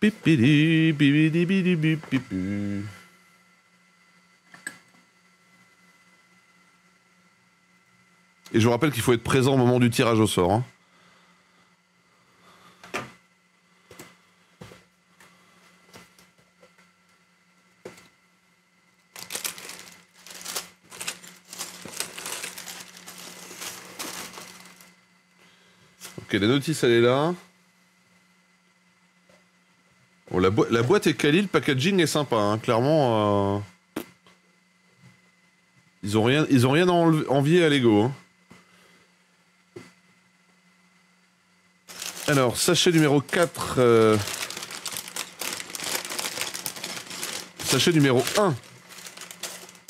Et je vous rappelle qu'il faut être présent au moment du tirage au sort. Ok, la notice elle est là la, boîte est quali, le packaging est sympa, hein. clairement. Euh, ils ont rien, ils ont rien à Lego. Hein. Alors, sachet numéro 4. Euh, sachet numéro 1.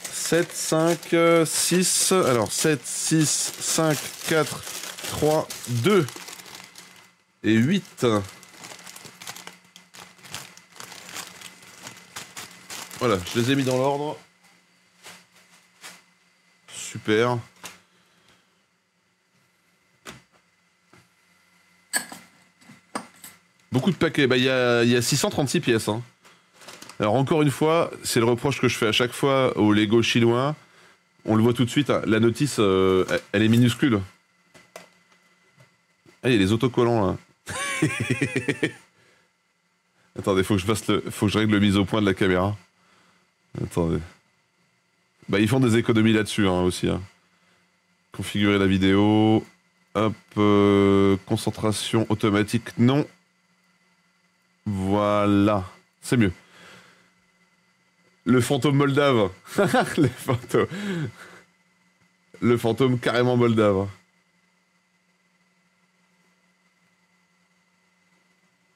7, 5, 6. Alors, 7, 6, 5, 4, 3, 2 et 8. Voilà, je les ai mis dans l'ordre. Super. Beaucoup de paquets. Bah, il y a, 636 pièces. Hein. Alors, encore une fois, c'est le reproche que je fais à chaque fois aux Lego chinois. On le voit tout de suite, hein. la notice, euh, elle est minuscule. Ah, il y a les autocollants là. Attendez, faut faut que je règle le mise au point de la caméra. Attendez. Euh, bah, ils font des économies là-dessus hein, aussi. Hein. Configurer la vidéo. Hop. Euh, concentration automatique, non. Voilà. C'est mieux. Le fantôme moldave. Les fantômes. Le fantôme carrément moldave.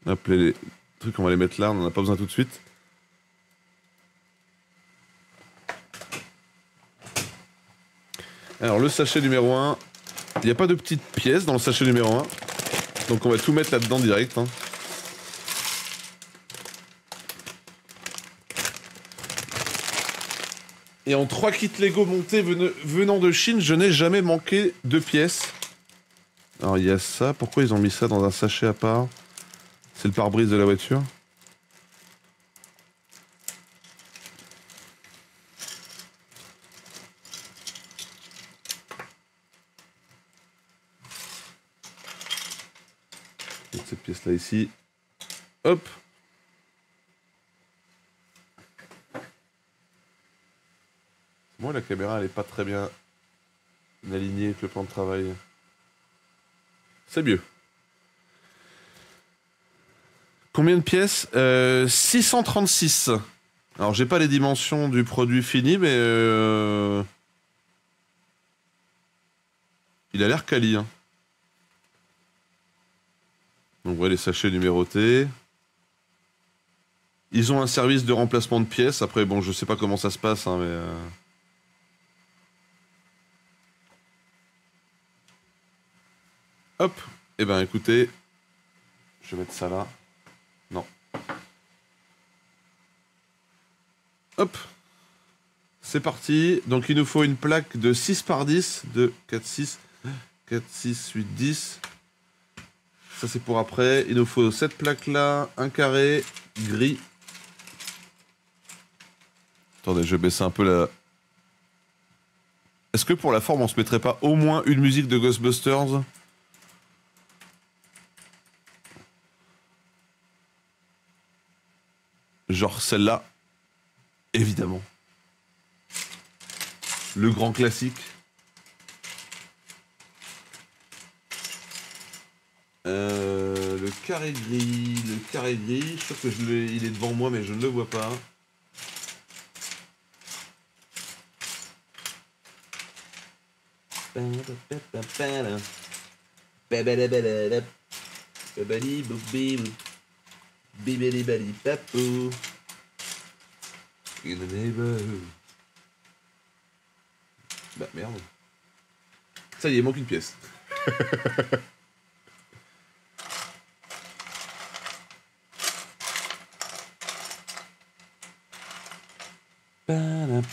Hop, les trucs, on va les mettre là, on n'en a pas besoin tout de suite. Alors le sachet numéro 1, il n'y a pas de petite pièce dans le sachet numéro 1. Donc on va tout mettre là-dedans direct. Hein. Et en trois kits Lego montés venant de Chine, je n'ai jamais manqué de pièces. Alors il y a ça, pourquoi ils ont mis ça dans un sachet à part C'est le pare-brise de la voiture Hop. Moi, la caméra, elle est pas très bien alignée avec le plan de travail. C'est mieux. Combien de pièces 636. Euh, Alors, j'ai pas les dimensions du produit fini, mais... Euh, il a l'air quali, hein. Donc voilà les sachets numérotés. Ils ont un service de remplacement de pièces. Après, bon, je sais pas comment ça se passe, hein, mais... Euh. Hop Eh ben écoutez, je vais mettre ça là. Non. Hop C'est parti. Donc il nous faut une plaque de 6 par 10, de 4, 6, 4, 6, 8, 10. Ça, c'est pour après. Il nous faut cette plaque-là, un carré, gris. Attendez, je vais baisser un peu la... Est-ce que pour la forme, on se mettrait pas au moins une musique de Ghostbusters Genre celle-là, évidemment. Le grand classique. Euh, le carré gris, le carré gris, je trouve que je il est devant moi mais je ne le vois pas. Babali boubib bali papou In the neighborhood Bah merde Ça y est, il manque une pièce Bah merde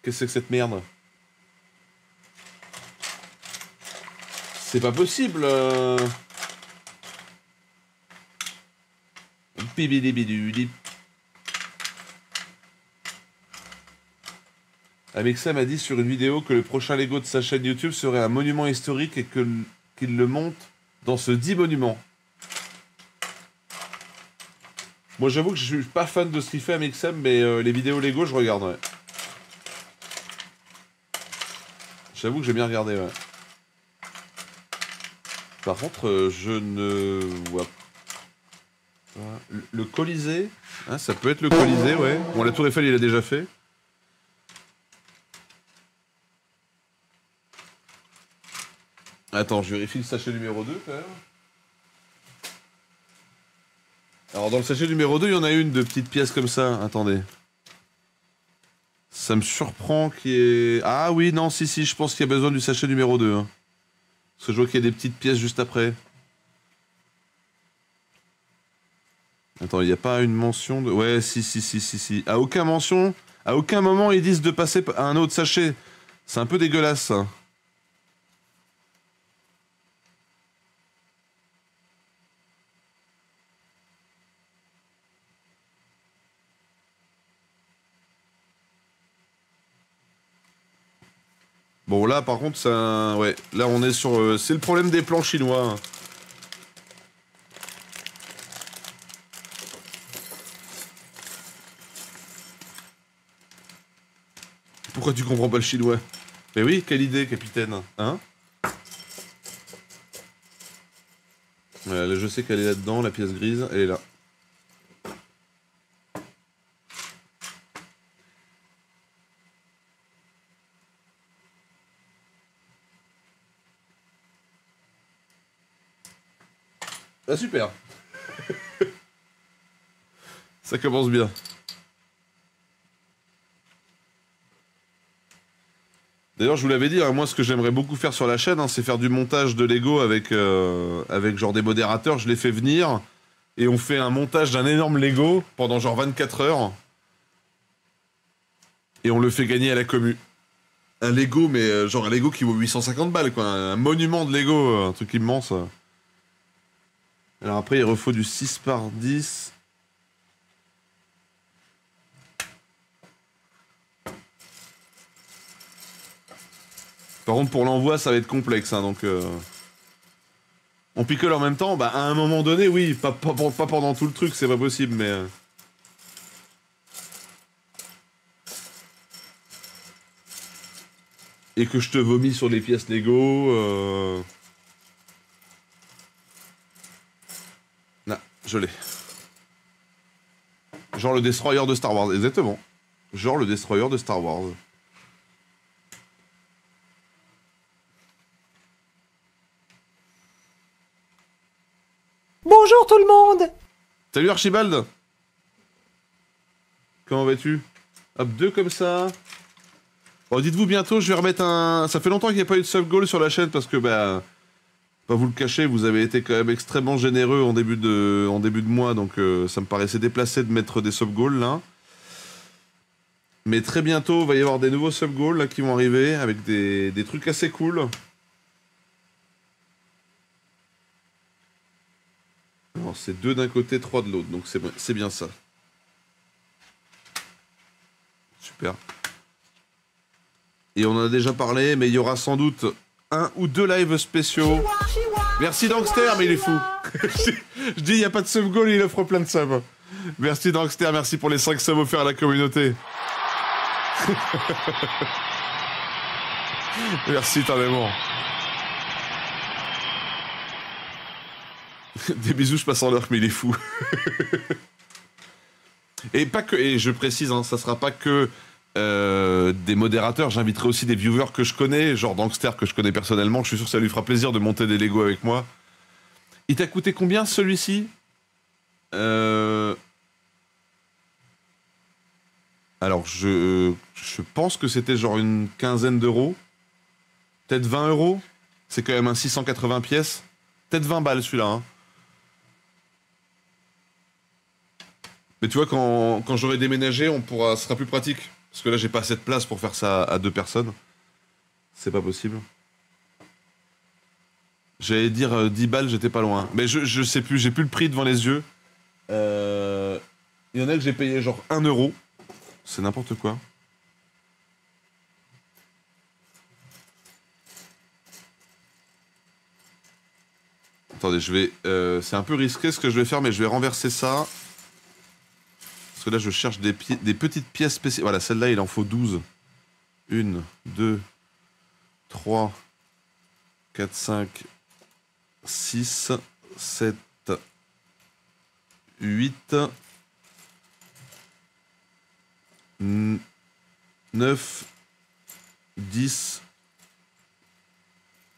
Qu'est-ce que c'est que cette merde C'est pas possible euh... Amixem a dit sur une vidéo que le prochain Lego de sa chaîne YouTube serait un monument historique et qu'il le monte dans ce dit monument. Moi j'avoue que je suis pas fan de ce qu'il fait Amexem, mais euh, les vidéos Lego je regarde J'avoue que j'ai bien regardé, ouais. Par contre euh, je ne vois pas. Le, Colisée, hein, ça peut être le Colisée ouais. Bon la tour Eiffel il l'a déjà fait. Attends, je vérifie le sachet numéro 2 quand même. Alors dans le sachet numéro 2, il y en a une de petites pièces comme ça. Attendez. Ça me surprend qu'il y ait... Ah oui, non, si, si, je pense qu'il y a besoin du sachet numéro 2. Hein. Parce que je vois qu'il y a des petites pièces juste après. Attends, il n'y a pas une mention de... Ouais, si, si, si, si, si. À aucun mention, à aucun moment ils disent de passer à un autre sachet. C'est un peu dégueulasse ça. Bon, là, par contre, ça... Ouais, là, on est sur... Euh, c'est le problème des plans chinois. Hein. Pourquoi tu comprends pas le chinois Mais oui, quelle idée, capitaine. Hein Je sais qu'elle est là-dedans, la pièce grise, elle est là. Ah, super. Ça commence bien. D'ailleurs, je vous l'avais dit, hein, moi, ce que j'aimerais beaucoup faire sur la chaîne, hein, c'est faire du montage de Lego avec, euh, avec genre des modérateurs. Je les fais venir et on fait un montage d'un énorme Lego pendant genre 24 heures. Et on le fait gagner à la commu. Un Lego, mais euh, genre un Lego qui vaut 850 balles, quoi. Un monument de Lego, un truc immense. Alors après, il refaut du 6 par 10. Par contre, pour l'envoi, ça va être complexe. Hein, donc, euh... on picole en même temps. Bah, à un moment donné, oui, pas, pas, pendant tout le truc, c'est pas possible, mais. Euh, et que je te vomis sur les pièces Lego. Euh, Je l'ai. Genre le destroyer de Star Wars, exactement. Genre le destroyer de Star Wars. Bonjour tout le monde Salut Archibald Comment vas-tu Hop, deux comme ça. Bon, dites-vous bientôt, je vais remettre un... Ça fait longtemps qu'il n'y a pas eu de sub-goal sur la chaîne parce que, bah pas vous le cacher, vous avez été quand même extrêmement généreux en début de, en début de mois, donc euh, ça me paraissait déplacé de mettre des sub-goals là. Mais très bientôt, il va y avoir des nouveaux sub-goals là, qui vont arriver avec des, trucs assez cool. Alors c'est deux d'un côté, trois de l'autre, donc c'est bien ça. Super. Et on en a déjà parlé, mais il y aura sans doute un ou deux lives spéciaux. Merci Dangster, mais il est fou. Je dis, il n'y a pas de sub goal, il offre plein de subs. Merci Dangster, merci pour les 5 subs offerts à la communauté. merci tellement. Des bisous, je passe en l'heure, mais il est fou. et pas que, et je précise, hein, ça sera pas que euh, des modérateurs. J'inviterai aussi des viewers que je connais, genre Dankster que je connais personnellement. Je suis sûr que ça lui fera plaisir de monter des Lego avec moi. Il t'a coûté combien celui-ci euh, Alors, je, pense que c'était genre une quinzaine d'euros. Peut-être 20 euros. C'est quand même un 680 pièces. Peut-être 20 balles celui-là. Hein. Mais tu vois, quand, quand j'aurai déménagé, on pourra, ce sera plus pratique. Parce que là, j'ai pas assez de place pour faire ça à deux personnes. C'est pas possible. J'allais dire 10 euh, balles, j'étais pas loin. Mais je, sais plus, j'ai plus le prix devant les yeux. Euh, il y en a que j'ai payé genre 1 euro. C'est n'importe quoi. Attendez, je vais. Euh, c'est un peu risqué ce que je vais faire, mais je vais renverser ça là, je cherche des, des petites pièces spéciales. Voilà, celle-là, il en faut 12. 1, 2, 3, 4, 5, 6, 7, 8, 9, 10,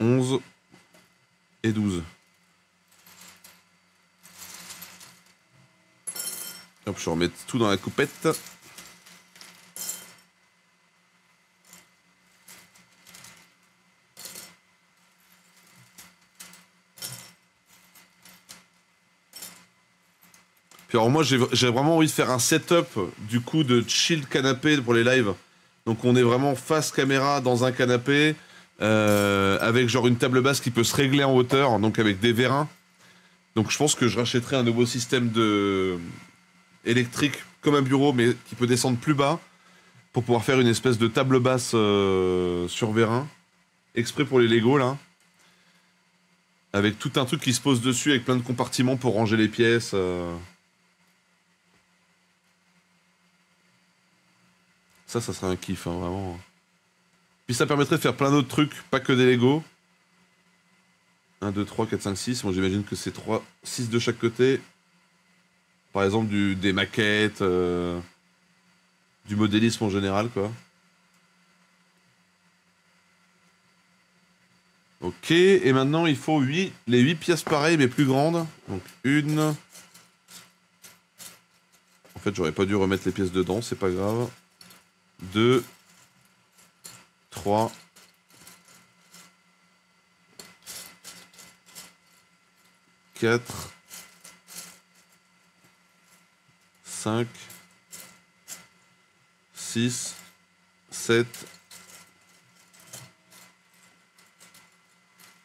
11 et 12. Je je remettre tout dans la coupette. Puis alors moi j'ai vraiment envie de faire un setup du coup de chill canapé pour les lives. Donc on est vraiment face caméra dans un canapé euh, avec genre une table basse qui peut se régler en hauteur, donc avec des vérins. Donc je pense que je rachèterai un nouveau système de, électrique comme un bureau, mais qui peut descendre plus bas pour pouvoir faire une espèce de table basse euh, sur vérin, exprès pour les Lego là, avec tout un truc qui se pose dessus, avec plein de compartiments pour ranger les pièces. Euh. Ça, ça serait un kiff, hein, vraiment. Puis ça permettrait de faire plein d'autres trucs, pas que des Lego. 1, 2, 3, 4, 5, 6. Moi, j'imagine que c'est 3, 6 de chaque côté. Par exemple, du, des maquettes, euh, du modélisme en général, quoi. Ok, et maintenant il faut les 8 pièces pareilles mais plus grandes. Donc une. En fait, j'aurais pas dû remettre les pièces dedans, c'est pas grave. 2, 3, 4, 5, 6, 7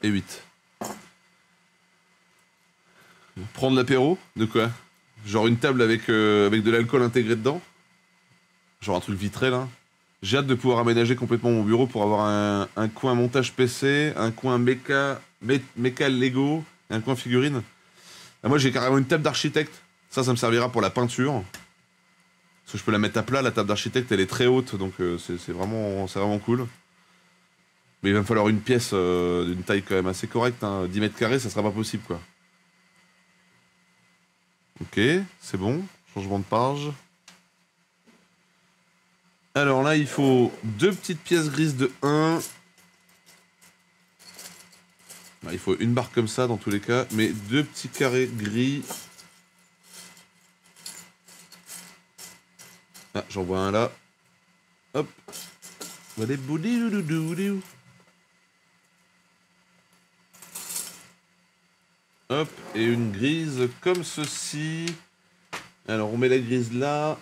et 8. Prendre l'apéro De quoi Genre une table avec, euh, avec de l'alcool intégré dedans Genre un truc vitré là J'ai hâte de pouvoir aménager complètement mon bureau pour avoir un, coin montage PC, un coin méca, Lego et un coin figurine. Ah, moi j'ai carrément une table d'architecte ça, ça me servira pour la peinture. Parce que je peux la mettre à plat, la table d'architecte elle est très haute, donc euh, c'est vraiment, vraiment cool. Mais il va me falloir une pièce euh, d'une taille quand même assez correcte, 10 hein. mètres carrés ça sera pas possible quoi. Ok, c'est bon, changement de page. Alors là il faut deux petites pièces grises de 1. Bah, il faut une barre comme ça dans tous les cas, mais deux petits carrés gris Ah, j'en vois un là. Hop. Hop, et une grise comme ceci. Alors, on met la grise là.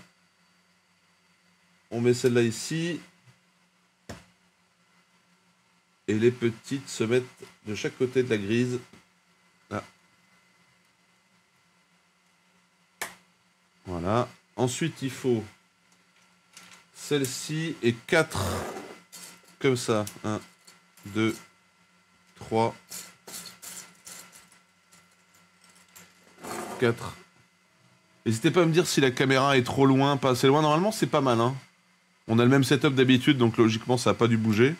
On met celle-là ici. Et les petites se mettent de chaque côté de la grise. Voilà. Ensuite, il faut celle-ci est 4 comme ça. 1, 2, 3, 4. N'hésitez pas à me dire si la caméra est trop loin, pas assez loin. Normalement, c'est pas mal. Hein. On a le même setup d'habitude, donc logiquement, ça n'a pas dû bouger.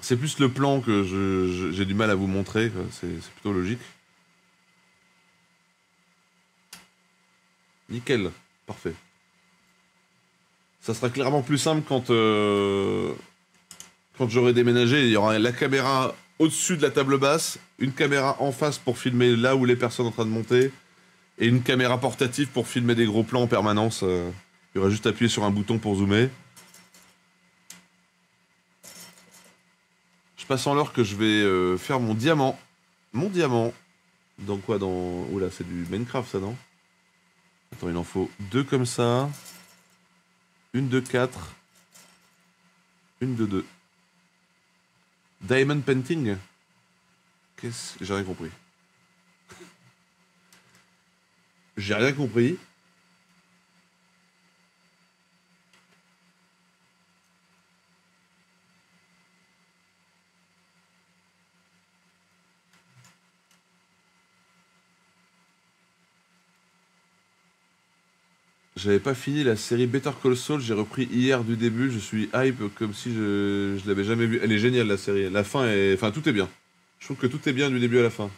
C'est plus le plan que j'ai du mal à vous montrer, c'est plutôt logique. Nickel, parfait. Ça sera clairement plus simple quand, euh, quand j'aurai déménagé. Il y aura la caméra au-dessus de la table basse, une caméra en face pour filmer là où les personnes sont en train de monter, et une caméra portative pour filmer des gros plans en permanence. Euh, il y aura juste appuyé sur un bouton pour zoomer. Je passe en l'heure que je vais euh, faire mon diamant. Mon diamant. Dans quoi Dans... Oula, c'est du Minecraft ça, non Attends, il en faut deux comme ça. Une de 4. Une de 2. Diamond Painting Qu'est-ce J'ai rien compris. J'ai rien compris. J'avais pas fini la série Better Call Saul, j'ai repris hier du début, je suis hype comme si je, l'avais jamais vu. Elle est géniale la série, la fin est. Enfin, tout est bien. Je trouve que tout est bien du début à la fin.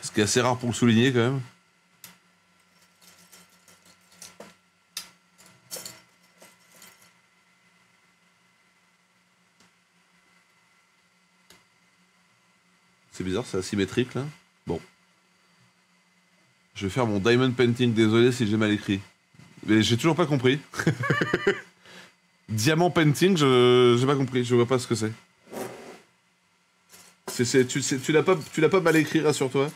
Ce qui est assez rare pour le souligner quand même. C'est bizarre, c'est asymétrique là. Bon. Je vais faire mon diamond painting, désolé si j'ai mal écrit. Mais j'ai toujours pas compris. Diamant painting, je j'ai pas compris, je vois pas ce que c'est. C'est, tu, tu l'as pas, tu l'as pas mal écrit, rassure-toi.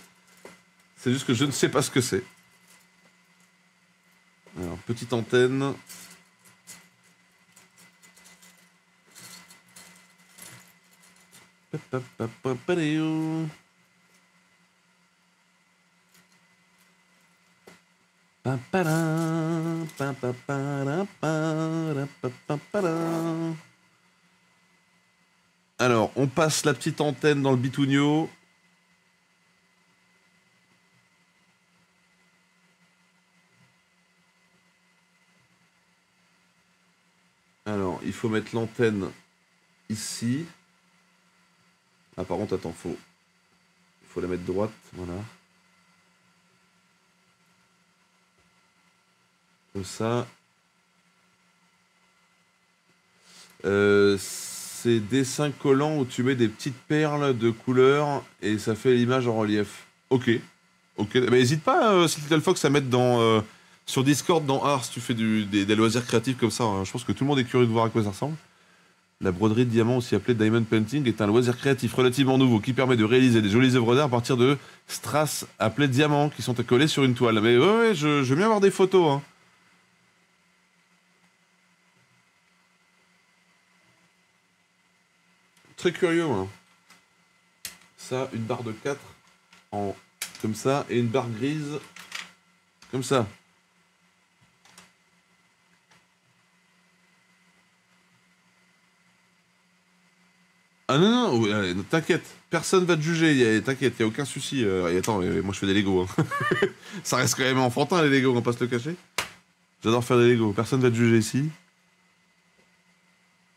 C'est juste que je ne sais pas ce que c'est. Alors, petite antenne. Alors, on passe la petite antenne dans le bitounio. Alors, il faut mettre l'antenne ici. Ah, par contre, attends, il faut la mettre droite, voilà. Comme ça. Euh, c'est dessins collants où tu mets des petites perles de couleur et ça fait l'image en relief. Ok. Ok. Mais n'hésite pas, euh, Little Fox, à mettre dans, euh, sur Discord dans Ars, tu fais du, des, loisirs créatifs comme ça. Hein. Je pense que tout le monde est curieux de voir à quoi ça ressemble. La broderie de diamants, aussi appelée diamond painting, est un loisir créatif relativement nouveau qui permet de réaliser des jolies œuvres d'art à partir de strass appelées diamants qui sont accolés sur une toile. Mais ouais, je, je veux bien avoir des photos. Hein. Très curieux, hein. Ça, une barre de 4 en comme ça et une barre grise comme ça. Ah non, non, euh, t'inquiète, personne va te juger, t'inquiète, y a aucun souci. Euh, et attends, euh, moi je fais des Lego. Hein. ça reste quand même enfantin les Lego, on passe pas le cacher. J'adore faire des Lego, personne va te juger ici.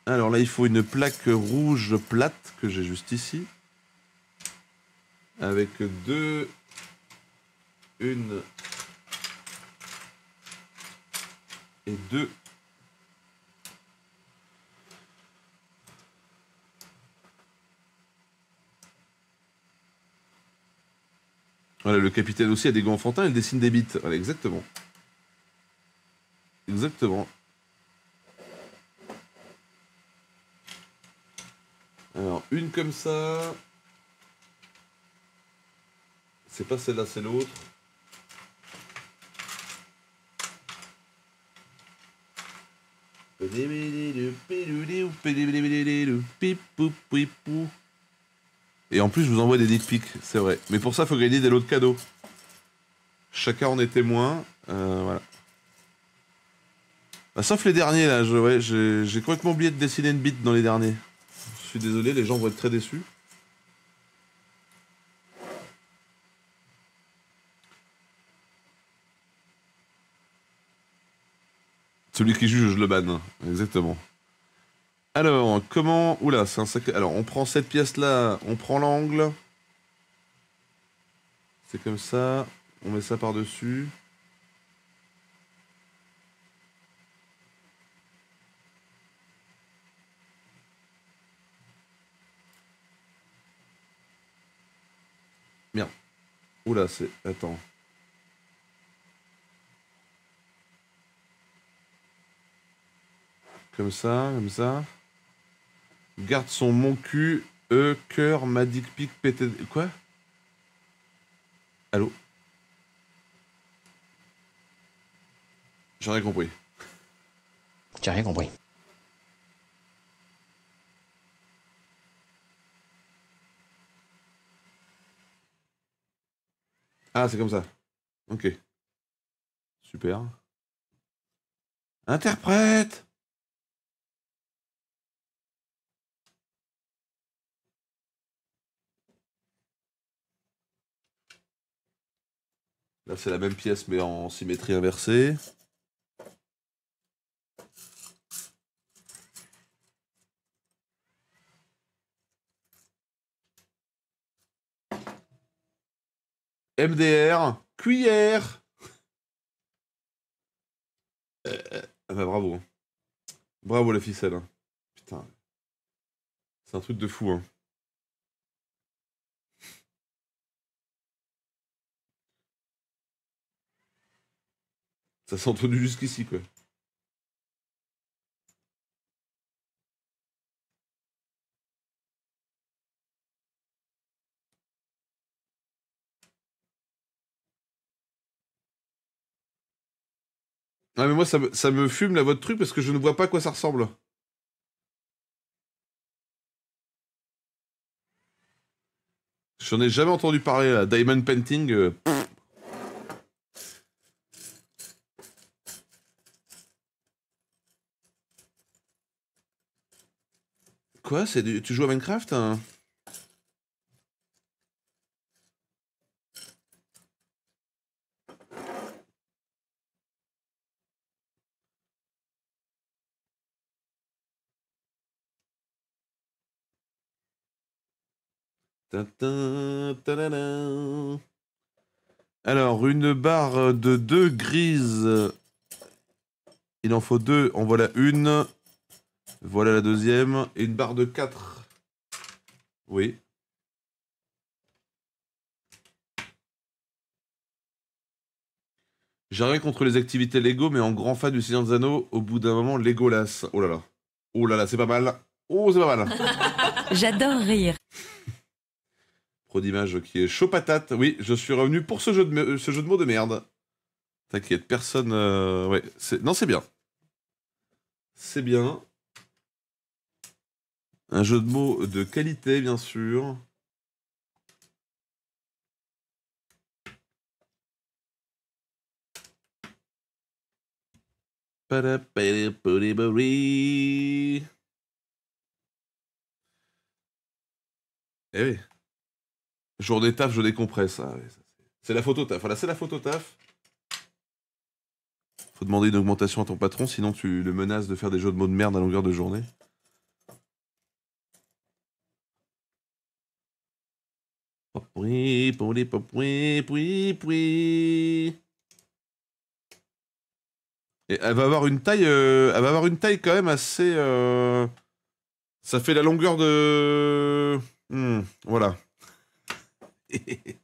Alors là, il faut une plaque rouge plate que j'ai juste ici. Avec deux... Une... Et deux... Voilà, le capitaine aussi a des gants enfantins, il dessine des bits. Voilà, exactement. Exactement. Alors, une comme ça. C'est pas celle-là, c'est l'autre. Et en plus, je vous envoie des dick pics, c'est vrai. Mais pour ça, il faut gagner des lots de cadeaux. Chacun en est témoin. Euh, voilà. Bah, sauf les derniers, là. j'ai, complètement oublié de dessiner une bite dans les derniers suis désolé, les gens vont être très déçus. Celui qui juge, le ban, Exactement. Alors, comment... Oula, c'est un sacré... Alors, on prend cette pièce-là, on prend l'angle. C'est comme ça. On met ça par-dessus. Merde. Oula, c'est. Attends. Comme ça, comme ça. Garde son mon cul, E, cœur, Madic Pic, pété. Quoi Allô J'ai rien compris. J'ai rien compris. Ah, c'est comme ça. Ok. Super. Interprète Là, c'est la même pièce, mais en symétrie inversée. MDR, cuillère. Euh, euh, ah bah bravo. Hein. Bravo la ficelle. Hein. Putain. C'est un truc de fou. Hein. Ça s'est entendu jusqu'ici, quoi. Ah mais moi ça me, ça me fume là votre truc parce que je ne vois pas à quoi ça ressemble. J'en ai jamais entendu parler à Diamond Painting. Euh, quoi c'est Tu joues à Minecraft hein Alors, une barre de deux grises. Il en faut deux. En voilà une. Voilà la deuxième. Et une barre de quatre. Oui. J'arrive contre les activités Lego, mais en grand fan du Seigneur des au bout d'un moment, las Oh là là. Oh là là, c'est pas mal. Oh, c'est pas mal. J'adore rire d'image qui est Chaud patate, oui, je suis revenu pour ce jeu de, euh, ce jeu de mots de merde. T'inquiète, personne... Euh... Ouais, non, c'est bien. C'est bien. Un jeu de mots de qualité, bien sûr. Eh oui. Jour des je décompresse. Hein. c'est la photo taf. Voilà, c'est la photo taf. Faut demander une augmentation à ton patron, sinon tu le menaces de faire des jeux de mots de merde à longueur de journée. pour les Et elle va avoir une taille, euh, elle va avoir une taille quand même assez. Euh, ça fait la longueur de. Hmm, voilà.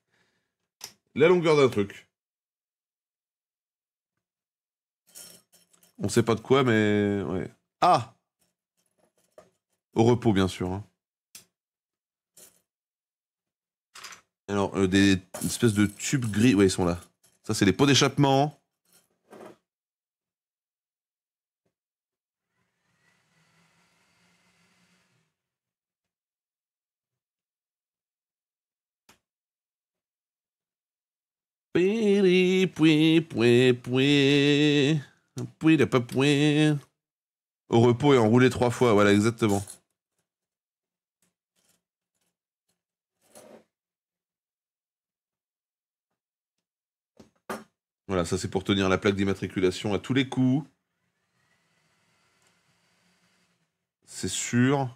la longueur d'un truc. On sait pas de quoi, mais... Ouais. Ah Au repos, bien sûr. Hein. Alors, euh, des espèces de tubes gris... Ouais, ils sont là. Ça, c'est les pots d'échappement. poué, poué, poué. pas Au repos et enroulé trois fois, voilà, exactement. Voilà, ça c'est pour tenir la plaque d'immatriculation à tous les coups. C'est sûr.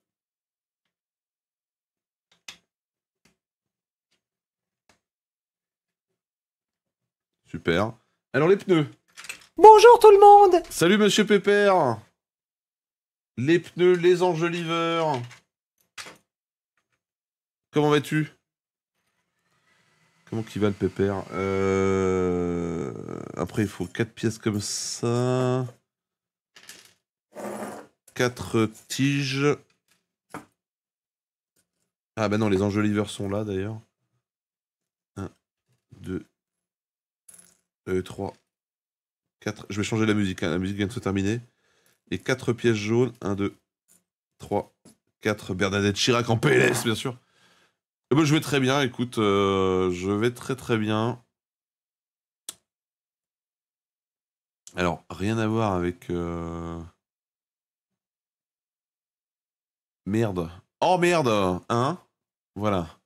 Super. Alors les pneus. Bonjour tout le monde Salut Monsieur Pépère Les pneus, les enjoliveurs Comment vas-tu Comment qui va le Pépère euh, Après il faut 4 pièces comme ça... 4 tiges... Ah ben non, les enjoliveurs sont là d'ailleurs. 1, 2, euh, 3, 4. Je vais changer la musique. Hein. La musique vient de se terminer. Et 4 pièces jaunes. 1, 2, 3, 4. Bernadette Chirac en PLS, bien sûr. Eh ben, je vais très bien. Écoute, euh, je vais très très bien. Alors, rien à voir avec. Euh, merde. Oh merde Hein Voilà.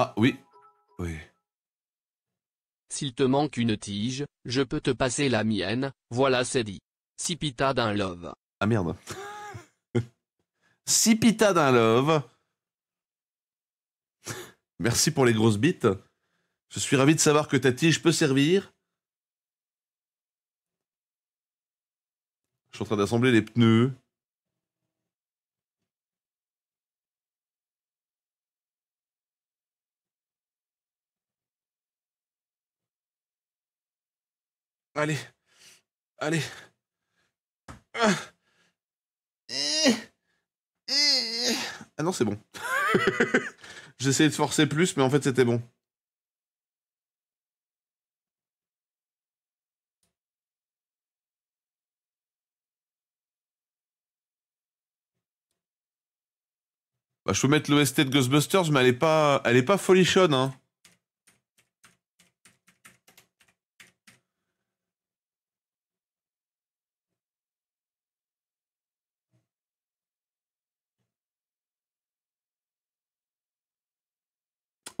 Ah oui. Oui. S'il te manque une tige, je peux te passer la mienne, voilà c'est dit. Sipita d'un love. Ah merde. Sipita d'un love. Merci pour les grosses bites. Je suis ravi de savoir que ta tige peut servir. Je suis en train d'assembler les pneus. Allez. Allez. Ah, non, c'est bon. J'essayais de forcer plus, mais en fait, c'était bon. Bah, je peux mettre l'OST de Ghostbusters, mais elle est pas, elle est pas folichonne, hein.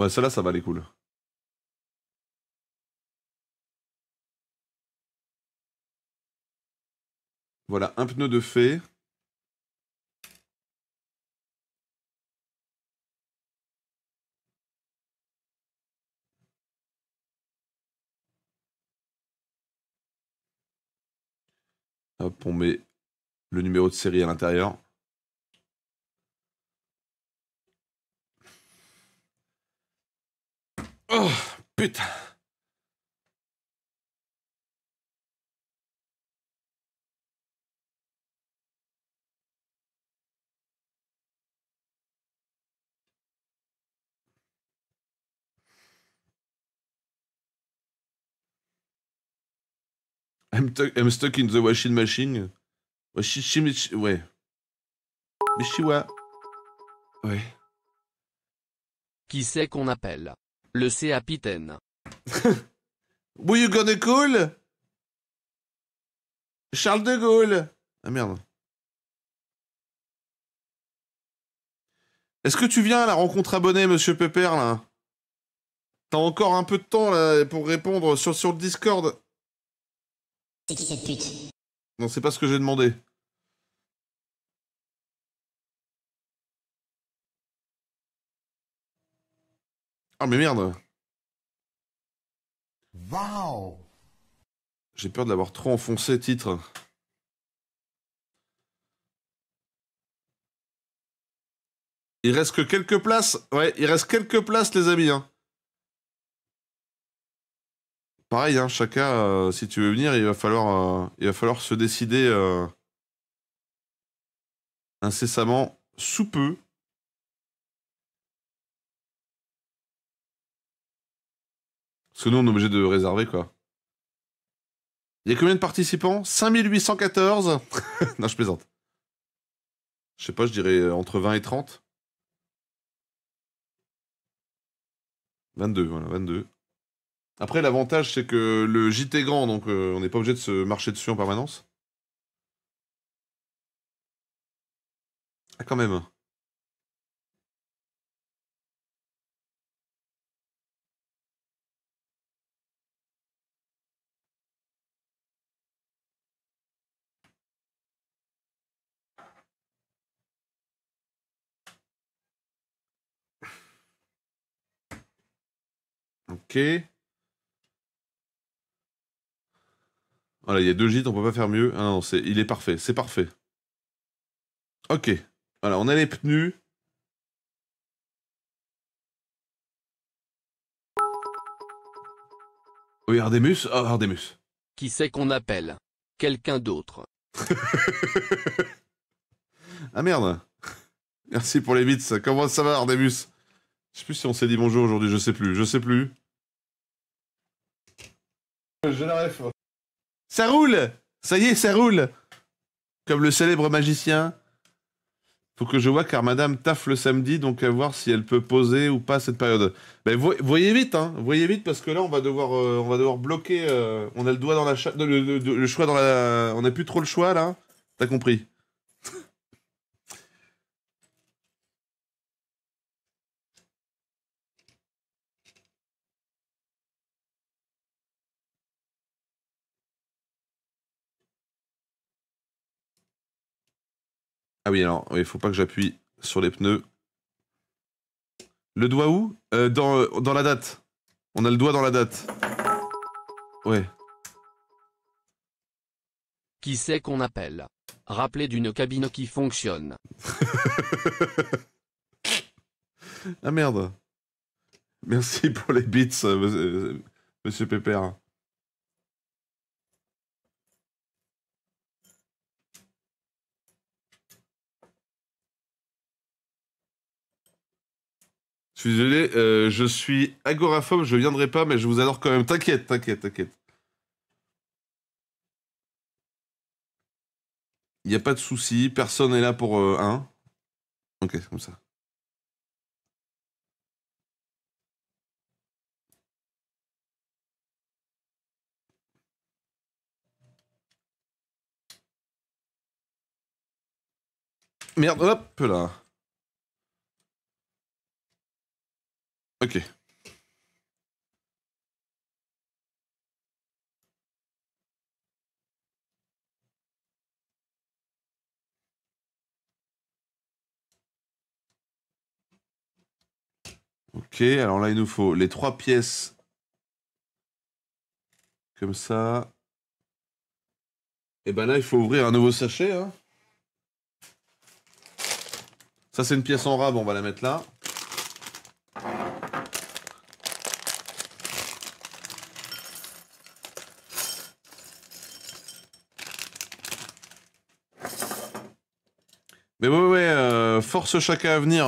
Ouais, celle-là, ça va aller cool. Voilà, un pneu de fée. Hop, on met le numéro de série à l'intérieur. Putain I'm, stuck in the washing machine. machine. Ouais. Mishiwa. Ouais. Qui c'est qu'on appelle le capitaine. Will you gonna call Charles de Gaulle Ah merde. Est-ce que tu viens à la rencontre abonnée, monsieur Pepper, là T'as encore un peu de temps, là, pour répondre sur, sur le Discord. C'est qui cette pute Non, c'est pas ce que j'ai demandé. Ah, mais merde Waouh J'ai peur de l'avoir trop enfoncé, titre. Il reste que quelques places. Ouais, il reste quelques places, les amis. Hein. Pareil, hein, chacun, euh, si tu veux venir, il va falloir, euh, il va falloir se décider euh, incessamment sous peu. Parce que nous, on est obligé de réserver, quoi. Il y a combien de participants 5814 Non, je plaisante. Je sais pas, je dirais euh, entre 20 et 30. 22, voilà, 22. Après, l'avantage, c'est que le JT est grand, donc euh, on n'est pas obligé de se marcher dessus en permanence. Ah, quand même. Ok. Voilà, il y a deux gîtes, on peut pas faire mieux. Ah non, il est parfait, c'est parfait. Ok. Voilà, on a les pneus. Oui, Ardemus. Oh, Ardemus. Qui c'est qu'on appelle Quelqu'un d'autre. ah merde. Merci pour les bits. Comment ça va, Ardemus Je sais plus si on s'est dit bonjour aujourd'hui, je sais plus, je sais plus. Euh, je Ça roule Ça y est, ça roule Comme le célèbre magicien. Faut que je vois car madame taffe le samedi, donc à voir si elle peut poser ou pas cette période. Mais ben, voyez vite, hein, voyez vite parce que là on va devoir, euh, on va devoir bloquer. Euh, on a le doigt dans la, le, le, choix dans la, on n'a plus trop le choix là. T'as compris. Ah oui, alors, il faut pas que j'appuie sur les pneus. Le doigt où euh, euh, dans, la date. On a le doigt dans la date. Ouais. Qui c'est qu'on appelle Rappeler d'une cabine qui fonctionne. ah merde. Merci pour les bits, euh, monsieur Pépère. Je suis désolé, euh, je suis agoraphobe, je viendrai pas, mais je vous adore quand même. T'inquiète, t'inquiète, t'inquiète. Il n'y a pas de souci, personne est là pour euh, un. Ok, comme ça. Merde, hop là. Ok. Ok, alors là, il nous faut les trois pièces. Comme ça. Et eh ben là, il faut ouvrir un nouveau sachet. Hein. Ça, c'est une pièce en rab, on va la mettre là. Mais ouais, euh, force chacun à venir,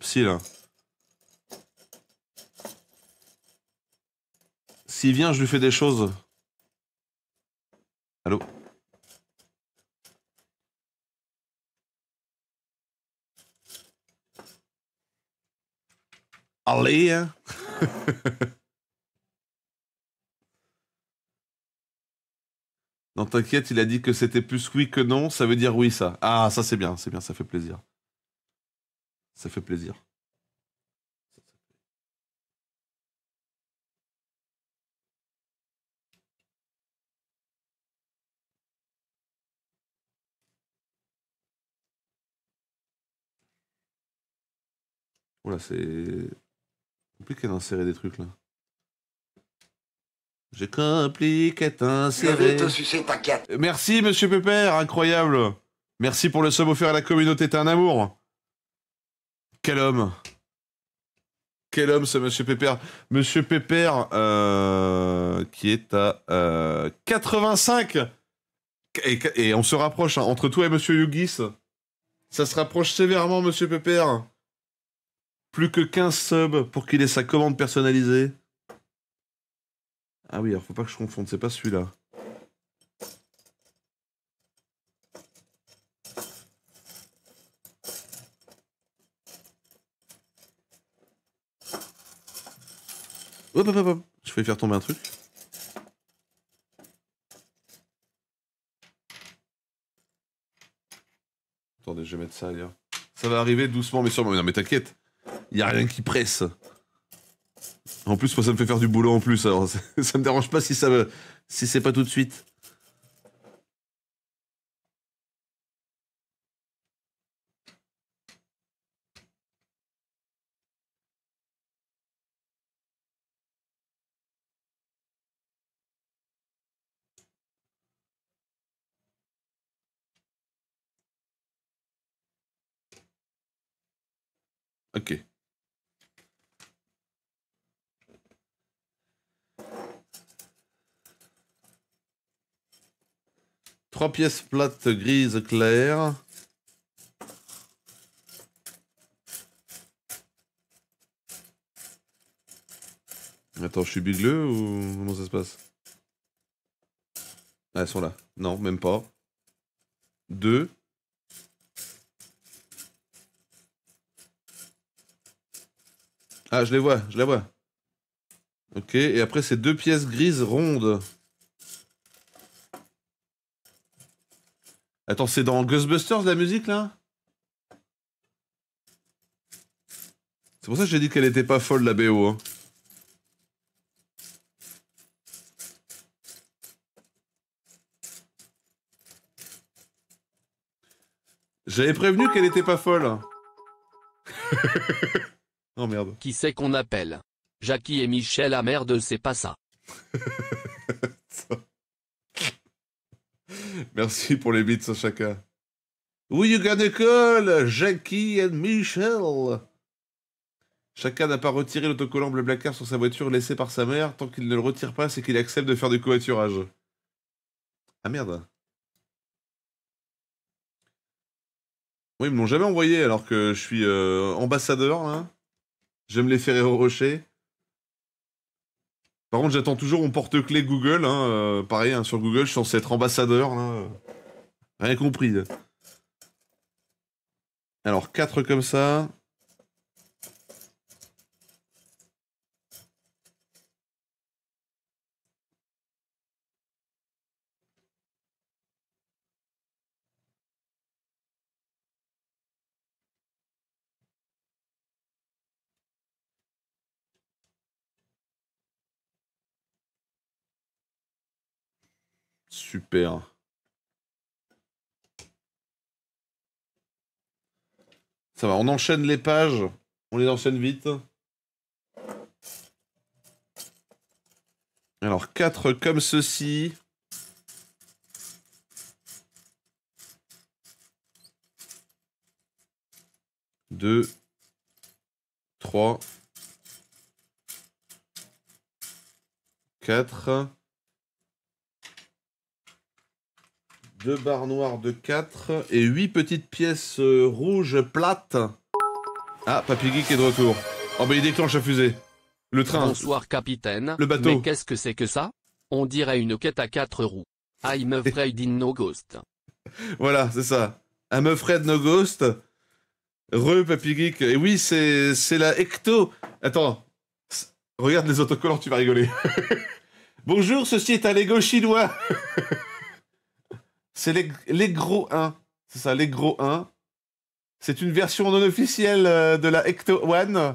psy, euh, là. S'il vient, je lui fais des choses. Allô Allez hein Non, t'inquiète, il a dit que c'était plus oui que non, ça veut dire oui, ça. Ah, ça c'est bien, c'est bien, ça fait plaisir. Ça fait plaisir. Voilà, c'est compliqué d'insérer des trucs là. J'ai compliqué Merci, monsieur Pépère, incroyable. Merci pour le sub offert à la communauté, t'es un amour. Quel homme. Quel homme, ce monsieur Pépère. Monsieur Pépère, euh, qui est à 85. Euh, et, on se rapproche, hein. entre toi et monsieur Yugis. Ça se rapproche sévèrement, monsieur Pépère. Plus que 15 subs pour qu'il ait sa commande personnalisée. Ah oui, alors faut pas que je confonde, c'est pas celui-là. Hop, hop, hop, hop. Je vais faire tomber un truc. Attendez, je vais mettre ça ailleurs. Ça va arriver doucement mais sûrement. Non mais t'inquiète, il y a rien qui presse. En plus, moi, ça me fait faire du boulot en plus, alors ça me dérange pas si ça si c'est pas tout de suite. Ok. Trois pièces plates grises claires. Attends, je suis bigleux ou comment ça se passe ah, Elles sont là. Non, même pas. Deux. Ah, je les vois, je les vois. Ok, et après c'est deux pièces grises rondes. Attends, c'est dans Ghostbusters la musique là C'est pour ça que j'ai dit qu'elle était pas folle la BO. Hein. J'avais prévenu qu'elle était pas folle. oh merde. Qui c'est qu'on appelle Jackie et Michel, la ah, merde, c'est pas ça. Merci pour les bits, chacun. Oui, you got call, Jackie and Michel. Chacun n'a pas retiré l'autocollant bleu blacker sur sa voiture laissée par sa mère. Tant qu'il ne le retire pas, c'est qu'il accepte de faire du covoiturage. Ah merde. Oui, ils me jamais envoyé alors que je suis euh, ambassadeur. là. Je me les au Rocher. Par contre, j'attends toujours mon porte-clé Google. Hein, euh, pareil, hein, sur Google, je suis censé être ambassadeur. rien compris. Alors, 4 comme ça. Super. Ça va, on enchaîne les pages. On les enchaîne vite. Alors, 4 comme ceci. 2, 3, 4. Deux barres noires de 4 et 8 petites pièces euh, rouges plates. Ah, Papy Geek est de retour. Oh bah il déclenche la fusée. Le train. Bonsoir capitaine. Le bateau. Mais qu'est-ce que c'est que ça On dirait une quête à 4 roues. I'm afraid in no ghost. voilà, c'est ça. I'm afraid no ghost. Re Papy Geek. Et oui, c'est, c'est la Ecto. Attends. Regarde les autocollants, tu vas rigoler. Bonjour, ceci est un Lego chinois. C'est les, gros 1. C'est ça, les gros 1. C'est une version non officielle euh, de la Ecto One.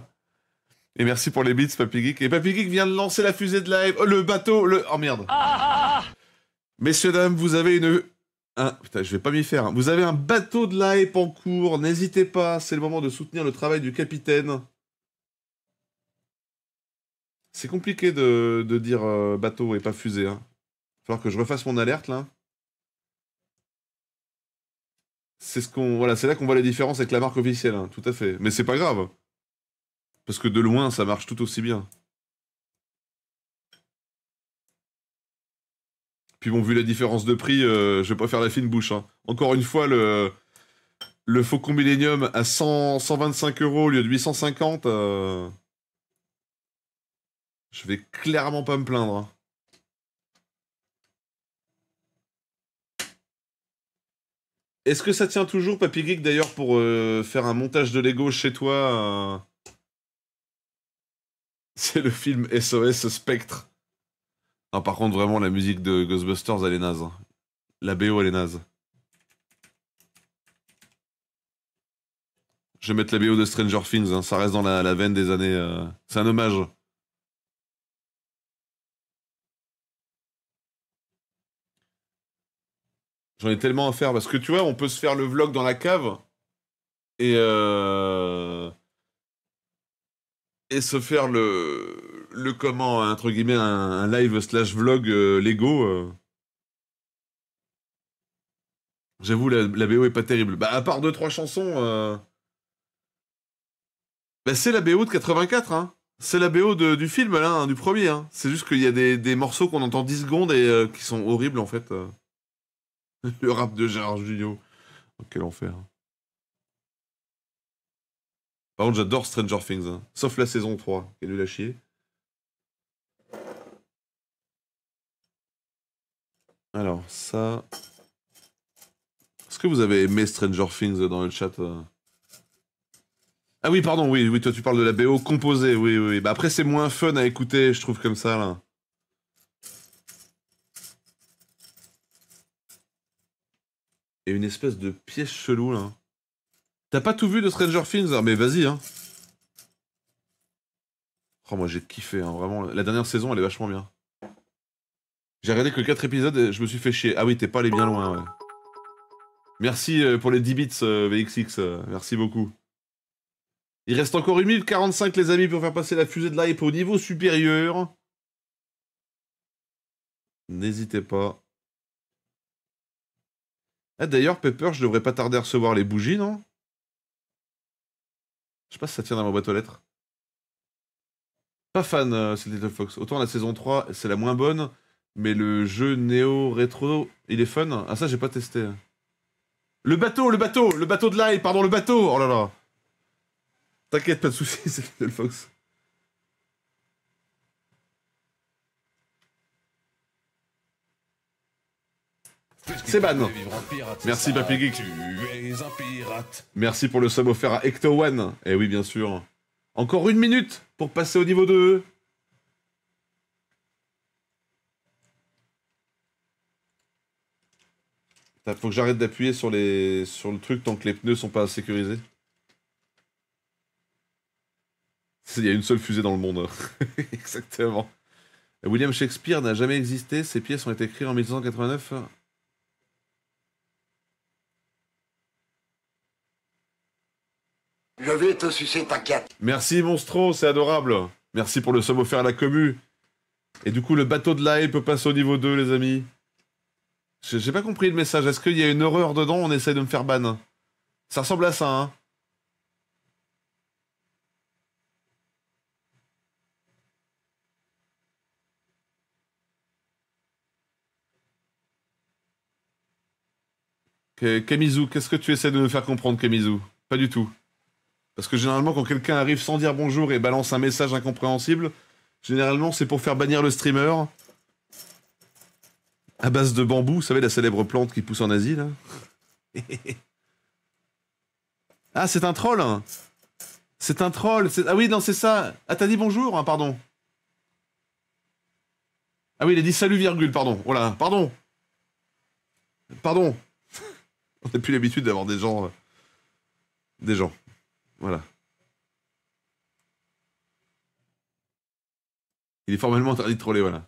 Et merci pour les bits, Papy Geek. Et Papy Geek vient de lancer la fusée de live. Oh, le bateau, le. Oh merde. Ah, ah, ah. Messieurs, dames, vous avez une. putain, je vais pas m'y faire. Vous avez un bateau de live en cours. N'hésitez pas, c'est le moment de soutenir le travail du capitaine. C'est compliqué de, dire euh, bateau et pas fusée. Hein. Falloir que je refasse mon alerte là. c'est ce qu'on voilà, c'est là qu'on voit la différence avec la marque officielle, hein, tout à fait. Mais c'est pas grave. Parce que de loin, ça marche tout aussi bien. Puis bon, vu la différence de prix, euh, je vais pas faire la fine bouche. Hein. Encore une fois, le, le Faucon Millennium à 100, 125 euros au lieu de 850, euh, je vais clairement pas me plaindre. Hein. Est-ce que ça tient toujours, Papy Geek, d'ailleurs, pour euh, faire un montage de Lego chez toi euh? C'est le film SOS Spectre. Non, par contre, vraiment, la musique de Ghostbusters, elle est naze. Hein. La BO, elle est naze. Je vais mettre la BO de Stranger Things, hein. ça reste dans la, veine des années. Euh, c'est un hommage. J'en ai tellement à faire parce que tu vois, on peut se faire le vlog dans la cave et euh, et se faire le le comment entre guillemets un, live slash vlog euh, Lego. Euh. J'avoue, la, BO est pas terrible. Bah à part deux trois chansons, bah c'est la BO de 84. Hein. C'est la BO du film là, hein, du premier. Hein. C'est juste qu'il y a des, des morceaux qu'on entend 10 secondes et qui sont horribles en fait. le rap de Gérard Junio. Oh, quel enfer. Par contre, j'adore Stranger Things, hein. sauf la saison 3, qui lui l'a chier. Alors, ça. Est-ce que vous avez aimé Stranger Things dans le chat euh? Ah oui, pardon, oui, oui, toi tu parles de la BO composée, oui, oui. Bah après, c'est moins fun à écouter, je trouve, comme ça, là. et une espèce de pièce chelou là. T'as pas tout vu de Stranger Things ah, Mais vas-y hein. Oh moi j'ai kiffé hein, vraiment. La dernière saison elle est vachement bien. J'ai regardé que 4 épisodes et je me suis fait chier. Ah oui t'es pas allé bien loin ouais. Merci euh, pour les 10 bits euh, VXX, euh, merci beaucoup. Il reste encore une 1045 les amis pour faire passer la fusée de l'hype au niveau supérieur. N'hésitez pas. Eh, d'ailleurs, Pepper, je devrais pas tarder à recevoir les bougies, non Je sais pas si ça tient dans ma boîte aux lettres. Pas fan, euh, c'est Little Fox. Autant la saison 3, c'est la moins bonne, mais le jeu néo rétro, il est fun. Ah, ça, j'ai pas testé. Le bateau, le bateau, le bateau de l'ail pardon, le bateau Oh là là T'inquiète, pas de soucis, c'est Little Fox. C'est ban. Merci Papy Geek. Merci pour le somme offert à Hector One. Eh oui, bien sûr. Encore une minute pour passer au niveau 2. Faut que j'arrête d'appuyer sur, les... sur le truc tant que les pneus sont pas sécurisés. Il y a une seule fusée dans le monde. Exactement. William Shakespeare n'a jamais existé. Ses pièces ont été écrites en 1889 Je vais te sucer, ta quête. Merci, Monstro, c'est adorable. Merci pour le somme offert à la commu. Et du coup, le bateau de la peut passer au niveau 2, les amis. J'ai pas compris le message. Est-ce qu'il y a une horreur dedans On essaie de me faire ban. Ça ressemble à ça, hein. Kamizu, qu'est-ce que tu essaies de me faire comprendre, Kamizu Pas du tout. Parce que généralement, quand quelqu'un arrive sans dire bonjour et balance un message incompréhensible, généralement, c'est pour faire bannir le streamer. À base de bambou, vous savez, la célèbre plante qui pousse en Asie, là. ah, c'est un troll hein. C'est un troll Ah oui, non, c'est ça Ah, t'as dit bonjour, hein, pardon. Ah oui, il a dit salut, virgule, pardon. Voilà, pardon. Pardon. On n'a plus l'habitude d'avoir des gens... Euh, des gens. Voilà. Il est formellement interdit de troller, voilà.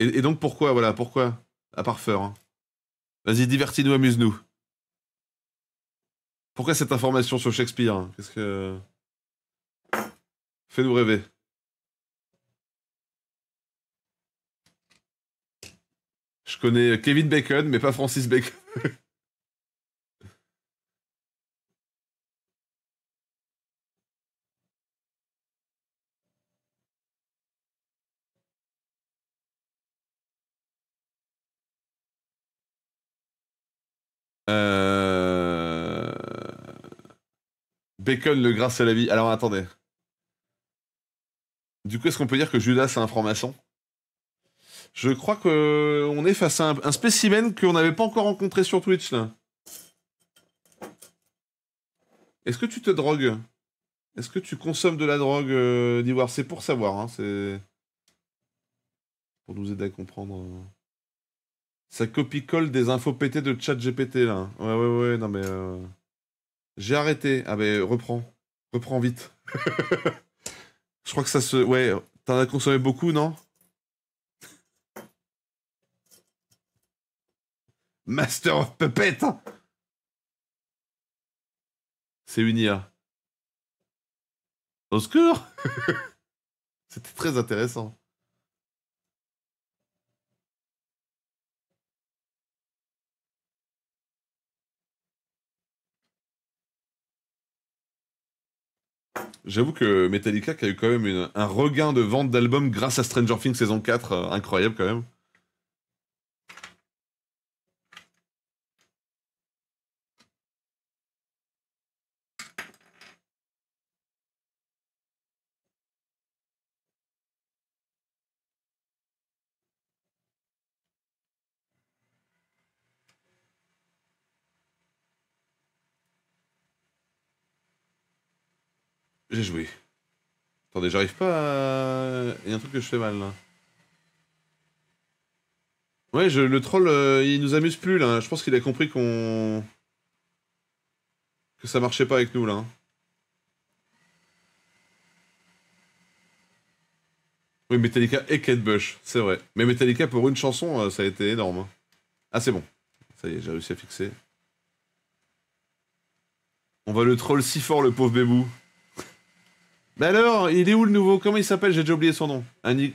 Et, donc pourquoi, voilà, pourquoi À part hein? Vas-y, divertis-nous, amuse-nous. Pourquoi cette information sur Shakespeare hein? Qu'est-ce que... Fais-nous rêver. Je connais Kevin Bacon, mais pas Francis Bacon. Euh... Bacon, le grâce à la vie. Alors attendez. Du coup, est-ce qu'on peut dire que Judas est un franc-maçon Je crois que on est face à un, spécimen spécimen qu'on n'avait pas encore rencontré sur Twitch là. Est-ce que tu te drogues Est-ce que tu consommes de la drogue, euh, d'Ivoire C'est pour savoir, hein, c'est pour nous aider à comprendre. Euh, ça copie-colle des infos pétées de chat GPT là. Ouais, ouais, ouais, non mais. Euh, j'ai arrêté. Ah mais reprends. Reprends vite. Je crois que ça se. Ouais, t'en as consommé beaucoup, non Master of Puppet C'est une IA. Au secours C'était très intéressant. J'avoue que Metallica qui a eu quand même un regain de vente d'albums grâce à Stranger Things saison 4, euh, incroyable quand même. J'ai joué. Attendez, j'arrive pas à... Il y a un truc que je fais mal, là. Ouais, le troll, euh, il nous amuse plus, là. Je pense qu'il a compris qu'on... Que ça marchait pas avec nous, là. Oui, Metallica et Kate Bush, c'est vrai. Mais Metallica, pour une chanson, euh, ça a été énorme. Hein. Ah, c'est bon. Ça y est, j'ai réussi à fixer. On va le troll si fort, le pauvre bébou. Bah alors, il est où le nouveau Comment il s'appelle J'ai déjà oublié son nom. Annie.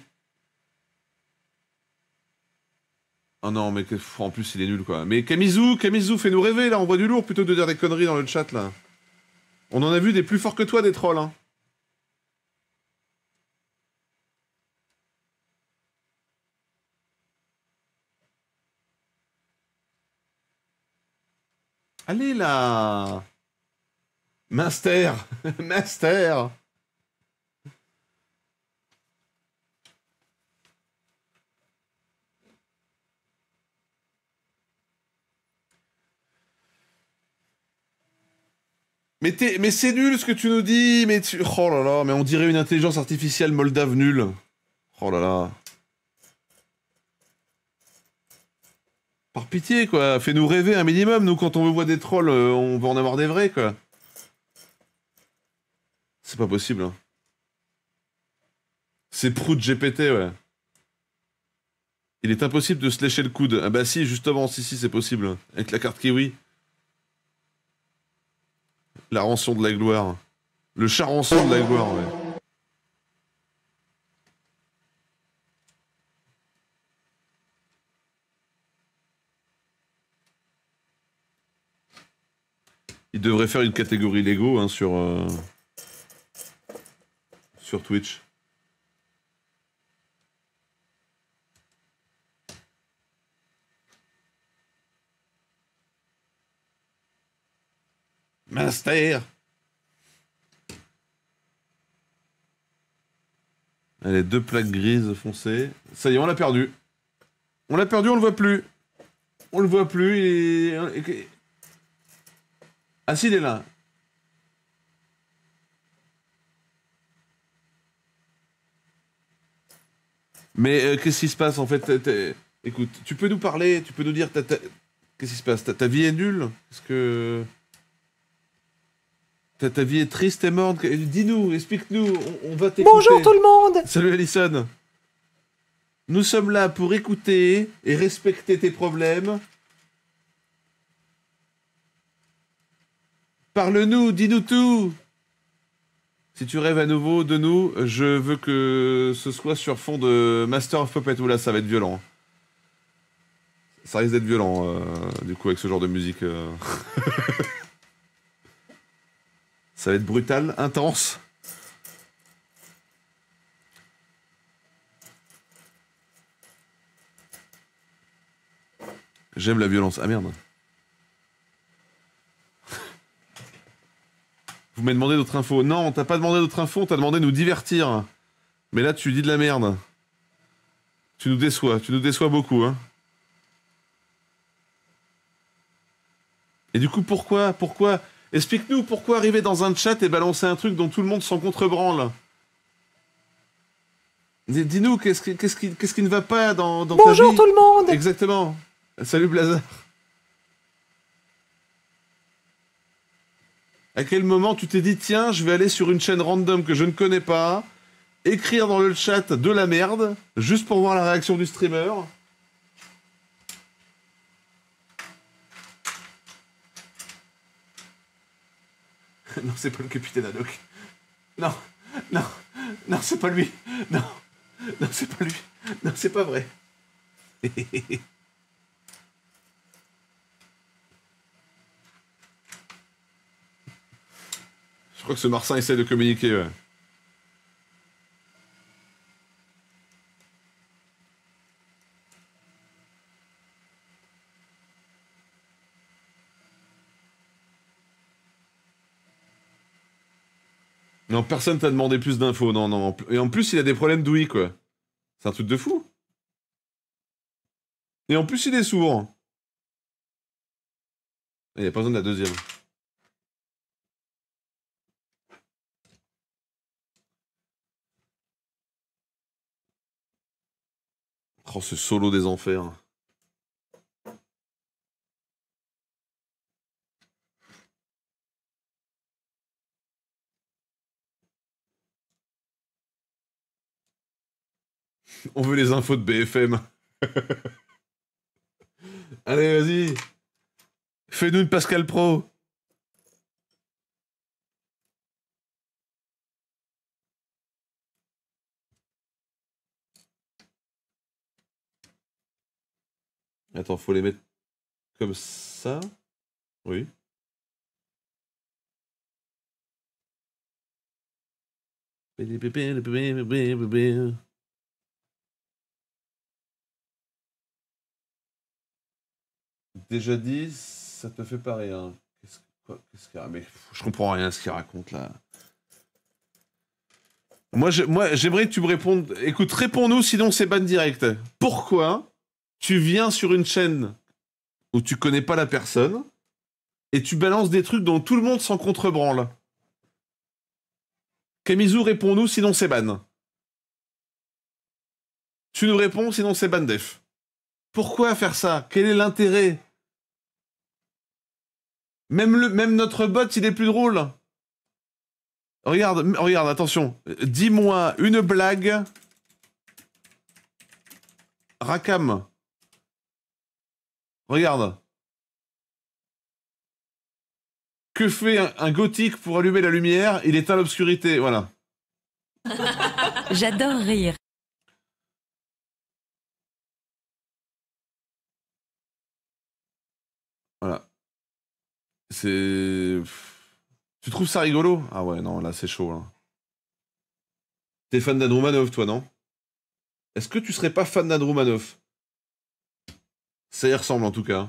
Oh non, mais en plus, il est nul, quoi. Mais Kamizu, Kamizu, fais-nous rêver, là. On voit du lourd plutôt que de dire des conneries dans le chat, là. On en a vu des plus forts que toi, des trolls, hein. Allez là Master Master Mais, c'est nul ce que tu nous dis, mais tu... Oh là là, mais on dirait une intelligence artificielle moldave nulle. Oh là là. Par pitié, quoi. Fais-nous rêver un minimum. Nous, quand on voit des trolls, euh, on va en avoir des vrais, quoi. C'est pas possible. Hein. C'est Prout GPT, ouais. Il est impossible de se le coude. Ah bah si, justement, si, si, c'est possible. Hein, avec la carte Kiwi. La rançon de la gloire. Le rançon de la gloire, ouais. Il devrait faire une catégorie Lego hein, sur, euh, sur Twitch. Master. Allez, deux plaques grises foncées. Ça y est, on l'a perdu. On l'a perdu, on le voit plus. On le voit plus. Ah si, il est là. Mais euh, qu'est-ce qui se passe en fait Écoute, tu peux nous parler, tu peux nous dire, qu'est-ce qui se passe Ta vie est nulle Est-ce que... Ta, vie est triste et morte. Dis-nous, explique-nous, on, va t'écouter. Bonjour tout le monde Salut Alison Nous sommes là pour écouter et respecter tes problèmes. Parle-nous, dis-nous tout Si tu rêves à nouveau de nous, je veux que ce soit sur fond de Master of Puppet. là ça va être violent ça risque d'être violent, euh, du coup, avec ce genre de musique. Euh. Ça va être brutal, intense. J'aime la violence. Ah merde. Vous m'avez demandé d'autres infos. Non, t'as pas demandé d'autres infos, t'as demandé de nous divertir. Mais là, tu dis de la merde. Tu nous déçois, tu nous déçois beaucoup. Hein. Et du coup, pourquoi Pourquoi Explique-nous pourquoi arriver dans un chat et balancer un truc dont tout le monde s'en contrebranle. Dis-nous, qu'est-ce qui, ne va pas dans, dans Bonjour ta tout le monde Exactement. Salut Blazar. À quel moment tu t'es dit, tiens, je vais aller sur une chaîne random que je ne connais pas, écrire dans le chat de la merde, juste pour voir la réaction du streamer non, c'est pas le capitaine Haddock. Non, non, non, c'est pas lui. Non, non, c'est pas lui. Non, c'est pas vrai. Je crois que ce marsin essaie de communiquer. Ouais. Non, personne t'a demandé plus d'infos, non, non. Et en plus, il a des problèmes d'ouïe, quoi. C'est un truc de fou. Et en plus, il est sourd. Il n'y a pas besoin de la deuxième. Oh, ce solo des enfers. On veut les infos de BFM. Allez, vas-y. Fais-nous une Pascal Pro. Attends, faut les mettre comme ça. Oui. déjà dit, ça te fait pas rien. Qu'est-ce qu'il a Mais je comprends rien à ce qu'il raconte là. Moi, j'aimerais que tu me répondes. Écoute, réponds-nous, sinon c'est ban direct. Pourquoi tu viens sur une chaîne où tu connais pas la personne et tu balances des trucs dont tout le monde s'en contrebranle Kamizu, réponds-nous, sinon c'est ban. Tu nous réponds, sinon c'est ban def. Pourquoi faire ça Quel est l'intérêt même, le, même notre bot, il est plus drôle. Regarde, regarde, attention. Dis-moi une blague. Rakam. Regarde. Que fait un, un, gothique pour allumer la lumière Il éteint l'obscurité, voilà. J'adore rire. C'est. Tu trouves ça rigolo Ah ouais, non, là c'est chaud. Là. Hein. T'es fan d'Andromanov, toi, non Est-ce que tu serais pas fan d'Andromanov Ça y ressemble en tout cas.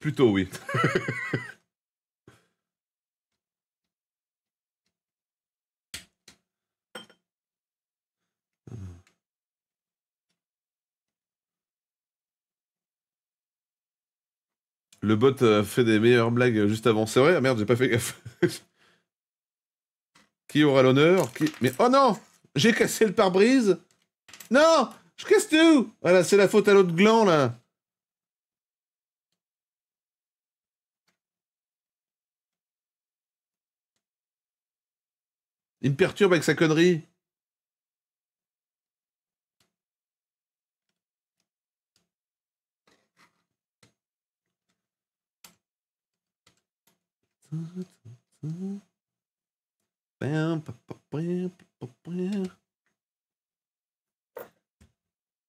Plutôt oui. Le bot euh, fait des meilleures blagues juste avant. C'est vrai ah Merde, j'ai pas fait gaffe. Qui aura l'honneur Mais oh non J'ai cassé le pare-brise Non Je casse tout Voilà, c'est la faute à l'autre gland, là. Il me perturbe avec sa connerie.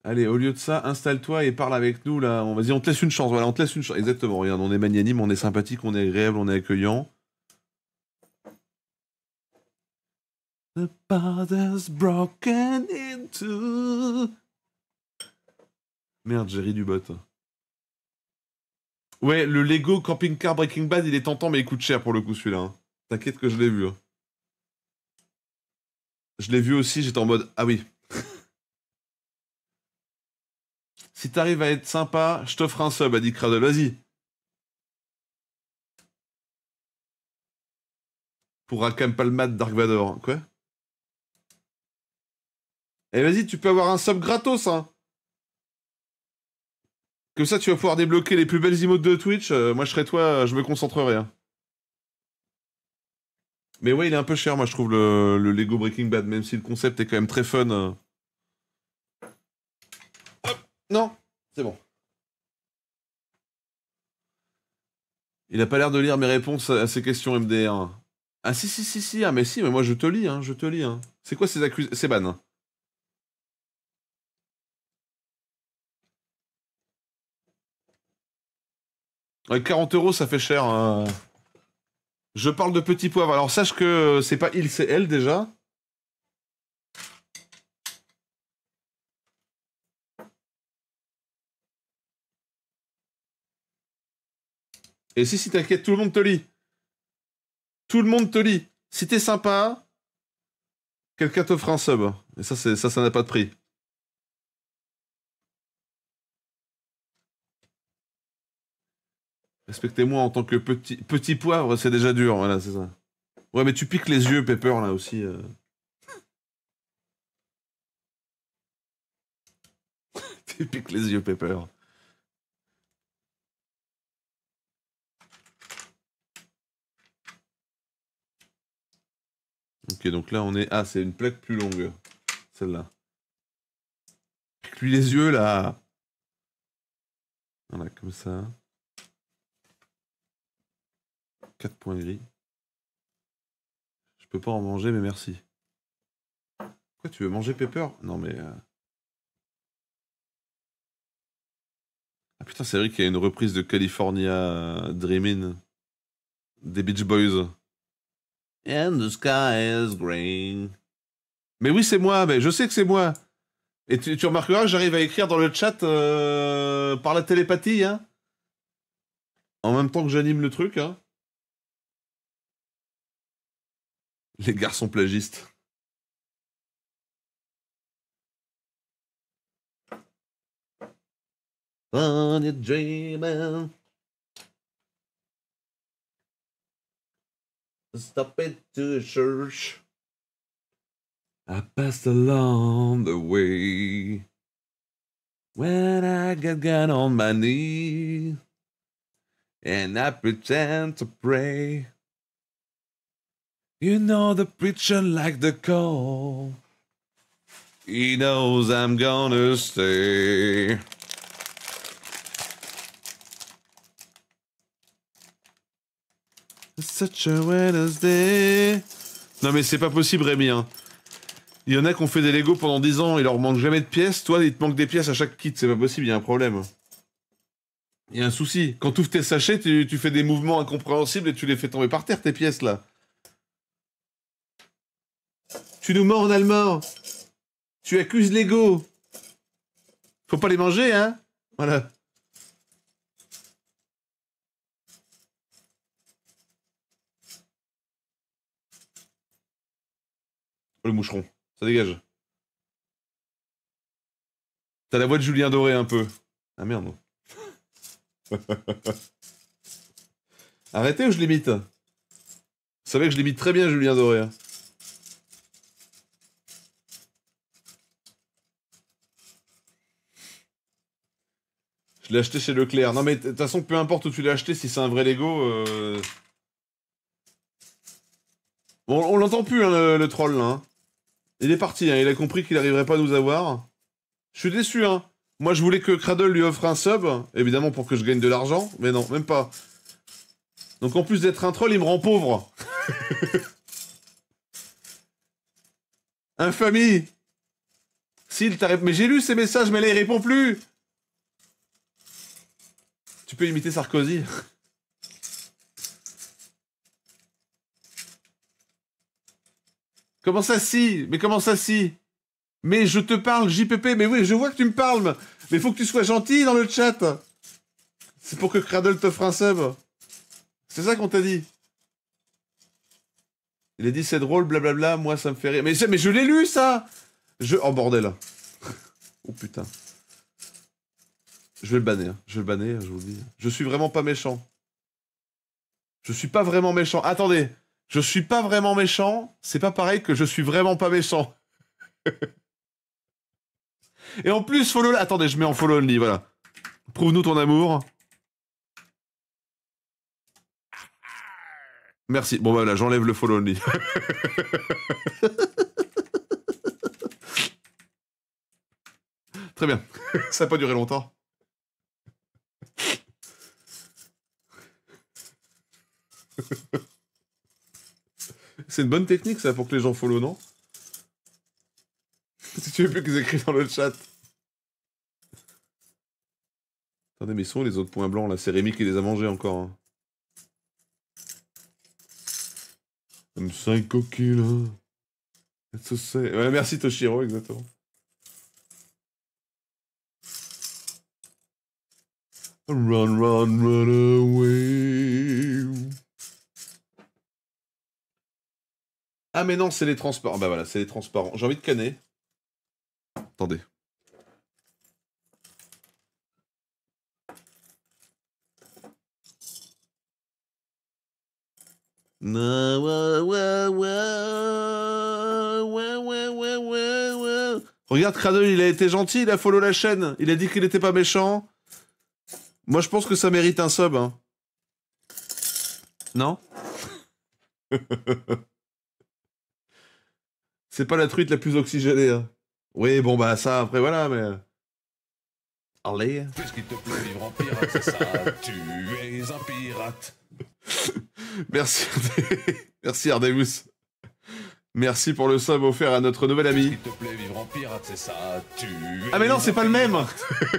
Allez, au lieu de ça, installe-toi et parle avec nous là. On vas-y, on te laisse une chance. Voilà, on te laisse une chance. Exactement. Regarde, on est magnanime, on est sympathique, on est agréable, on est accueillant. Merde, j'ai ri du bot. Ouais, le Lego Camping Car Breaking Bad, il est tentant, mais il coûte cher pour le coup, celui-là. Hein. T'inquiète que je l'ai vu. Hein. Je l'ai vu aussi, j'étais en mode Ah oui. si t'arrives à être sympa, je t'offre un sub, a dit Cradle, vas-y. Pour un Palmat Dark Vador, quoi Eh vas-y, tu peux avoir un sub gratos, hein comme ça, tu vas pouvoir débloquer les plus belles emotes de Twitch. Euh, moi, je serais toi, euh, je me concentrerai. Hein. Mais ouais, il est un peu cher, moi, je trouve, le, Lego Breaking Bad, même si le concept est quand même très fun. Euh. Non C'est bon. Il a pas l'air de lire mes réponses à ces questions MDR. Ah si si si si, ah mais si, mais moi je te lis, hein, je te lis. Hein. C'est quoi ces accusations c'est ban. 40 euros, ça fait cher. Hein. Je parle de petits poivres. Alors sache que euh, c'est pas il, c'est elle déjà. Et si, si t'inquiète, tout le monde te lit. Tout le monde te lit. Si t'es sympa, quelqu'un t'offre un sub. Et ça, ça n'a pas de prix. Respectez-moi en tant que petit, poivre, c'est déjà dur, voilà, c'est ça. Ouais, mais tu piques les yeux, Pepper, là aussi. Euh. tu piques les yeux, Pepper. Ok, donc là, on est... Ah, c'est une plaque plus longue, celle-là. Pique-lui les yeux, là Voilà, comme ça. 4 gris. Je peux pas en manger, mais merci. Quoi, tu veux manger Pepper Non, mais... Euh. Ah putain, c'est vrai qu'il y a une reprise de California euh, Dreaming. des Beach Boys. And the sky is green. Mais oui, c'est moi, mais je sais que c'est moi. Et tu, remarqueras remarqueras j'arrive à écrire dans le chat euh, par la télépathie, hein. En même temps que j'anime le truc, hein. Les garçons plagistes. On est dreaming. Stop it to church. I passed along the way. When I got down on my knee. And I pretend to pray. You know the preacher like the call. He knows I'm gonna stay. Such a Wednesday. Non mais c'est pas possible Rémi. Hein. Il y en a qui ont fait des Lego pendant 10 ans, il leur manque jamais de pièces. Toi, il te manque des pièces à chaque kit, c'est pas possible, il y a un problème. Il y a un souci. Quand tu ouvres tes sachets, tu fais des mouvements incompréhensibles et tu les fais tomber par terre, tes pièces là. Tu nous mords en allemand. Tu accuses l'ego. Faut pas les manger, hein Voilà. Oh, le moucheron, ça dégage. T'as la voix de Julien Doré un peu. Ah merde. Arrêtez ou je l'imite Vous savez que je l'imite très bien Julien Doré. Hein. l'ai acheté chez Leclerc. Non, mais de toute façon, peu importe où tu l'as acheté, si c'est un vrai Lego. Euh, bon, on l'entend plus, hein, le, troll, hein. Il est parti, hein. il a compris qu'il n'arriverait pas à nous avoir. Je suis déçu, Moi, je voulais que Cradle lui offre un sub, évidemment pour que je gagne de l'argent, mais non, même pas. Donc en plus d'être un troll, il me rend pauvre. Infamie S'il t'arrête... Mais j'ai lu ses messages, mais là, il répond plus tu peux imiter Sarkozy. Comment ça si Mais comment ça si Mais je te parle, JPP. Mais oui, je vois que tu me parles. Mais faut que tu sois gentil dans le chat. C'est pour que Cradle te un sub. C'est ça qu'on t'a dit. Il a dit c'est drôle, blablabla, moi ça me fait rire. Mais, mais je l'ai lu ça je... Oh bordel. oh putain. Je vais le banner. Hein. Je vais le banner, je vous le dis. Je suis vraiment pas méchant. Je suis pas vraiment méchant. Attendez, je suis pas vraiment méchant, c'est pas pareil que je suis vraiment pas méchant. Et en plus, follow... Attendez, je mets en follow only, voilà. Prouve-nous ton amour. Merci. Bon, voilà, j'enlève le follow only. Très bien. Ça n'a pas duré longtemps. C'est une bonne technique, ça, pour que les gens follow, non Si tu veux plus qu'ils écrivent dans le chat. Attendez, mais sont les autres points blancs, la C'est Rémi qui les a mangés encore. Hein. 5 coquille. ouais, merci Toshiro, exactement. Run, run, run away. Ah mais non, c'est les transparents. Ah, bah voilà, c'est les transparents. J'ai envie de canner. Attendez. Regarde Cradle, il a été gentil, il a follow la chaîne. Il a dit qu'il n'était pas méchant. Moi, je pense que ça mérite un sub. Hein. Non C'est pas la truite la plus oxygénée. Hein. Oui, bon, bah ça, après, voilà, mais... Euh, allez. Puisqu'il te ça. Tu es un pirate. Merci, Merci Ardemus. Merci pour le sub offert à notre nouvel ami. te plaît pirate, ah mais non, c'est pas le même.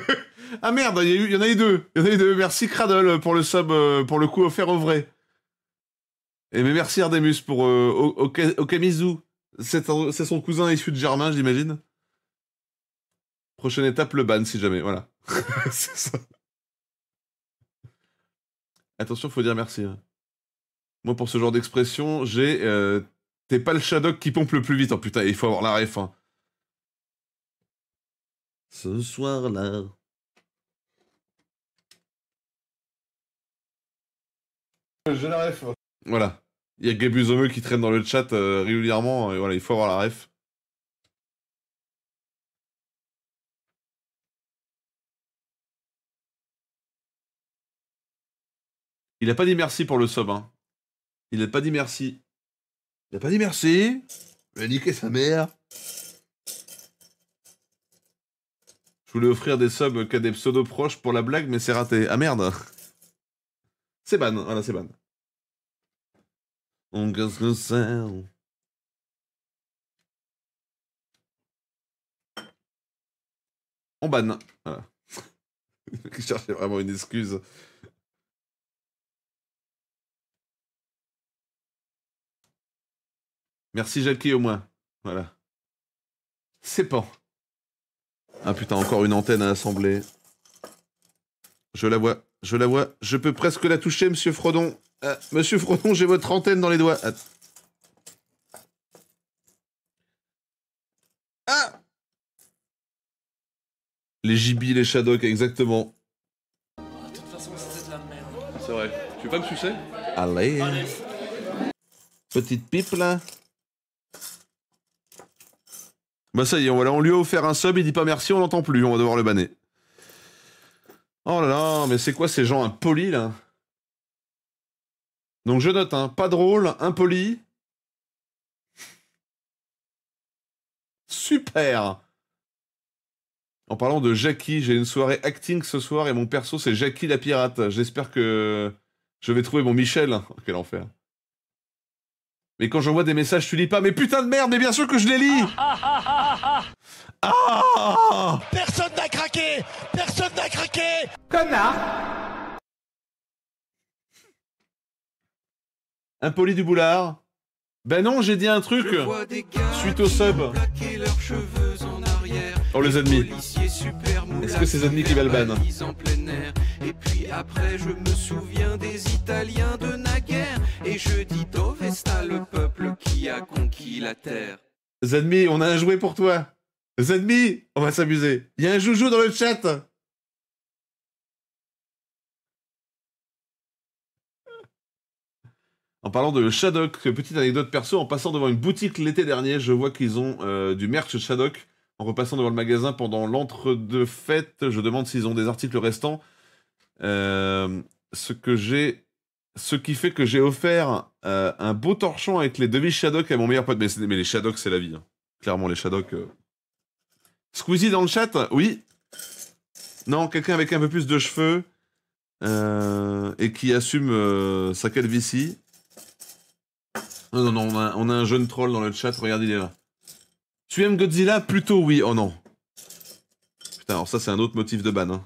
ah merde, il y, en a eu deux. Il a deux. Merci Cradle pour le sub, euh, pour le coup offert au vrai. Et eh, merci Ardemus pour au euh, Okamizu. C'est son cousin issu de Germain, j'imagine. Prochaine étape, le ban, si jamais. Voilà. c'est ça. Attention, faut dire merci. Hein. Moi, pour ce genre d'expression, j'ai. Euh, t'es pas le Shadok qui pompe le plus vite. Oh putain, il faut avoir la ref. Hein. Ce soir-là. J'ai la ref. Voilà. Il y a Gabuzomeux qui traîne dans le chat euh, régulièrement. Et voilà, il faut avoir la ref. Il a pas dit merci pour le sub. Hein. Il a pas dit merci. Il a pas dit merci. Il a niqué sa mère. Je voulais offrir des subs qu'à des pseudos proches pour la blague, mais c'est raté. Ah merde. C'est ban. Voilà, c'est ban on casse le On banne. Voilà. Je cherchais vraiment une excuse. Merci Jackie au moins. Voilà. C'est pas... Ah putain, encore une antenne à assembler. Je la vois, je la vois. Je peux presque la toucher, monsieur Frodon. Euh, monsieur Frodon, j'ai votre antenne dans les doigts. Ah Les gibis, les Shadow, exactement. de toute façon, merde. C'est vrai. Tu veux pas me sucer Allez. Petite pipe, là. Bah ça y est, voilà, on lui a offert un sub, il dit pas merci, on l'entend plus, on va devoir le banner. Oh là là, mais c'est quoi ces gens impolis, là donc je note, hein, pas drôle, impoli. Super En parlant de Jackie, j'ai une soirée acting ce soir et mon perso c'est Jackie la pirate. J'espère que je vais trouver mon Michel. Oh, quel enfer. Mais quand j'envoie des messages, tu lis pas. Mais putain de merde, mais bien sûr que je les lis ah Personne n'a craqué Personne n'a craqué Connard poli du boulard. Ben non, j'ai dit un truc suite au sub. Oh, les ennemis. Est-ce que c'est ennemis qui valent Et puis après, je me souviens des Italiens de naguère. Et je dis Dovesta, le peuple qui a conquis la terre. ennemis on a un jouet pour toi. les ennemis on va s'amuser. Il y a un joujou dans le chat. En parlant de Shadok, petite anecdote perso, en passant devant une boutique l'été dernier, je vois qu'ils ont euh, du merch Shadok. En repassant devant le magasin pendant l'entre-deux-fêtes, je demande s'ils ont des articles restants. Euh, ce que j'ai ce qui fait que j'ai offert euh, un beau torchon avec les demi Shadok à mon meilleur pote. Mais, les Shadok, c'est la vie. Hein. Clairement, les Shadok. Squeezie dans le chat Oui. Non, quelqu'un avec un peu plus de cheveux et qui assume sa calvitie. Non, non, non, on a, un jeune troll dans le chat, regardez, il est là. Tu aimes Godzilla Plutôt oui, oh non. Putain, alors ça, c'est un autre motif de ban. Hein.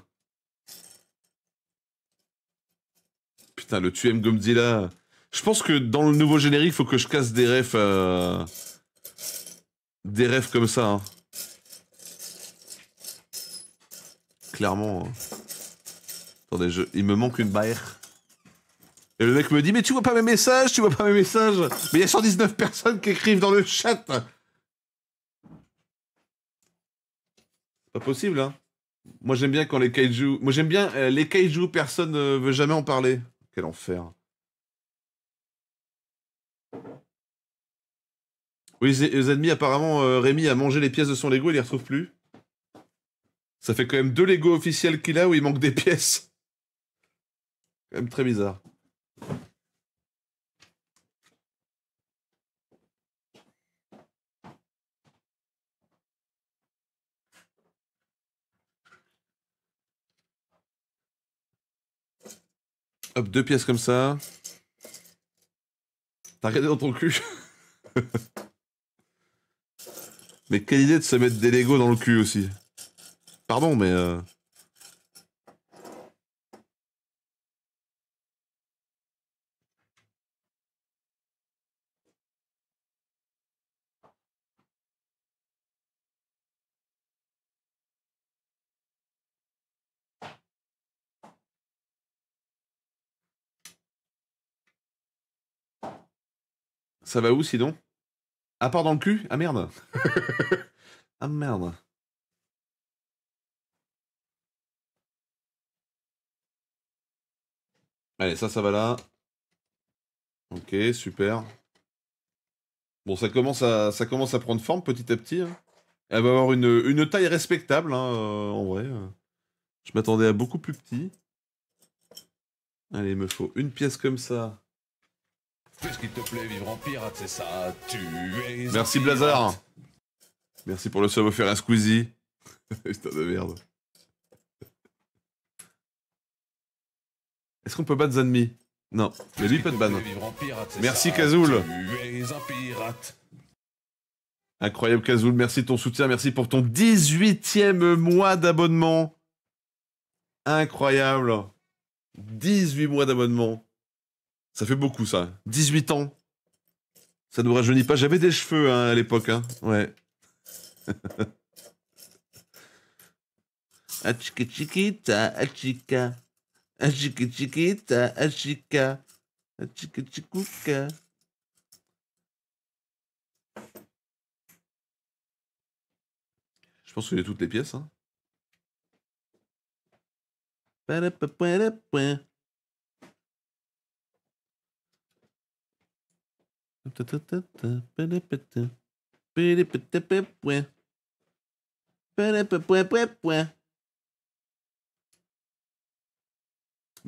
Putain, le tu aimes Godzilla. Je pense que dans le nouveau générique, il faut que je casse des refs. Euh, des refs comme ça. Hein. Clairement. Hein. Attendez, je... il me manque une barre. Et le mec me dit, mais tu vois pas mes messages, tu vois pas mes messages. Mais il y a 119 personnes qui écrivent dans le chat. C'est pas possible, hein. Moi j'aime bien quand les kaiju... Moi j'aime bien euh, les kaiju, personne ne veut jamais en parler. Quel enfer. Oui, les ennemis, euh, apparemment, euh, Rémi a mangé les pièces de son Lego, il les retrouve plus. Ça fait quand même deux Lego officiels qu'il a où il manque des pièces. Quand même très bizarre. Hop, deux pièces comme ça. T'as regardé dans ton cul Mais quelle idée de se mettre des Lego dans le cul aussi. Pardon, mais... Euh, Ça va où sinon À part dans le cul Ah merde Ah merde Allez, ça, ça va là. Ok, super. Bon, ça commence à, ça commence à prendre forme petit à petit. Hein. Elle va avoir une, taille respectable, hein, euh, en vrai. Euh. Je m'attendais à beaucoup plus petit. Allez, il me faut une pièce comme ça qu'il te plaît, vivre en pirate, c'est ça, tu es. Merci Blazard. Merci pour le sub faire à Squeezie. Putain de merde. Est-ce qu'on peut battre Zanmi Non, mais lui peut te ban. Merci Kazoul. Incroyable Kazoul, merci de ton soutien, merci pour ton 18e mois d'abonnement. Incroyable. 18 mois d'abonnement. Ça fait beaucoup, ça. 18 ans. Ça ne nous rajeunit pas. J'avais des cheveux hein, à l'époque. Hein. Ouais. Achika chiquita, achika. Achika chiquita, achika. Achika chikuka. Je pense que j'ai toutes les pièces. Hein. Mais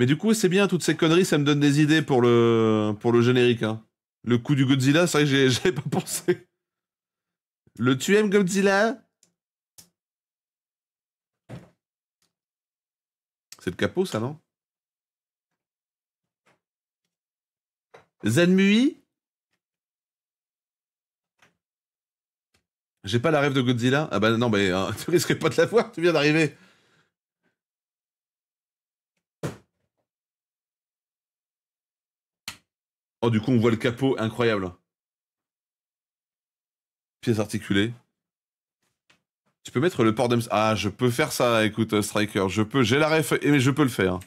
du coup, c'est bien, toutes ces conneries, ça me donne des idées pour le, pour le générique. Hein. Le coup du Godzilla, c'est vrai que j'avais pas pensé. Le tu aimes Godzilla C'est le capot, ça, non Zenmui J'ai pas la rêve de Godzilla Ah bah non, mais hein, tu risques pas de la voir, tu viens d'arriver. Oh, du coup, on voit le capot, incroyable. Pièce articulée. Tu peux mettre le port d'Ems... Ah, je peux faire ça, écoute, Striker. Je peux, j'ai la ref, mais je peux le faire.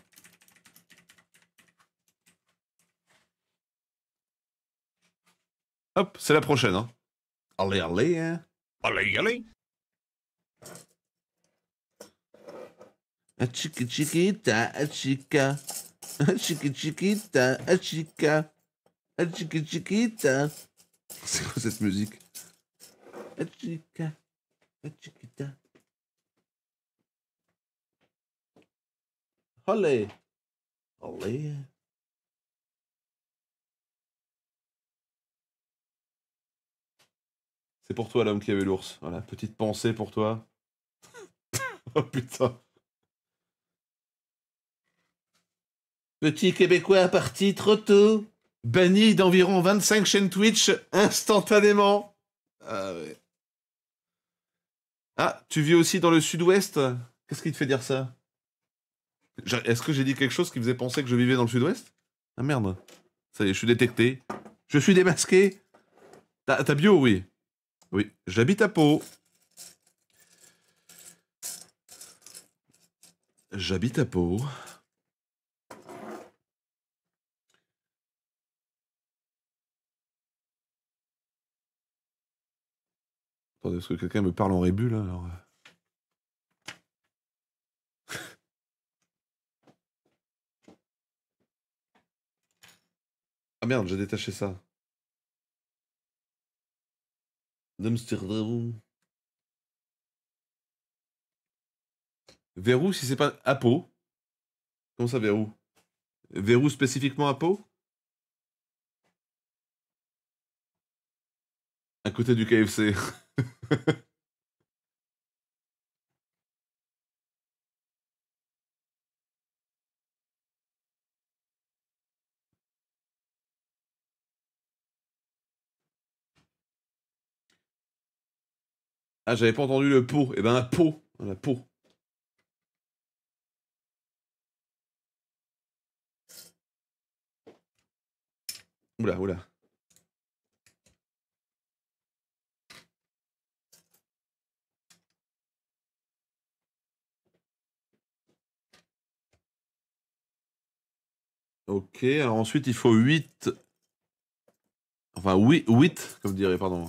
Hop, c'est la prochaine. Hein. Allez, allez. Hein. Além, além. A chica chiquita, tá, a chica. A chica chiquita, tá, a chica. A chica chiquita. C'est quoi cette musique A chica. A chiquita. Tá. Olé. Olé. C'est pour toi l'homme qui avait l'ours. Voilà, petite pensée pour toi. oh putain. Petit Québécois parti trop tôt. Banni d'environ 25 chaînes Twitch instantanément. Ah, ah, tu vis aussi dans le sud-ouest Qu'est-ce qui te fait dire ça Est-ce que j'ai dit quelque chose qui faisait penser que je vivais dans le sud-ouest Ah merde. Ça y est, je suis détecté. Je suis démasqué. T'as bio, oui. Oui, j'habite à Pau. J'habite à Pau. Attendez, est-ce que quelqu'un me parle en là, alors euh. Ah merde, j'ai détaché ça. d'Amsterdam. Verrou, si c'est pas Apo. Comment ça, Verrou Verrou spécifiquement Apo À côté du KFC. Ah, j'avais pas entendu le pot. Eh ben, un pot. La pot. Oula, oula. Ok, alors ensuite il faut 8. Enfin, 8, 8 comme dirait, pardon.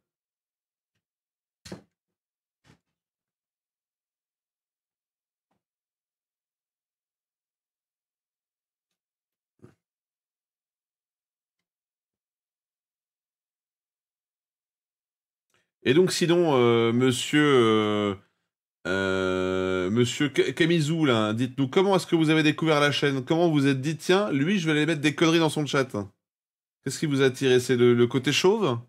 Et donc, sinon, euh, monsieur. Euh, euh, monsieur Kamizou, là, dites-nous comment est-ce que vous avez découvert la chaîne Comment vous êtes dit, tiens, lui, je vais aller mettre des conneries dans son chat Qu'est-ce qui vous a attiré C'est le, côté chauve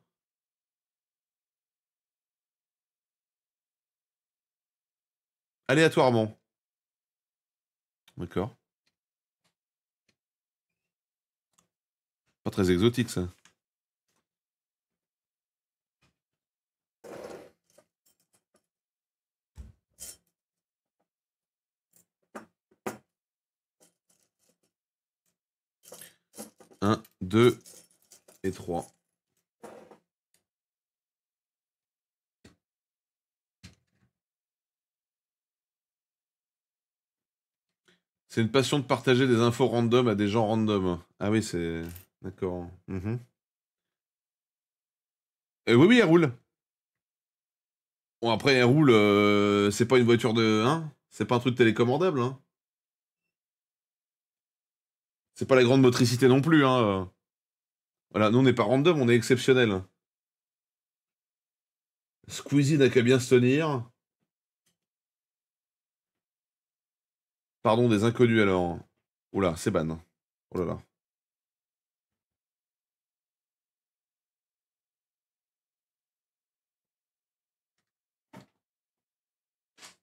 Aléatoirement. D'accord. Pas très exotique, ça. 1, 2 et 3. C'est une passion de partager des infos random à des gens random. Ah oui, c'est... D'accord. Mmh. oui, oui, elle roule. Bon, après, elle roule, euh, c'est pas une voiture de... Hein, c'est pas un truc télécommandable, hein c'est pas la grande motricité non plus. Hein. Voilà, nous on n'est pas random, on est exceptionnel. Squeezie n'a qu'à bien se tenir. Pardon, des inconnus alors. Oula, c'est ban. Oh là là.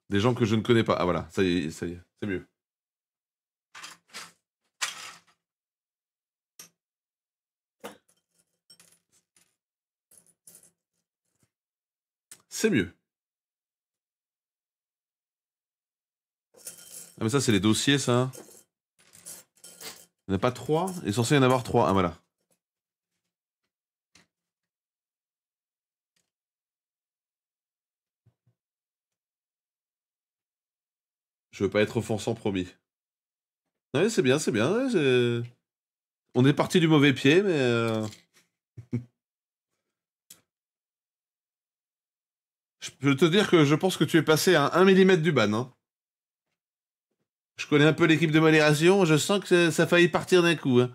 Des gens que je ne connais pas. Ah voilà, ça ça y est, c'est mieux. c'est mieux. Ah mais ça c'est les dossiers ça. Il n'y en a pas trois Il est censé y en avoir trois. Ah voilà. Je veux pas être offensant, promis. Ouais, c'est bien, c'est bien. on est parti du mauvais pied, mais... Euh, Je veux te dire que je pense que tu es passé à 1 mm du ban. Hein. Je connais un peu l'équipe de modération, je sens que ça a failli partir d'un coup. Hein.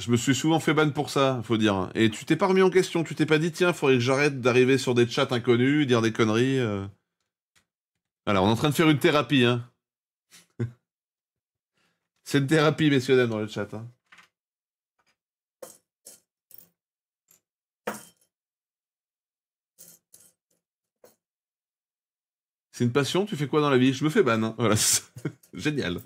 Je me suis souvent fait ban pour ça, faut dire. Hein. Et tu t'es pas remis en question, tu t'es pas dit, tiens, faudrait que j'arrête d'arriver sur des chats inconnus, dire des conneries. Euh. Alors, on est en train de faire une thérapie. Hein. C'est une thérapie, messieurs, dames, dans le chat. Hein. C'est une passion Tu fais quoi dans la vie Je me fais ban. Hein. Génial.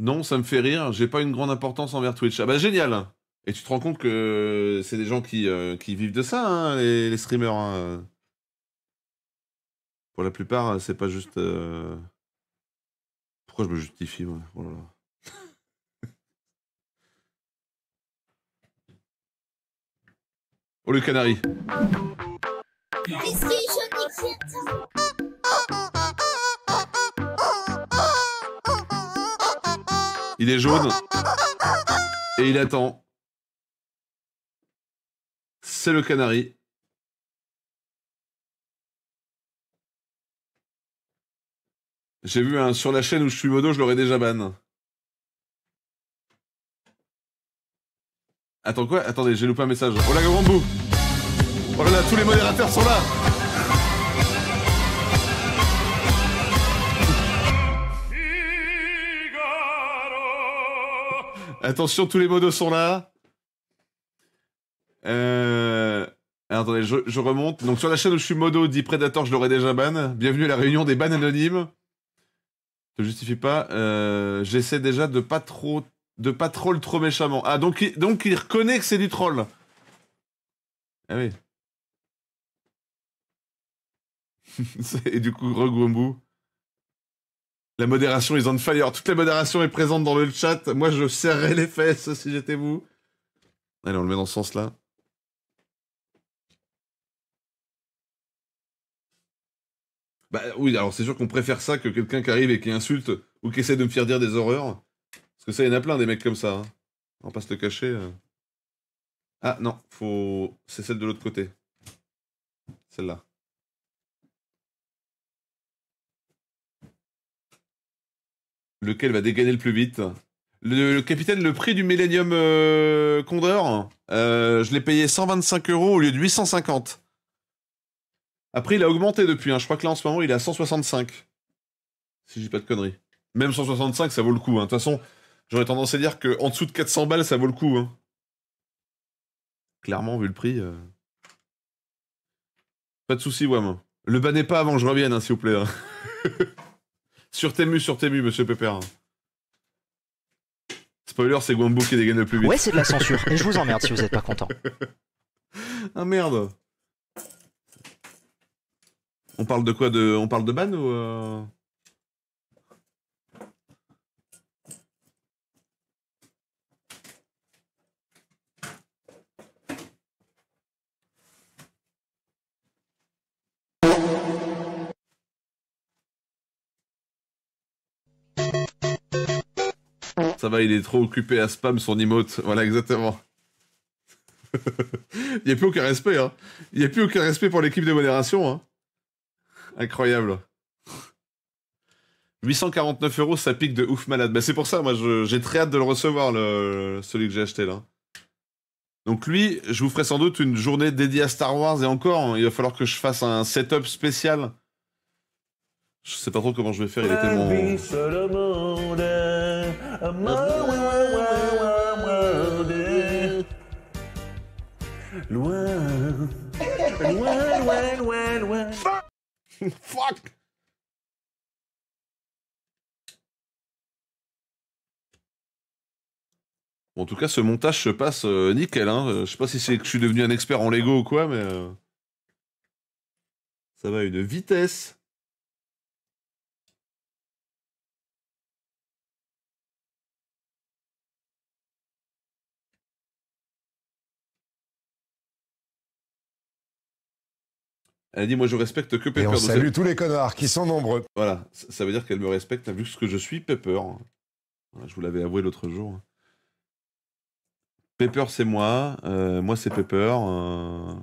Non, ça me fait rire, j'ai pas une grande importance envers Twitch. Ah bah génial Et tu te rends compte que c'est des gens qui, euh, qui, vivent de ça, hein, les, streamers. Hein. Pour la plupart, euh, c'est pas juste... Euh, pourquoi je me justifie moi oh là là. Oh le canari. Il est jaune. Et il attend. C'est le canari. J'ai vu un sur la chaîne où je suis modo, je l'aurais déjà ban. Attends quoi Attendez, j'ai loupé un message. Oh la Oh là là, tous les modérateurs sont là Attention, tous les modos sont là. Euh... attendez, je, remonte. Donc sur la chaîne où je suis modo, dit Predator, je l'aurais déjà ban. Bienvenue à la réunion des bans anonymes. Je te justifie pas. Euh, j'essaie déjà de pas trop de pas troll trop méchamment. Ah donc il, donc il reconnaît que c'est du troll. Ah oui. Et du coup, bout. La modération is on fire. Toute la modération est présente dans le chat. Moi, je serrais les fesses si j'étais vous. Allez, on le met dans ce sens-là. Bah oui, alors c'est sûr qu'on préfère ça que quelqu'un qui arrive et qui insulte ou qui essaie de me faire dire des horreurs. Parce que ça, il y en a plein des mecs comme ça. Hein. On va pas se le cacher. Euh. Ah non, faut. C'est celle de l'autre côté. Celle-là. Lequel va dégainer le plus vite le, capitaine, le prix du Millennium euh, Condor, euh, je l'ai payé 125 euros au lieu de 850. Après, il a augmenté depuis. Hein. Je crois que là, en ce moment, il est à 165. Si je dis pas de conneries. Même 165, ça vaut le coup. Hein. De toute façon, j'aurais tendance à dire qu'en dessous de 400 balles, ça vaut le coup. Hein. Clairement, vu le prix. Euh. Pas de soucis, Wam. Le bannez pas avant que je revienne, s'il vous plaît. Sur Temu, sur Temu, monsieur Pépère. Spoiler, c'est Guambo qui dégaine le plus vite. Ouais, c'est de la censure. Et je vous emmerde si vous n'êtes pas content. Ah merde. On parle de quoi de... On parle de ban ou. Euh? Ça va, il est trop occupé à spam son emote. Voilà, exactement. il n'y a plus aucun respect, hein. Il n'y a plus aucun respect pour l'équipe de modération, hein. Incroyable. 849 euros, ça pique de ouf malade. Bah, c'est pour ça, moi, j'ai très hâte de le recevoir, le, celui que j'ai acheté, là. Donc lui, je vous ferai sans doute une journée dédiée à Star Wars, et encore, hein, il va falloir que je fasse un setup spécial. Je sais pas trop comment je vais faire, il est tellement... Loin, loin, loin, loin, Fuck! En tout cas, ce montage se passe euh, nickel. Hein. Euh, je sais pas si c'est que je suis devenu un expert en Lego ou quoi, mais euh, ça va à une vitesse. Elle dit Moi, je respecte que Pepper. Et on salue tous les connards qui sont nombreux. Voilà, ça veut dire qu'elle me respecte vu ce que je suis, Pepper. je vous l'avais avoué l'autre jour. Pepper, c'est moi. Euh, moi, c'est Pepper. Euh,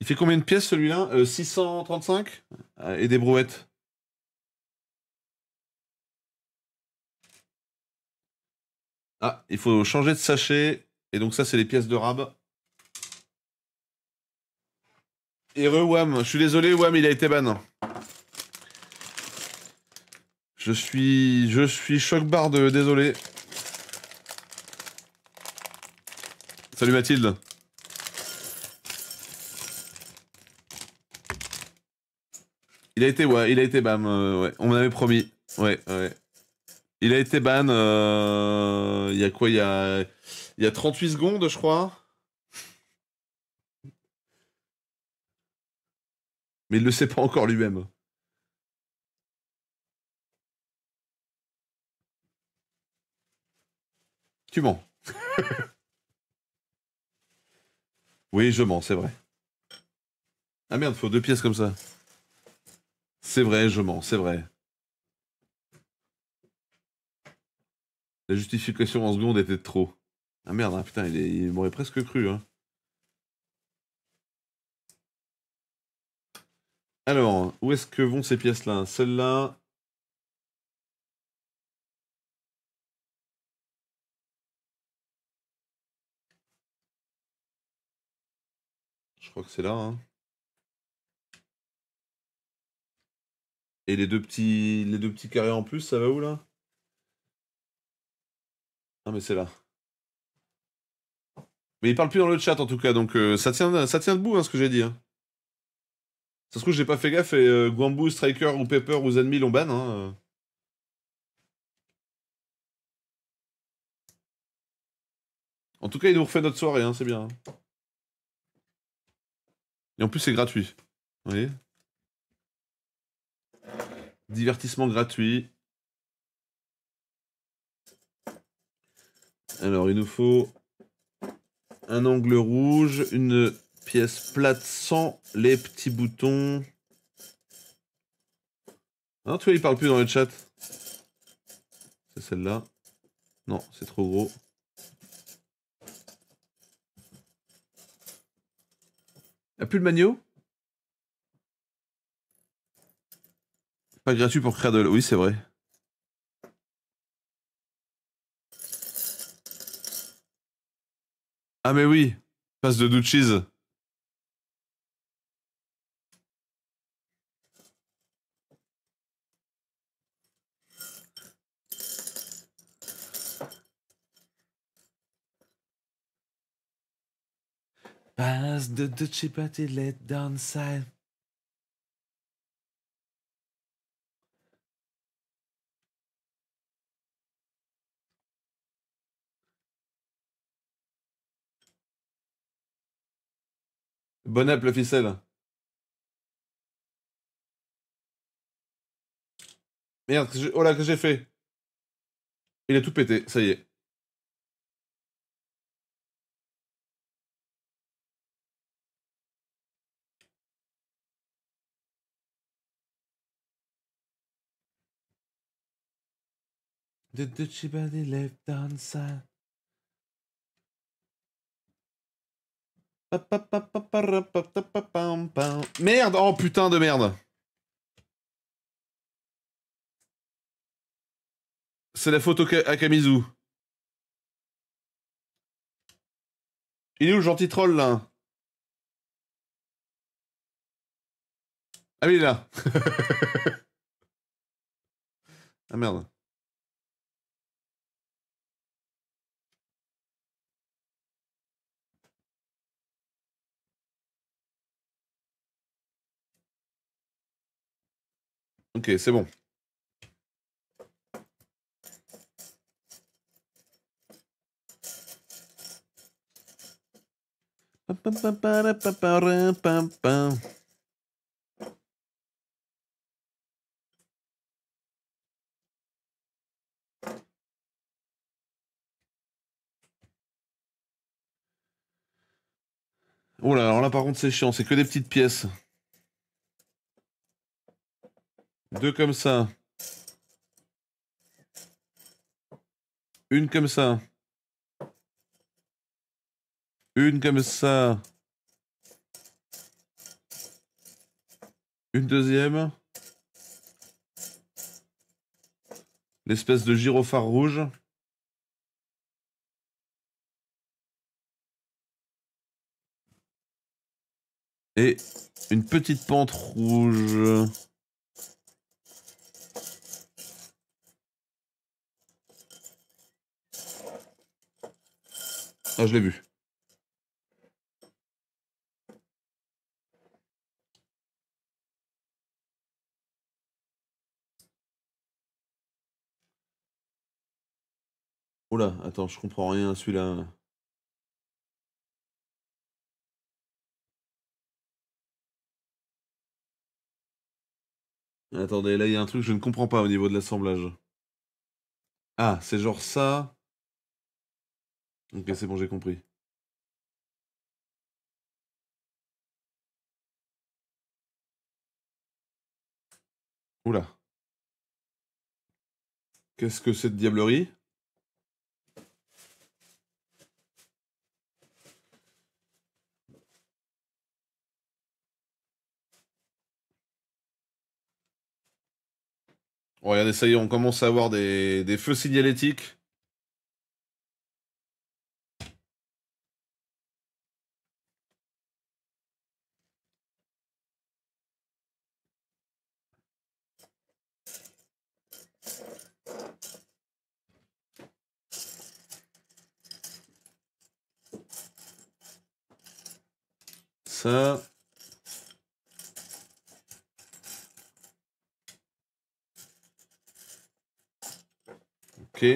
il fait combien de pièces celui-là 635 euh, Et des brouettes. Ah, il faut changer de sachet. Et donc, ça, c'est les pièces de rab. Et Wam. Je suis désolé, Wam, il a été ban. Je suis. Je suis choc barre de désolé. Salut Mathilde. Il a été, ouais, il a été ban, euh, ouais. On m'avait promis. Ouais, ouais. Il a été ban. Euh, il y a quoi Il y a... il y a 38 secondes, je crois. mais il ne le sait pas encore lui-même. Tu mens. oui, je mens, c'est vrai. Ah merde, faut deux pièces comme ça. C'est vrai, je mens, c'est vrai. La justification en seconde était trop. Ah merde, hein, putain, il, il m'aurait presque cru. Hein. Alors, où est-ce que vont ces pièces-là Celle-là. Je crois que c'est là. Hein. Et les deux petits les deux petits carrés en plus, ça va où là Ah mais c'est là. Mais il parle plus dans le chat en tout cas, donc euh, ça tient ça tient debout hein, ce que j'ai dit. Hein. Ça se trouve, j'ai pas fait gaffe et euh, Striker ou Pepper ou Zanmi l'ont Hein, euh. En tout cas, il nous refait notre soirée, hein, c'est bien. Hein. Et en plus, c'est gratuit. Vous voyez Divertissement gratuit. Alors, il nous faut un angle rouge, une Pièce plate sans les petits boutons. Non, hein, tu vois, il parle plus dans le chat. C'est celle-là. Non, c'est trop gros. Y'a plus le manio Pas gratuit pour créer de l'eau. oui c'est vrai. Ah mais oui, passe de douches Pass the Dutchy Patty let down side. Bon app, ficelle. Merde, que oh là, que j'ai fait. Il est tout pété, ça y est. The Dutchy left Merde Oh putain de merde C'est la photo à Kamizu. Il est où le gentil troll là Ah oui, il est là Ah merde Ok, c'est bon. Oh alors là par contre c'est chiant, c'est que des petites pièces. Deux comme ça. Une comme ça. Une comme ça. Une deuxième. L'espèce de gyrophare rouge. Et une petite pente rouge. Ah, je l'ai vu. Oula, attends, je comprends rien à celui-là. Attendez, là il y a un truc que je ne comprends pas au niveau de l'assemblage. Ah, c'est genre ça. Ok, c'est bon, j'ai compris. Oula. Qu'est-ce que cette diablerie oh, regardez, ça y est, on commence à avoir des, des feux signalétiques. Ok.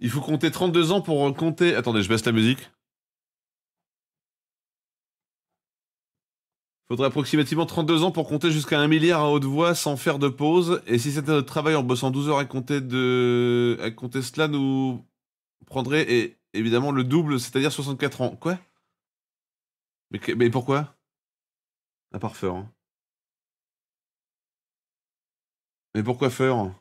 Il faut compter 32 ans pour compter. Attendez, je baisse la musique. Faudrait approximativement 32 ans pour compter jusqu'à un milliard à haute voix sans faire de pause. Et si c'était notre travail en bossant 12 heures à compter, de... cela, nous prendrait évidemment le double, c'est-à-dire 64 ans. Quoi mais, mais, pourquoi À part Feur. Hein. Mais pourquoi faire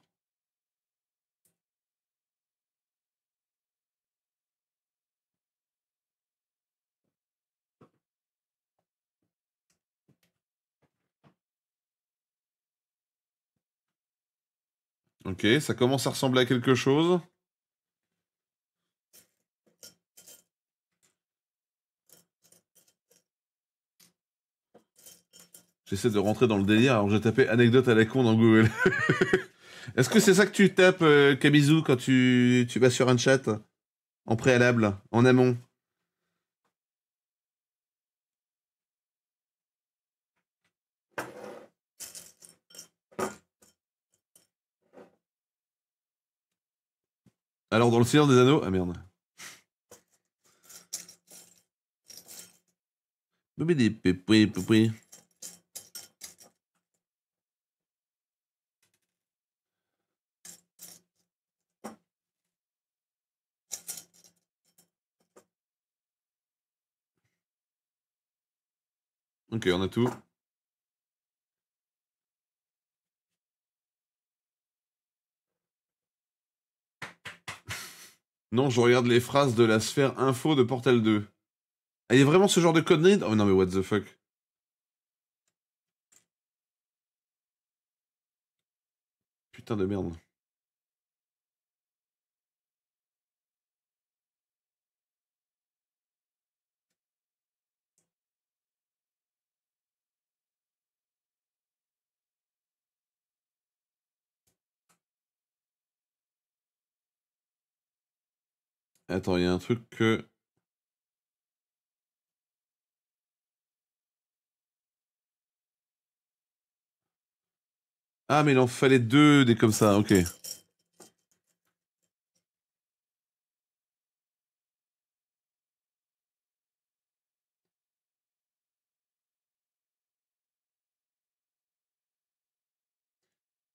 Ok, ça commence à ressembler à quelque chose. J'essaie de rentrer dans le délire, alors j'ai tapé anecdote à la con dans Google. Est-ce que c'est ça que tu tapes, euh, quand tu, tu vas sur un chat En préalable, en amont Alors dans le ciel des Anneaux. Ah merde. Ok, on a tout. Non, je regarde les phrases de la sphère info de Portal 2. Ah, il y a vraiment ce genre de conneries Oh non, mais what the fuck. Putain de merde. Attends, il y a un truc que... Ah, mais il en fallait deux, des comme ça, ok.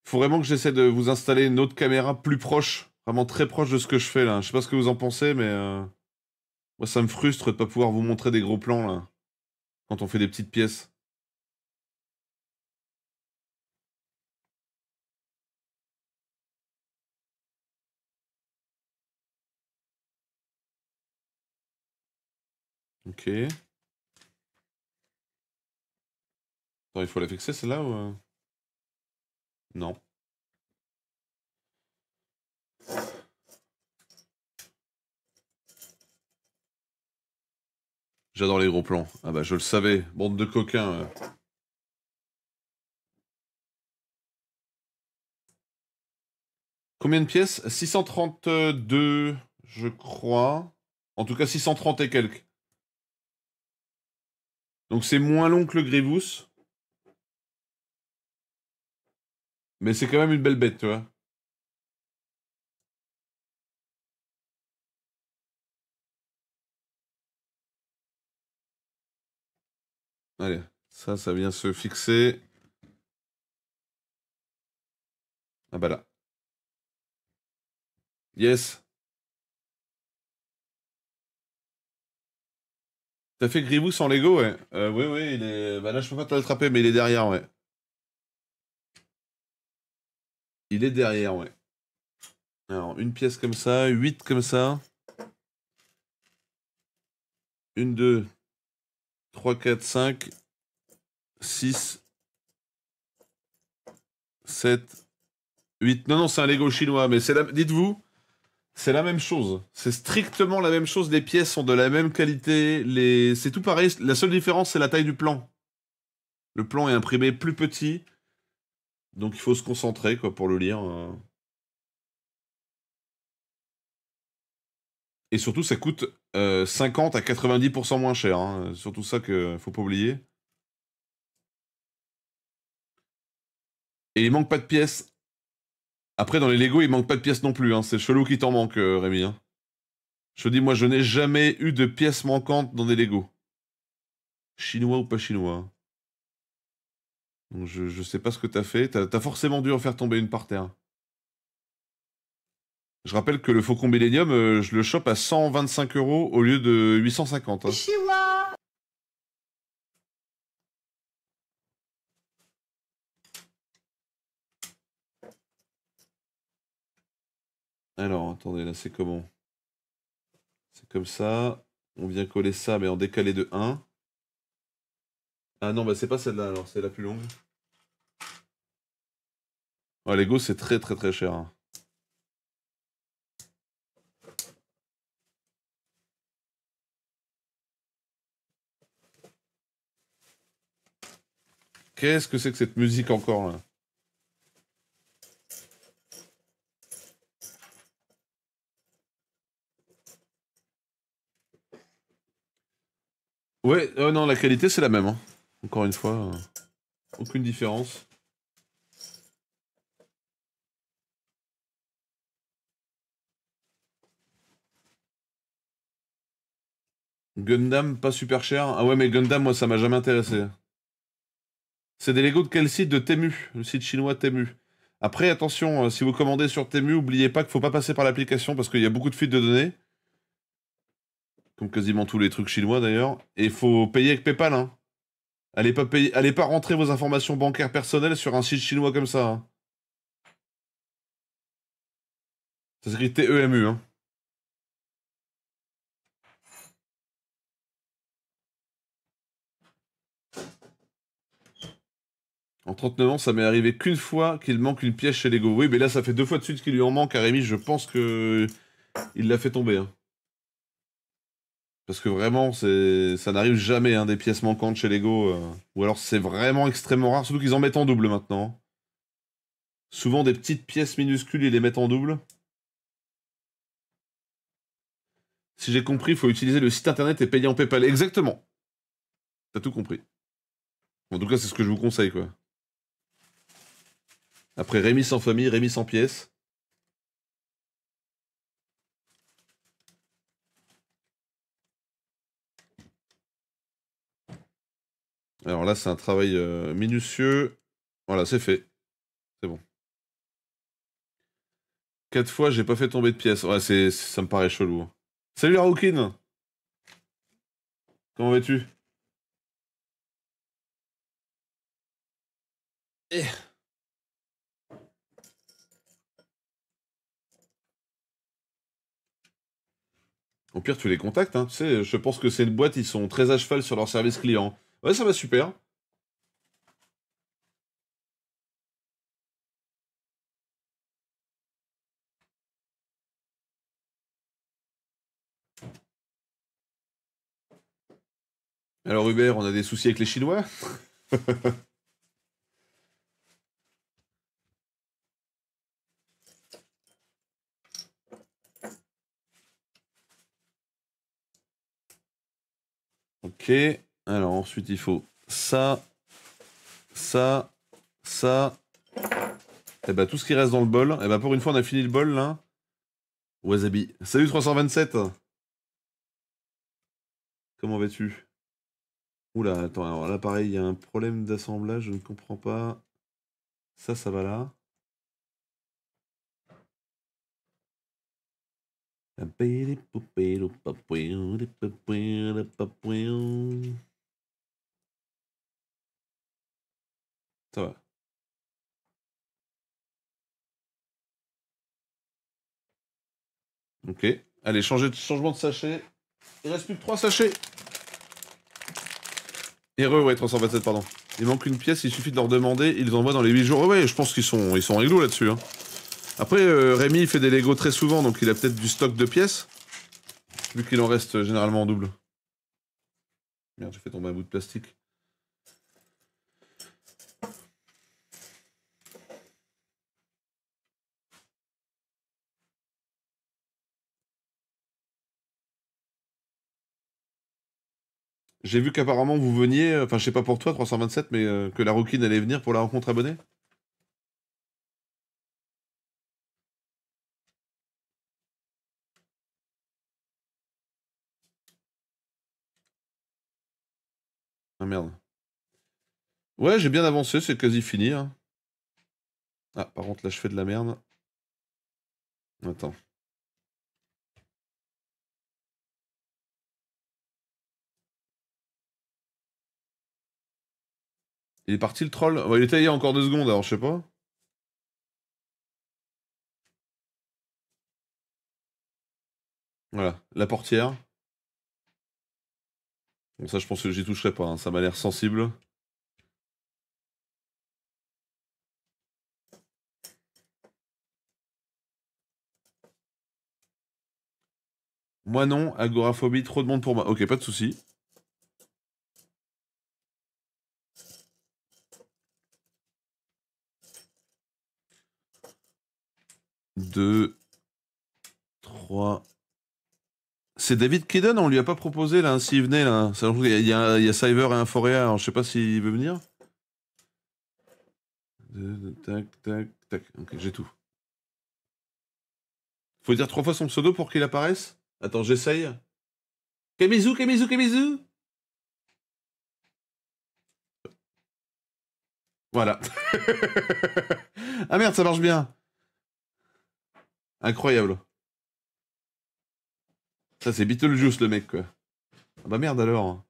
Faut vraiment que j'essaie de vous installer une autre caméra plus proche vraiment très proche de ce que je fais là. Je sais pas ce que vous en pensez, mais euh, moi ça me frustre de pas pouvoir vous montrer des gros plans là quand on fait des petites pièces. Ok. Attends, il faut la fixer celle-là ou... Euh non. J'adore les gros plans. Ah bah je le savais, bande de coquins. Euh. Combien de pièces 632, je crois. En tout cas, 630 et quelques. Donc c'est moins long que le Grivous. Mais c'est quand même une belle bête, tu vois. Ça, ça vient se fixer. Ah bah là. Yes. T'as fait Gribou sans Lego, ouais. Euh, oui, oui, il est... Bah là, je peux pas te l'attraper, mais il est derrière, ouais. Il est derrière, ouais. Alors, une pièce comme ça, huit comme ça. Une, deux, trois, quatre, cinq, 6, 7, 8. Non, non, c'est un Lego chinois, mais c'est la... dites-vous, c'est la même chose. C'est strictement la même chose. Les pièces sont de la même qualité. Les... C'est tout pareil. La seule différence, c'est la taille du plan. Le plan est imprimé plus petit. Donc il faut se concentrer quoi, pour le lire. Euh. Et surtout, ça coûte 50 euh, à 90% moins cher. Hein. Surtout ça qu'il ne faut pas oublier. Et il manque pas de pièces. Après, dans les Lego, il manque pas de pièces non plus. Hein. C'est chelou qui t'en manque, euh, Rémi. Hein. Je te dis, moi, je n'ai jamais eu de pièces manquantes dans des Lego. Chinois ou pas chinois. je, je sais pas ce que t'as fait. T'as forcément dû en faire tomber une par terre. Je rappelle que le Faucon Millennium, euh, je le chope à 125 euros au lieu de 850. Hein. Chinois Alors, attendez, là c'est comment C'est comme ça. On vient coller ça, mais en décalé de 1. Ah non, bah c'est pas celle-là alors, c'est la plus longue. Oh, Lego, c'est très très très cher. Hein. Qu'est-ce que c'est que cette musique encore là Ouais, euh, non, la qualité c'est la même. Hein. Encore une fois, euh, aucune différence. Gundam, pas super cher. Ah ouais, mais Gundam, moi, ça m'a jamais intéressé. C'est des Lego de quel site De Temu, le site chinois Temu. Après, attention, euh, si vous commandez sur Temu, n'oubliez pas qu'il ne faut pas passer par l'application parce qu'il y a beaucoup de fuites de données comme quasiment tous les trucs chinois d'ailleurs. Et il faut payer avec PayPal. Hein. Allez pas, payer, allez pas rentrer vos informations bancaires personnelles sur un site chinois comme ça. Hein. Ça s'écrit TEMU. Hein. En 39 ans, ça m'est arrivé qu'une fois qu'il manque une pièce chez Lego. Oui, mais là, ça fait deux fois de suite qu'il lui en manque à Je pense que il l'a fait tomber. Hein. Parce que vraiment, ça n'arrive jamais, hein, des pièces manquantes chez Lego. Euh. Ou alors c'est vraiment extrêmement rare, surtout qu'ils en mettent en double maintenant. Souvent des petites pièces minuscules, ils les mettent en double. Si j'ai compris, il faut utiliser le site internet et payer en PayPal. Exactement. T'as tout compris. En tout cas, c'est ce que je vous conseille, quoi. Après Rémi sans famille, Rémi sans pièces. Alors là, c'est un travail euh, minutieux. Voilà, c'est fait. C'est bon. Quatre fois, j'ai pas fait tomber de pièces. Ouais, c'est, ça me paraît chelou. Hein. Salut Hawking. Comment vas-tu eh. Au pire, tu les contactes. Hein. Tu sais, je pense que une boîte, ils sont très à cheval sur leur service client. Ouais, ça va super. Alors Hubert, on a des soucis avec les Chinois Ok. Alors ensuite, il faut ça, ça, ça. Et eh bah ben, tout ce qui reste dans le bol. Et eh bah ben, pour une fois, on a fini le bol là. Wasabi. Salut 327 Comment vas-tu Oula, attends, alors là pareil, il y a un problème d'assemblage, je ne comprends pas. Ça, ça va là. Ça Ok. Allez, changer de, changement de sachet. Il reste plus que 3 sachets. Heureux, ouais, 327, pardon. Il manque une pièce, il suffit de leur demander, ils envoient dans les 8 jours. Ouais, je pense qu'ils sont, ils sont réglo là-dessus. Hein. Après, euh, Rémi, il fait des Lego très souvent, donc il a peut-être du stock de pièces. Vu qu'il en reste généralement en double. Merde, j'ai fait tomber un bout de plastique. J'ai vu qu'apparemment vous veniez, euh, enfin je sais pas pour toi 327, mais euh, que la roquine allait venir pour la rencontre abonnée Ah merde. Ouais, j'ai bien avancé, c'est quasi fini. Hein. Ah, par contre, là, je fais de la merde. Attends. Il est parti le troll Il était il encore deux secondes, alors je sais pas. Voilà, la portière. Bon, ça, je pense que j'y toucherai pas. Hein. Ça m'a l'air sensible. Moi non, agoraphobie, trop de monde pour moi. Ok, pas de souci. 2, 3. C'est David Kiddon, on lui a pas proposé là, s'il venait là. Il y, a, Cyber et un Foria, je sais pas s'il veut venir. Tac, tac, tac. Ok, j'ai tout. Faut dire trois fois son pseudo pour qu'il apparaisse Attends, j'essaye. Kemizu, kemizu, kemizu Voilà. ah merde, ça marche bien. Incroyable. Ça, c'est Beetlejuice, le mec, quoi. Ah bah merde, alors.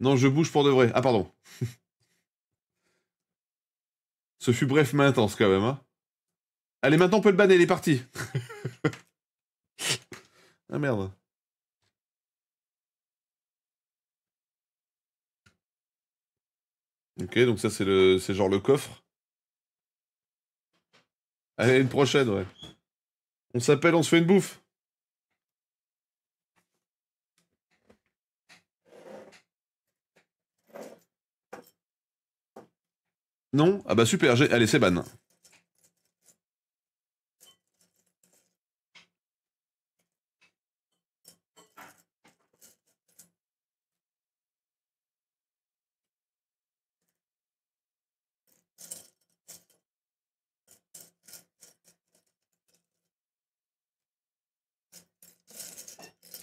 Non, je bouge pour de vrai. Ah, pardon. Ce fut bref mais intense quand même. Hein. Allez, maintenant on peut le banner, il est parti. ah merde. Ok, donc ça c'est le c'est genre le coffre. Allez, une prochaine, ouais. On s'appelle, on se fait une bouffe. Non Ah bah super, allez, c'est ban.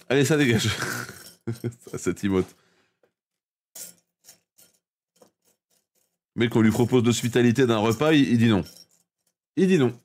Allez, ça dégage. ça, c'est mais qu'on lui propose l'hospitalité d'un repas, il dit non. Il dit non.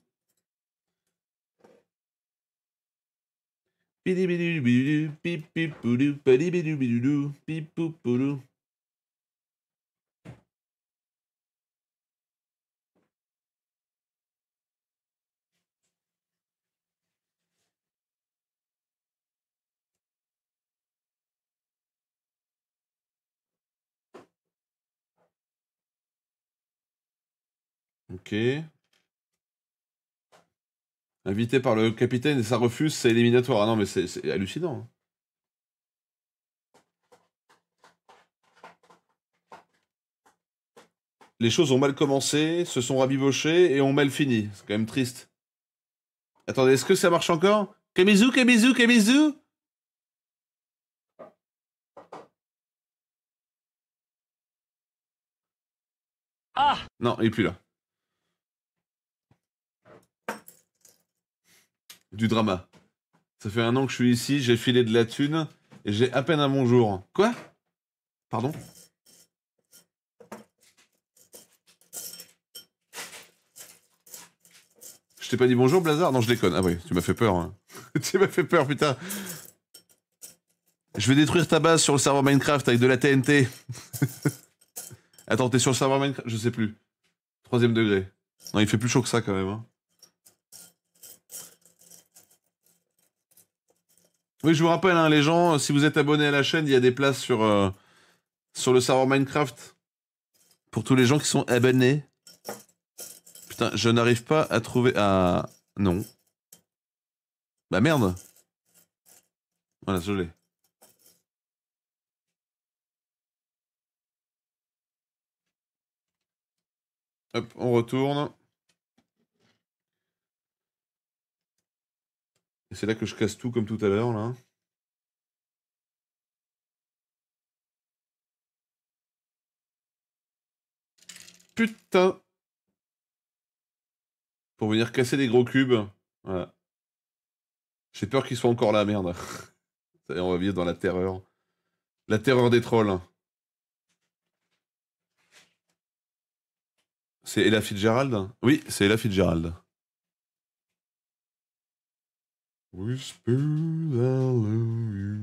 Invité par le capitaine et ça refuse, c'est éliminatoire. Ah non, mais c'est hallucinant. Hein. Les choses ont mal commencé, se sont rabibochées et ont mal fini. C'est quand même triste. Attendez, est-ce que ça marche encore Kemizu, Kemizu, Kemizu Ah Non, il est plus là. du drama. Ça fait un an que je suis ici, j'ai filé de la thune et j'ai à peine un bonjour. Quoi Pardon Je t'ai pas dit bonjour, Blazard Non, je déconne. Ah oui, tu m'as fait peur. Hein. tu m'as fait peur, putain. Je vais détruire ta base sur le serveur Minecraft avec de la TNT. Attends, t'es sur le serveur Minecraft Je sais plus. Troisième degré. Non, il fait plus chaud que ça quand même. Hein. Oui, je vous rappelle, hein, les gens, si vous êtes abonnés à la chaîne, il y a des places sur, euh, sur le serveur Minecraft. Pour tous les gens qui sont abonnés. Putain, je n'arrive pas à trouver... Ah, non. Bah merde. Voilà, je l'ai. Hop, on retourne. C'est là que je casse tout comme tout à l'heure, là. Putain Pour venir casser des gros cubes. J'ai peur qu'ils soient encore là, merde. Ça on va vivre dans la terreur. La terreur des trolls. C'est Ella Fitzgerald Oui, c'est Ella Fitzgerald. Whisper I love you.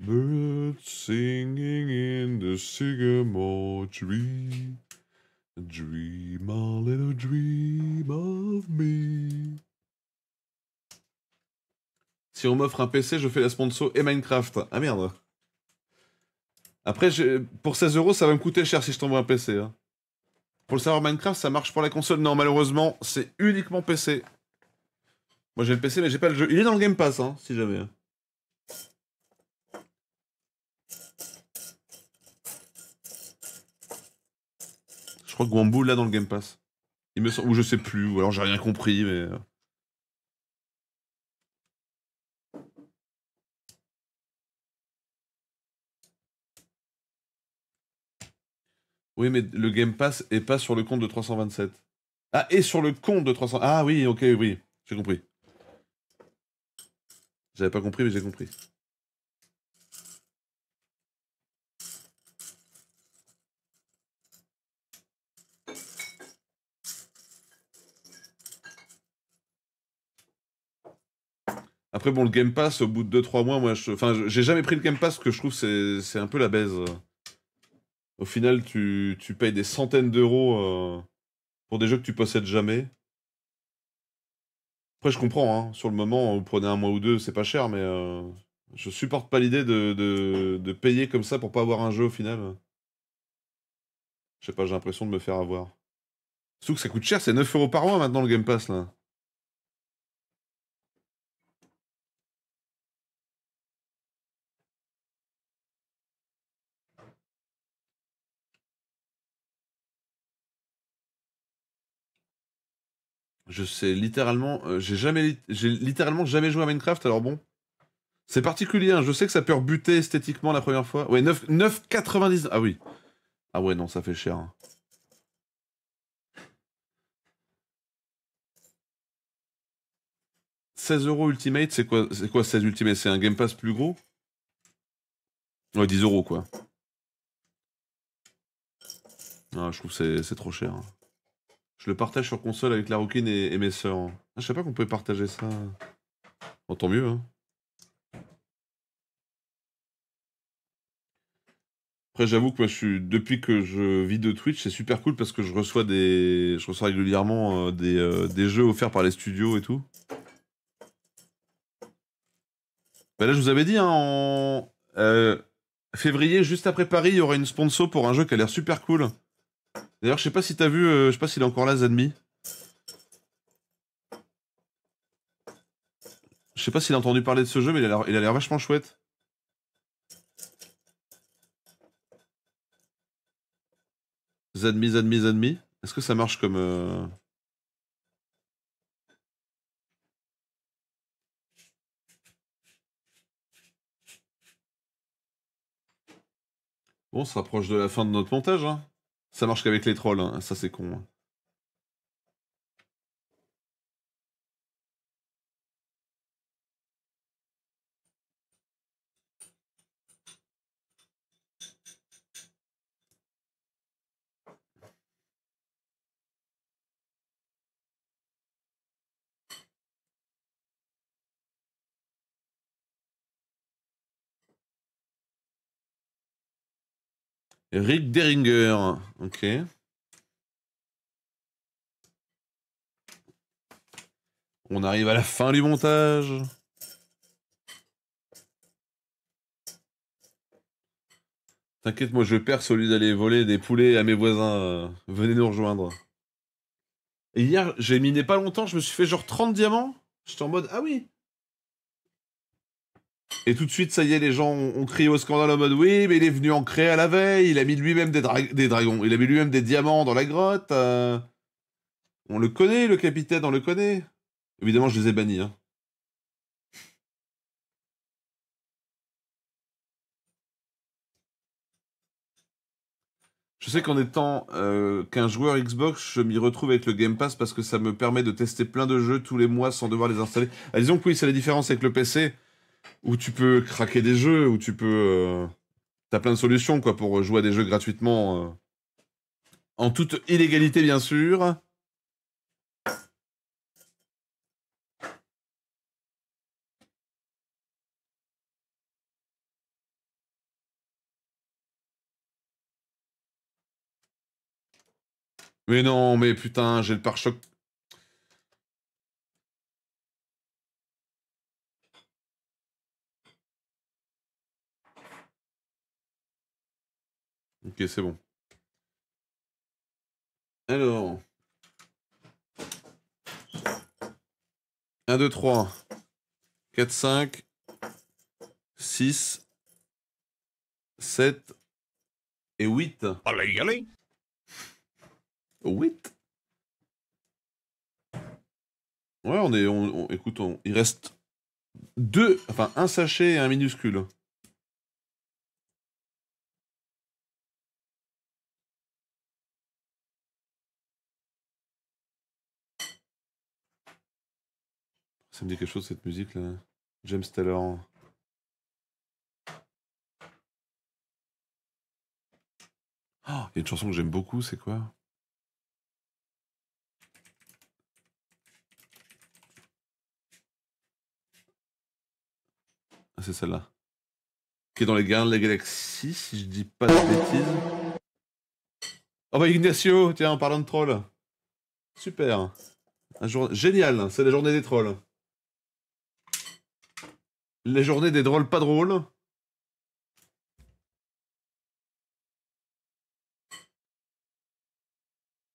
Birds singing in the sycamore tree. Dream a little dream of me. Si on m'offre un PC, je fais la sponsor et Minecraft. Ah merde. Après, pour 16 euros, ça va me coûter cher si je t'envoie un PC. Hein. Pour le savoir, Minecraft, ça marche pour la console. Non, malheureusement, c'est uniquement PC. Moi j'ai le PC mais j'ai pas le jeu. Il est dans le Game Pass, hein, si jamais. Je crois que Gwambu là dans le Game Pass. Il me ou je sais plus, ou alors j'ai rien compris, mais. Euh. Oui, mais le Game Pass est pas sur le compte de 327. Ah, et sur le compte de 300. Ah oui, ok, oui, j'ai compris pas compris, mais j'ai compris. Après, bon, le Game Pass, au bout de 2-3 mois, moi, je... enfin, j'ai jamais pris le Game Pass, que je trouve c'est, c'est un peu la baise. Au final, tu, tu payes des centaines d'euros euh, pour des jeux que tu possèdes jamais. Après, je comprends, hein, sur le moment, vous prenez un mois ou deux, c'est pas cher, mais euh, je supporte pas l'idée de, de, payer comme ça pour pas avoir un jeu au final. Je sais pas, j'ai l'impression de me faire avoir. Surtout que ça coûte cher, c'est 9 euros par mois maintenant le Game Pass là. Je sais littéralement, euh, j'ai jamais, j'ai littéralement jamais joué à Minecraft. Alors bon, c'est particulier. Hein, je sais que ça peut rebuter esthétiquement la première fois. Ouais, 9,99€, Ah oui. Ah ouais, non, ça fait cher. 16€ hein. euros Ultimate, c'est quoi, c'est quoi 16 Ultimate C'est un Game Pass plus gros Ouais, 10 euros quoi. Ah, je trouve que c'est trop cher. Hein. Je le partage sur console avec la Rockin et, mes sœurs. Hein. Ah, je je sais pas qu'on pouvait partager ça. tant mieux. Hein. Après, j'avoue que moi, je suis, depuis que je vis de Twitch, c'est super cool parce que je reçois des, régulièrement euh, euh, des, jeux offerts par les studios et tout. Bah, là, je vous avais dit, hein, en euh, février, juste après Paris, il y aura une sponsor pour un jeu qui a l'air super cool. D'ailleurs, je sais pas si t'as vu, euh, je sais pas s'il est encore là, Zadmi. Je sais pas s'il a entendu parler de ce jeu, mais il a l'air vachement chouette. Zadmi, Zadmi, Zadmi. Est-ce que ça marche comme. Euh, bon, on se rapproche de la fin de notre montage. Hein. Ça marche qu'avec les trolls, hein. ça c'est con. Hein. Rick Deringer, Ok. On arrive à la fin du montage. T'inquiète, moi je perds celui d'aller voler des poulets à mes voisins. Venez nous rejoindre. Et hier, j'ai miné pas longtemps, je me suis fait genre 30 diamants. J'étais en mode, ah oui, et tout de suite, ça y est, les gens ont, crié au scandale en mode oui, mais il est venu en créer à la veille, il a mis lui-même des, dragons, il a mis lui-même des diamants dans la grotte. Euh. On le connaît, le capitaine, on le connaît. Évidemment, je les ai bannis. Hein. Je sais qu'en étant euh, qu'un joueur Xbox, je m'y retrouve avec le Game Pass parce que ça me permet de tester plein de jeux tous les mois sans devoir les installer. Ah, disons que oui, c'est la différence avec le PC où tu peux craquer des jeux, où tu peux. Euh, t'as plein de solutions quoi pour jouer à des jeux gratuitement. Euh, en toute illégalité, bien sûr. Mais non, mais putain, j'ai le pare-choc Ok, c'est bon. Alors. 1, 2, 3, 4, 5, 6, 7 et 8. Allez, allez 8 Ouais, on est. On, écoute, il reste deux, enfin un sachet et un minuscule. Ça me dit quelque chose cette musique là. James Taylor. Oh, il y a une chanson que j'aime beaucoup, c'est quoi ah, C'est celle-là. Qui est dans les Gardes de la Galaxie, si je dis pas de bêtises. Oh bah Ignacio, tiens, en parlant de trolls. Super. Un jour... Génial, c'est la journée des trolls. Les journées des drôles pas drôles.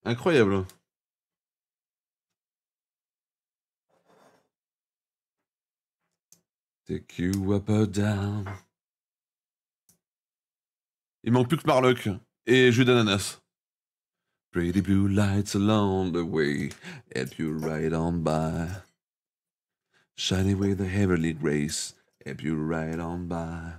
Incroyable. Take you up or down. Il manque plus que Marlock et jus d'ananas. Pretty blue lights along the way, help you ride on by. Shining with the heavenly grace, if you ride on by.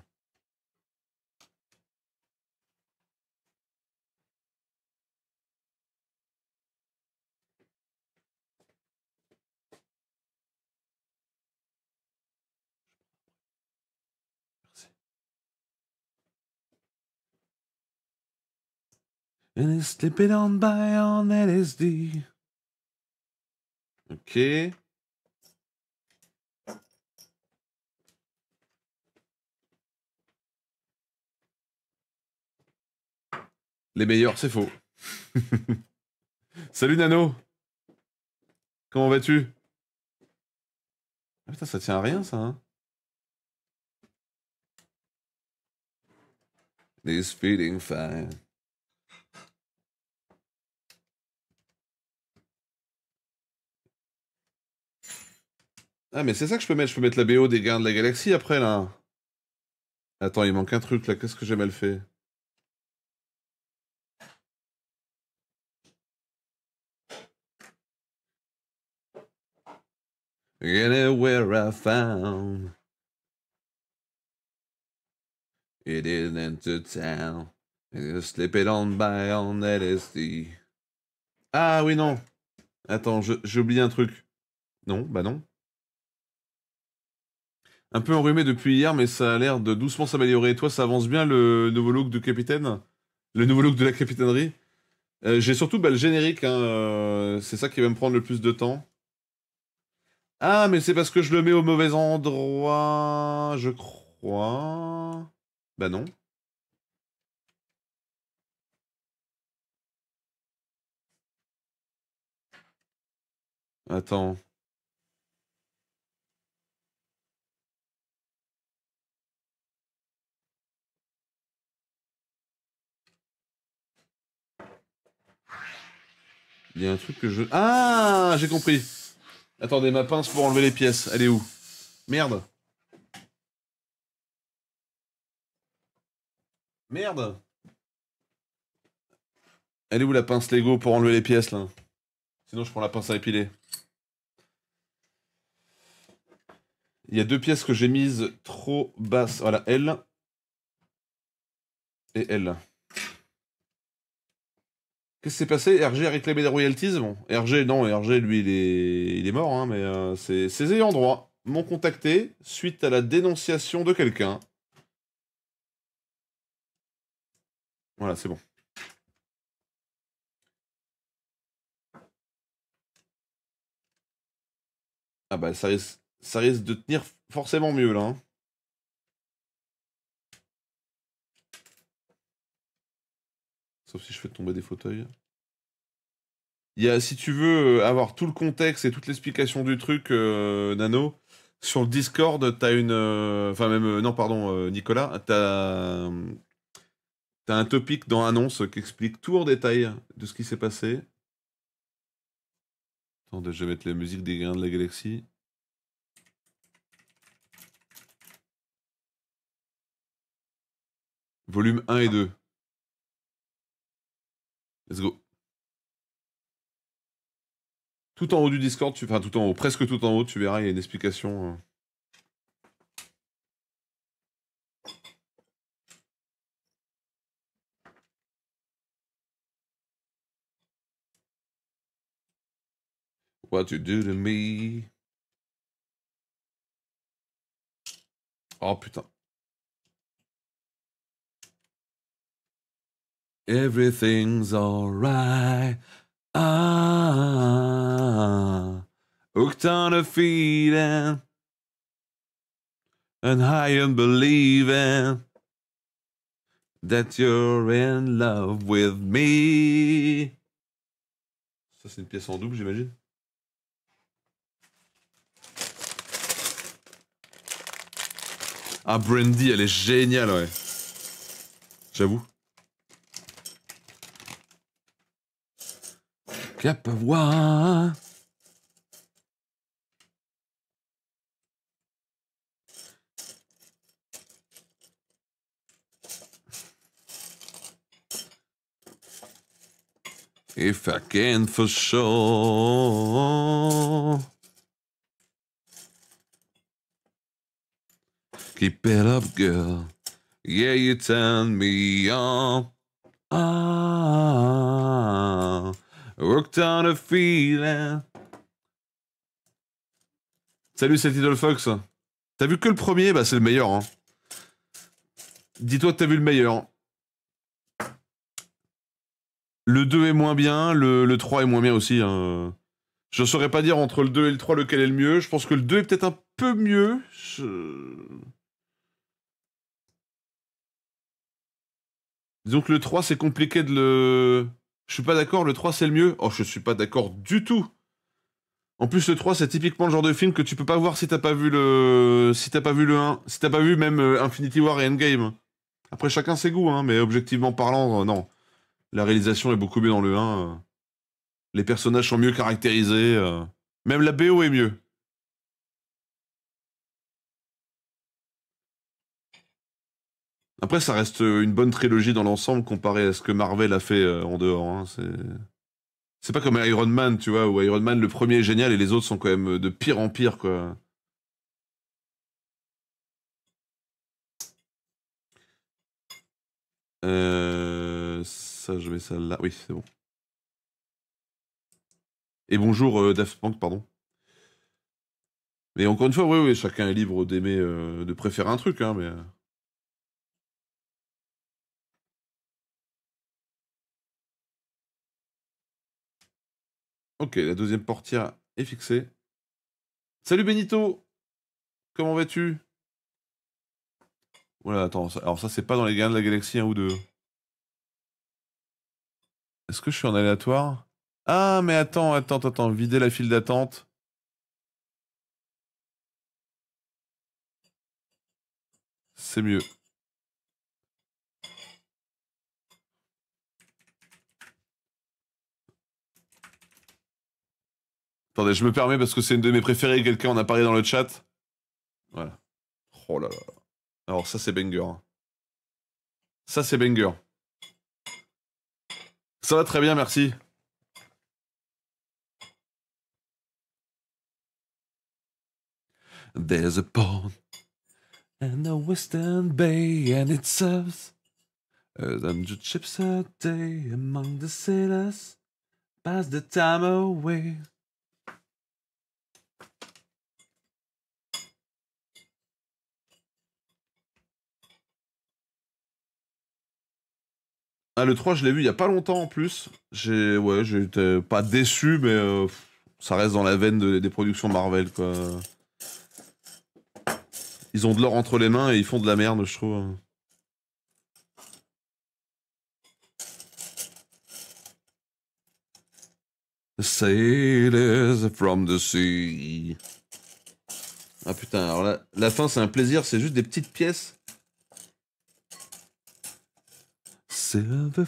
And it's slipping on by on that LSD. Okay. Les meilleurs, c'est faux. Salut Nano Comment vas-tu ah, Putain, ça tient à rien, ça. Hein. This feeling fine. Ah, mais c'est ça que je peux mettre. Je peux mettre la BO des gardes de la Galaxie après, là. Attends, il manque un truc, là. Qu'est-ce que j'ai mal fait anywhere I found. It isn't town. it on by on LSD. Ah oui, non. Attends, j'ai oublié un truc. Non, bah non. Un peu enrhumé depuis hier, mais ça a l'air de doucement s'améliorer. Toi, ça avance bien le nouveau look du capitaine Le nouveau look de la capitainerie euh, J'ai surtout bah, le générique. Hein, euh, c'est ça qui va me prendre le plus de temps. Ah, mais c'est parce que je le mets au mauvais endroit, je crois. Bah non. Attends. Il y a un truc que je... Ah J'ai compris Attendez, ma pince pour enlever les pièces, elle est où Merde Merde Elle est où la pince Lego pour enlever les pièces là Sinon je prends la pince à épiler. Il y a deux pièces que j'ai mises trop basses. Voilà, L et L. Qu'est-ce qui s'est passé RG a réclamé des royalties Bon, RG, non, RG, lui, il est, il est mort, hein, mais ses, euh, ayants droit m'ont contacté suite à la dénonciation de quelqu'un. Voilà, c'est bon. Ah bah, ça risque, ça risque de tenir forcément mieux, là. Hein. Sauf si je fais tomber des fauteuils. Il y a, si tu veux euh, avoir tout le contexte et toute l'explication du truc, euh, Nano, sur le Discord, t'as une. Euh, enfin, même. non, pardon, Nicolas, t'as. T'as un topic dans Annonce qui explique tout en détail de ce qui s'est passé. Attendez, je vais mettre la musique des Grains de la Galaxie. Volume 1 et 2. Let's go. Tout en haut du Discord, tu... enfin tout en haut, presque tout en haut, tu verras, il y a une explication. Euh. What you do to me. Oh putain. Everything's alright. Ah, hooked on a feeling and high in believing that you're in love with me. Ça, c'est une pièce en double, j'imagine. Ah, Brandy, elle est géniale, ouais. J'avoue. Capois. If I can for sure. Keep it up, girl. Yeah, you turn me on. Ah. Worked on a feeling. Salut, c'est Idol Fox. T'as vu que le premier Bah, c'est le meilleur. Hein. Dis-toi que t'as vu le meilleur. Le 2 est moins bien, le, 3 est moins bien aussi. Hein. Je ne saurais pas dire entre le 2 et le 3 lequel est le mieux. Je pense que le 2 est peut-être un peu mieux. donc Disons que le 3, c'est compliqué de le... Je suis pas d'accord, le 3 c'est le mieux. Oh, je suis pas d'accord du tout. En plus, le 3, c'est typiquement le genre de film que tu peux pas voir si t'as pas vu le, si t'as pas vu le 1, si t'as pas vu même euh, Infinity War et Endgame. Après, chacun ses goûts, hein, mais objectivement parlant, euh, non. La réalisation est beaucoup mieux dans le 1. Euh. Les personnages sont mieux caractérisés. Même la BO est mieux. Après, ça reste euh, une bonne trilogie dans l'ensemble comparé à ce que Marvel a fait euh, en dehors. Hein, c'est pas comme Iron Man, tu vois, où Iron Man, le premier est génial et les autres sont quand même euh, de pire en pire, quoi. Euh... Ça, je mets ça là. Oui, c'est bon. Et bonjour, euh, Punk, pardon. Mais encore une fois, oui, oui, chacun est libre d'aimer, de préférer un truc, hein, mais... Ok, la deuxième portière est fixée. Salut Benito Comment vas-tu Voilà, attends. alors ça, c'est pas dans les gains de la galaxie 1 ou 2. Est-ce que je suis en aléatoire Ah, mais attends, attends, attends. Vider la file d'attente. C'est mieux. Attendez, je me permets parce que c'est une de mes préférées. Quelqu'un en a parlé dans le chat. Voilà. Oh là là. Alors ça, c'est banger. Hein. Ça, c'est banger. Ça va très bien, merci. There's a pond And the western bay and it serves as uh, hundred chips a day among the sailors. Pass the time away. Ah, le 3, je l'ai vu il n'y a pas longtemps en plus. J'ai, ouais, j'étais pas déçu, mais euh, ça reste dans la veine des productions Marvel, quoi. Ils ont de l'or entre les mains et ils font de la merde, je trouve. Sailors from the sea. Ah putain, alors là la fin c'est un plaisir, c'est juste des petites pièces silver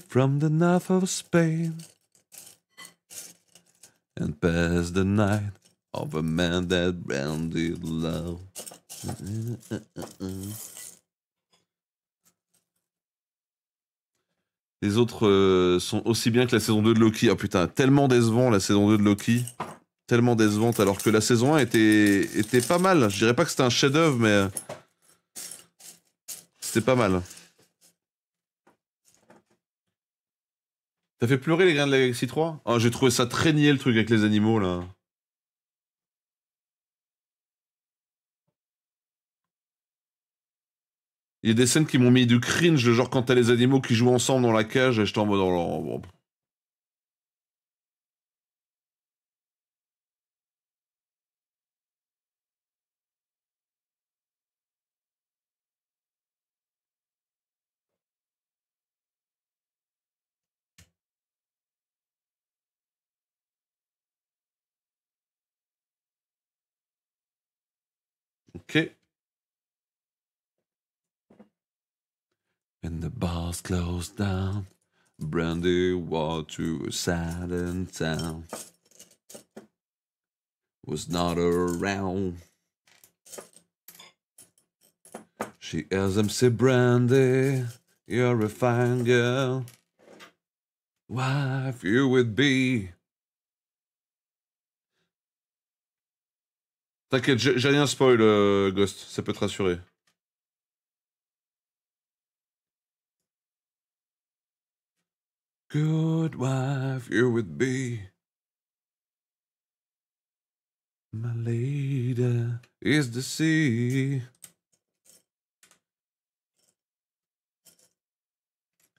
Les autres euh, sont aussi bien que la saison 2 de Loki. Ah putain, tellement décevant la saison 2 de Loki. Tellement décevante, alors que la saison 1 était, était pas mal. Je dirais pas que c'était un chef-d'œuvre, mais. Euh, c'était pas mal. T'as fait pleurer les grains de la Galaxy 3 oh, ah, j'ai trouvé ça très niais le truc avec les animaux là. Il y a des scènes qui m'ont mis du cringe, genre quand t'as les animaux qui jouent ensemble dans la cage, et j'étais en mode. Oh oh, Okay. When the bars closed down, Brandy walked to a silent town. Was not around. She him, MC Brandy, you're a fine girl. Wife, you would be T'inquiète, j'ai rien spoil, euh, Ghost, ça peut te rassurer. Good wife, you would be My lady is the sea.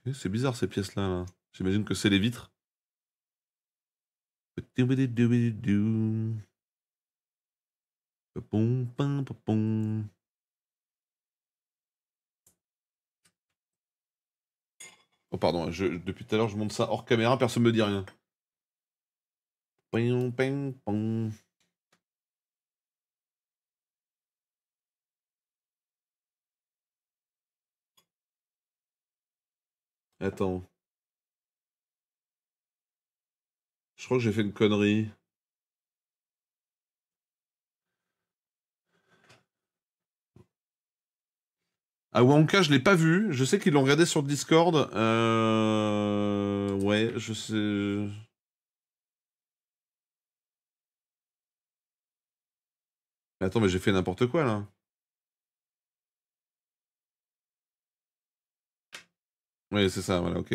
Eh, c'est bizarre ces pièces-là. -là, J'imagine que c'est les vitres oh pardon, depuis tout à l'heure je monte ça hors caméra, personne ne me dit rien. Ping, Attends. Je crois que j'ai fait une connerie. Ah Wonka, je l'ai pas vu. Je sais qu'ils l'ont regardé sur Discord. Euh... Ouais, je sais. Attends, mais j'ai fait n'importe quoi là. Oui, c'est ça, voilà, ok.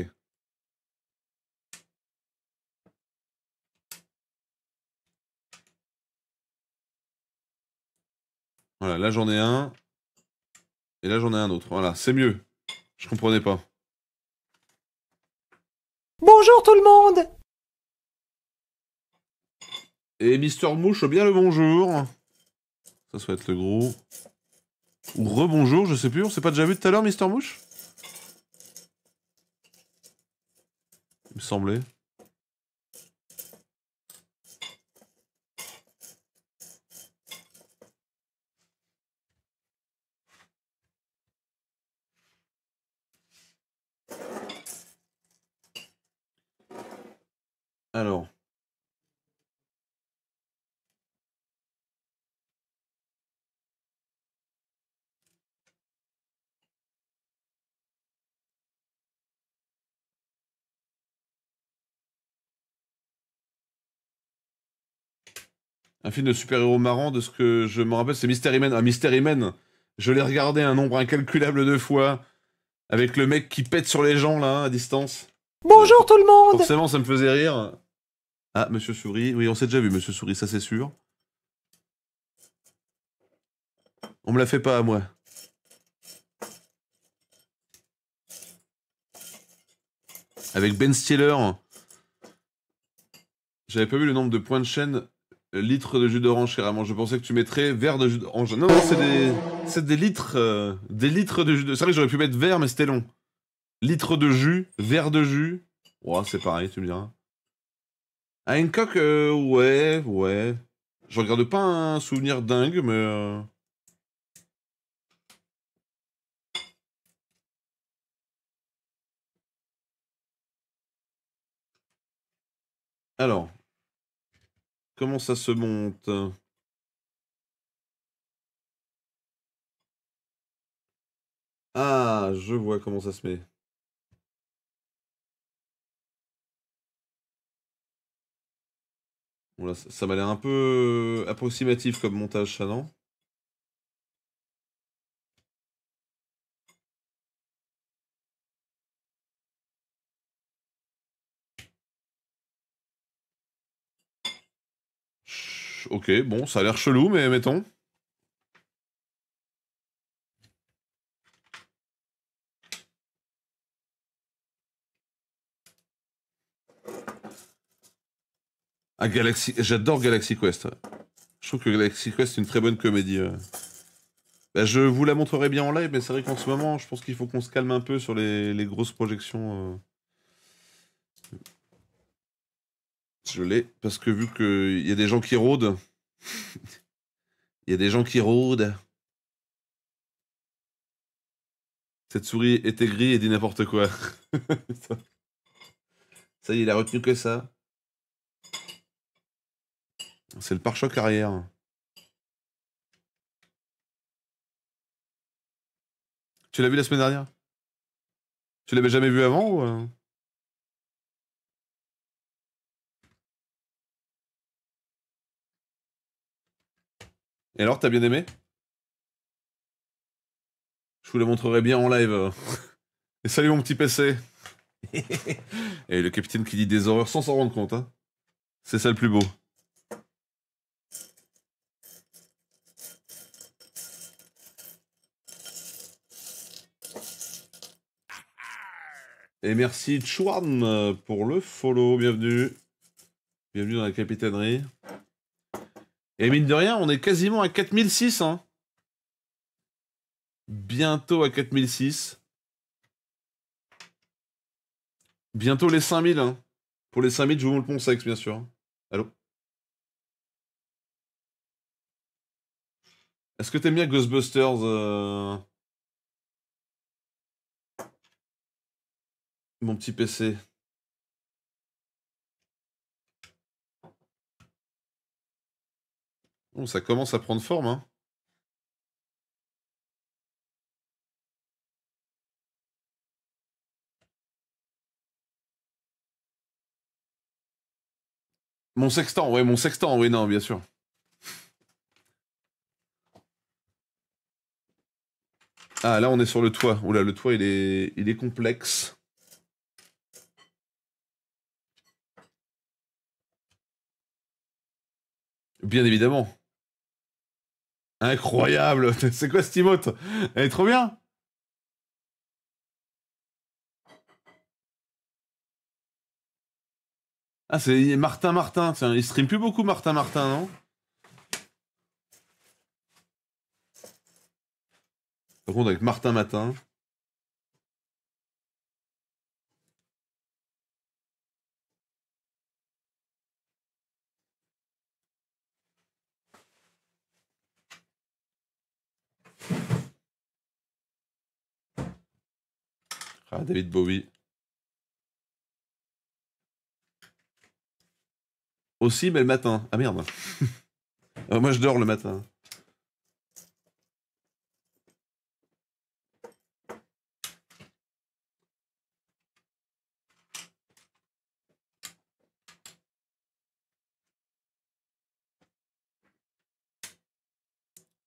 Voilà, là j'en ai un. Et là, j'en ai un autre. Voilà, c'est mieux. Je comprenais pas. Bonjour tout le monde Et Mister Mouche, bien le bonjour. Ça souhaite le gros. Ou rebonjour, je sais plus. On s'est pas déjà vu tout à l'heure, Mister Mouche Il me semblait. un film de super-héros marrant de ce que je me rappelle, c'est Mystery Man. Un ah, Mystery Man, je l'ai regardé un nombre incalculable de fois avec le mec qui pète sur les gens là à distance. Bonjour tout le monde. Forcément, ça me faisait rire. Ah, Monsieur Souris, oui, on s'est déjà vu, Monsieur Souris, ça c'est sûr. On me la fait pas à moi. Avec Ben Stiller. J'avais pas vu le nombre de points de chaîne litre de jus d'orange carrément. Je pensais que tu mettrais verre de jus d'orange. Non, non, c'est des, c'est des litres, euh, des litres de jus. De... C'est vrai que j'aurais pu mettre verre, mais c'était long. Litre de jus, verre de jus. Ouais, c'est pareil, tu me diras. À ah, euh, ouais, ouais. Je regarde pas un souvenir dingue, mais. Euh. Alors, Comment ça se monte Ah, je vois comment ça se met. ça m'a l'air un peu euh, approximatif comme montage, ça, Ok, bon, ça a l'air chelou, mais mettons. Ah, Galaxy... J'adore Galaxy Quest. Je trouve que Galaxy Quest est une très bonne comédie. Bah, je vous la montrerai bien en live, mais c'est vrai qu'en ce moment, je pense qu'il faut qu'on se calme un peu sur les grosses projections. Euh. Je l'ai, parce que vu qu'il y a des gens qui rôdent. Il y a des gens qui rôdent. Cette souris est aigrie et dit n'importe quoi. ça y est, il a retenu que ça. C'est le pare-choc arrière. Tu l'as vu la semaine dernière Tu l'avais jamais vu avant euh Et alors, t'as bien aimé Je vous la montrerai bien en live. Euh. Et salut mon petit PC Et le capitaine qui dit des horreurs sans s'en rendre compte. Hein. C'est ça le plus beau. Et merci Chuan pour le follow, bienvenue. Bienvenue dans la capitainerie. Et mine de rien, on est quasiment à 4006. Hein. Bientôt à 4006. Bientôt les 5000. Hein. Pour les 5000, je vous montre mon sexe, bien sûr. Allô Est-ce que t'aimes bien Ghostbusters euh? Mon petit PC. Bon, ça commence à prendre forme, hein. Mon sextant, ouais, mon sextant, oui, non, bien sûr. Ah, là, on est sur le toit. Oula, le toit, il est, il est complexe. Bien évidemment. Incroyable C'est quoi ce emote Elle est trop bien Ah, c'est Martin Martin. Tiens, il stream plus beaucoup Martin Martin, non Par contre, avec Martin martin Ah, David Bowie. Aussi, mais le matin. Ah merde. Euh, moi, je dors le matin.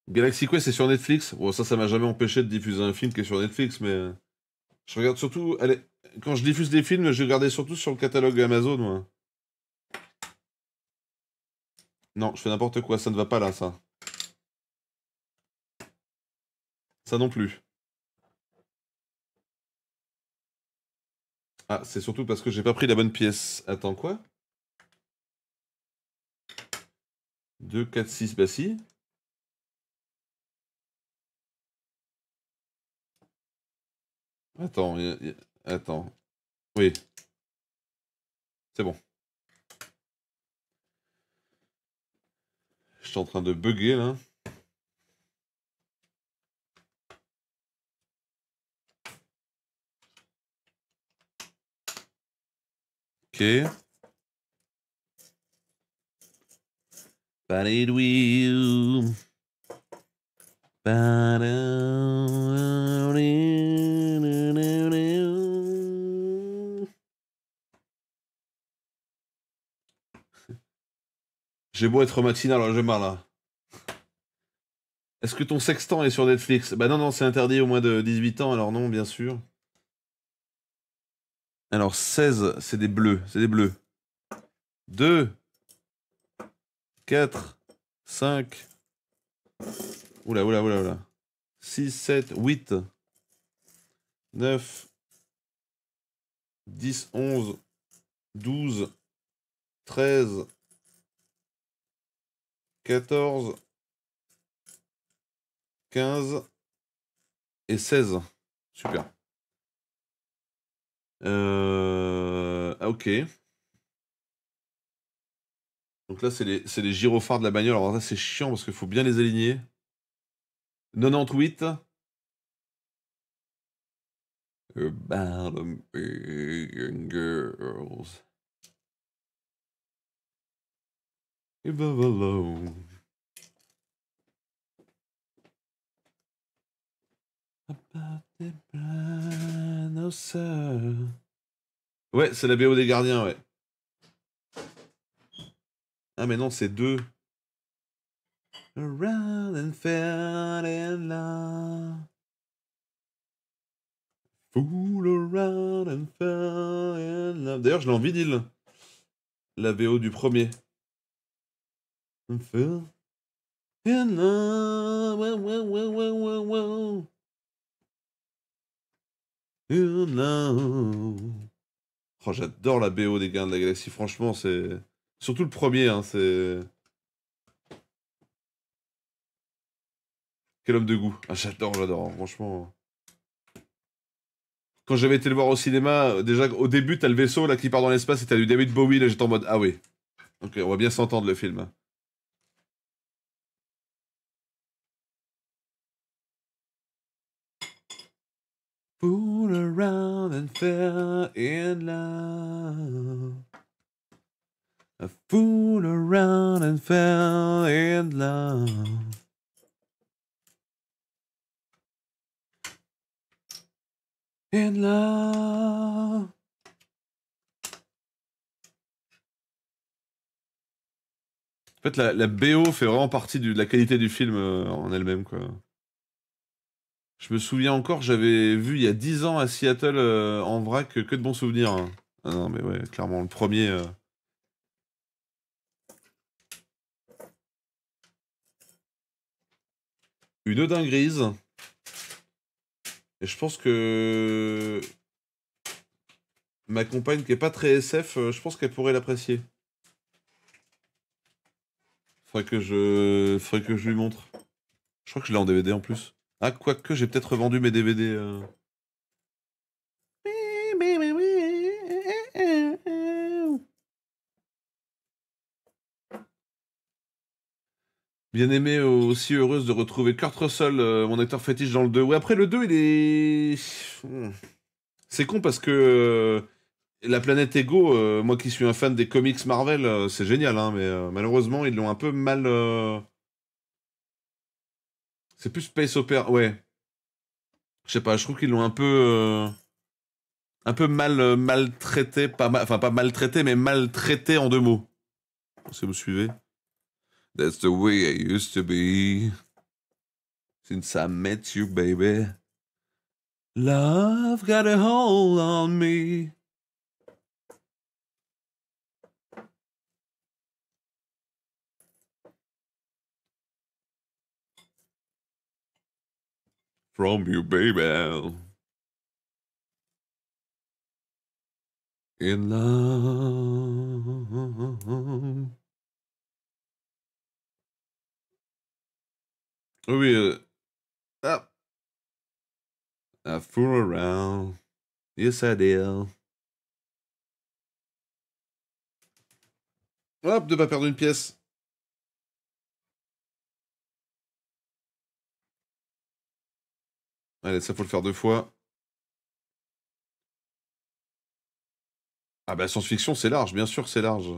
Galaxy Quest c'est sur Netflix. Bon, ça, ça m'a jamais empêché de diffuser un film qui est sur Netflix, mais. Euh, je regarde surtout. Allez, quand je diffuse des films, je regardais surtout sur le catalogue Amazon, moi. Non, je fais n'importe quoi, ça ne va pas là, ça. Ça non plus. Ah, c'est surtout parce que j'ai pas pris la bonne pièce. Attends, quoi 2, 4, 6, bah si. Attends, attends. Oui. C'est bon. Je suis en train de bugger là. Ok. But wheel j'ai beau être alors je marre là. Est-ce que ton sextant est sur Netflix Bah non, non, c'est interdit au moins de 18 ans, alors non, bien sûr. Alors 16, c'est des bleus, c'est des bleus. 2, 4, 5, Oula, oula, oula, oula. 6, 7, 8, 9, 10, 11, 12, 13, 14, 15 et 16. Super. Euh, ah, ok. Donc là, c'est les, les gyrophares de la bagnole. Alors là, c'est chiant parce qu'il faut bien les aligner. 98 About a million girls. Above alone. About the brand of sir. Ouais, c'est la BO des gardiens, ouais. Ah mais non, c'est deux. Around and fell in love. Fool around and fell in love. D'ailleurs, je l'ai envie d'Il. La BO du premier. fell in love. love. Oh, j'adore la BO des gars de la Galaxie. Franchement, c'est. Surtout le premier, hein, c'est. Quel homme de goût. Ah, j'adore, j'adore, hein, franchement. Quand j'avais été le voir au cinéma, euh, déjà au début, t'as le vaisseau là qui part dans l'espace et t'as du David Bowie, là j'étais en mode Ah oui. Ok, on va bien s'entendre le film. Fool around and fell in love. around and fell in love. En fait, la, BO fait vraiment partie de la qualité du film euh, en elle-même, quoi. Je me souviens encore, j'avais vu il y a 10 ans à Seattle euh, en vrac que de bons souvenirs. Hein. Ah non, mais ouais, clairement, le premier. Euh. Une Une dinguerie. Et je pense que ma compagne qui est pas très SF, euh, je pense qu'elle pourrait l'apprécier. Faudrait que je, faudrait que je lui montre. Je crois que je l'ai en DVD en plus. Ah quoique j'ai peut-être revendu mes DVD. Bien aimé, aussi heureuse de retrouver Kurt Russell, euh, mon acteur fétiche dans le 2. Oui, après le 2, il est. Hmm. C'est con parce que euh, la planète Ego, euh, moi qui suis un fan des comics Marvel, c'est génial, hein, mais malheureusement, ils l'ont un peu mal. C'est plus Space Opera, ouais. Je sais pas, je trouve qu'ils l'ont un peu. Un peu mal maltraité, pas mal, enfin pas maltraité, mais maltraité en deux mots. Si vous suivez. That's the way I used to be since I met you, baby. Love got a hold on me. From you, baby. In love. Oui, oui. Euh... Ah. I fool around. Yes, I did. Hop, de pas perdre une pièce. Allez, ça faut le faire deux fois. Ah bah science-fiction, c'est large, bien sûr, c'est large.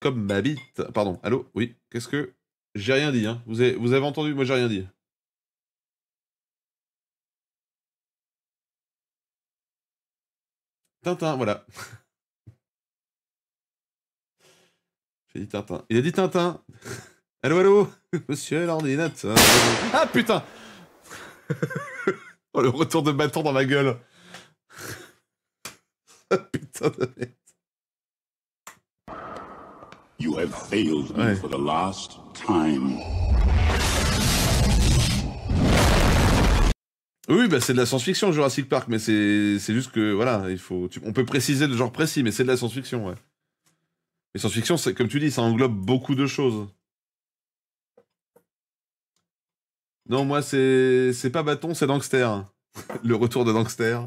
Comme ma bite. Pardon, allô Oui, qu'est-ce que... J'ai rien dit, hein. Vous avez, vous avez entendu, moi j'ai rien dit. Tintin, voilà. j'ai dit Tintin. Il a dit Tintin. Allô, allô Monsieur l'ordinateur. Ah putain Oh le retour de bâton dans ma gueule. Ah, putain de merde. You have failed for the last oui, bah c'est de la science-fiction Jurassic Park, mais c'est juste que voilà, il faut on peut préciser le genre précis, mais c'est de la science-fiction, ouais. Mais science-fiction, c'est comme tu dis, ça englobe beaucoup de choses. Non, moi c'est pas bâton, c'est Dankster. le retour de Dankster.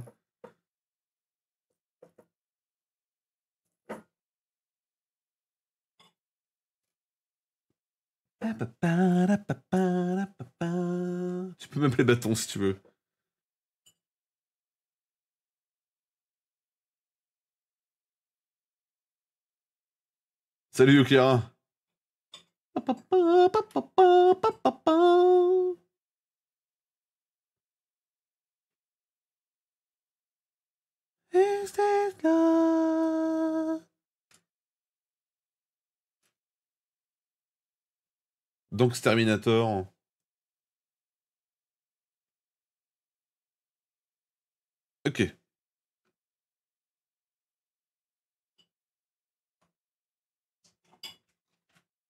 Tu peux m'appeler les bâtons si tu veux. Salut Okira. Donc Terminator. Ok.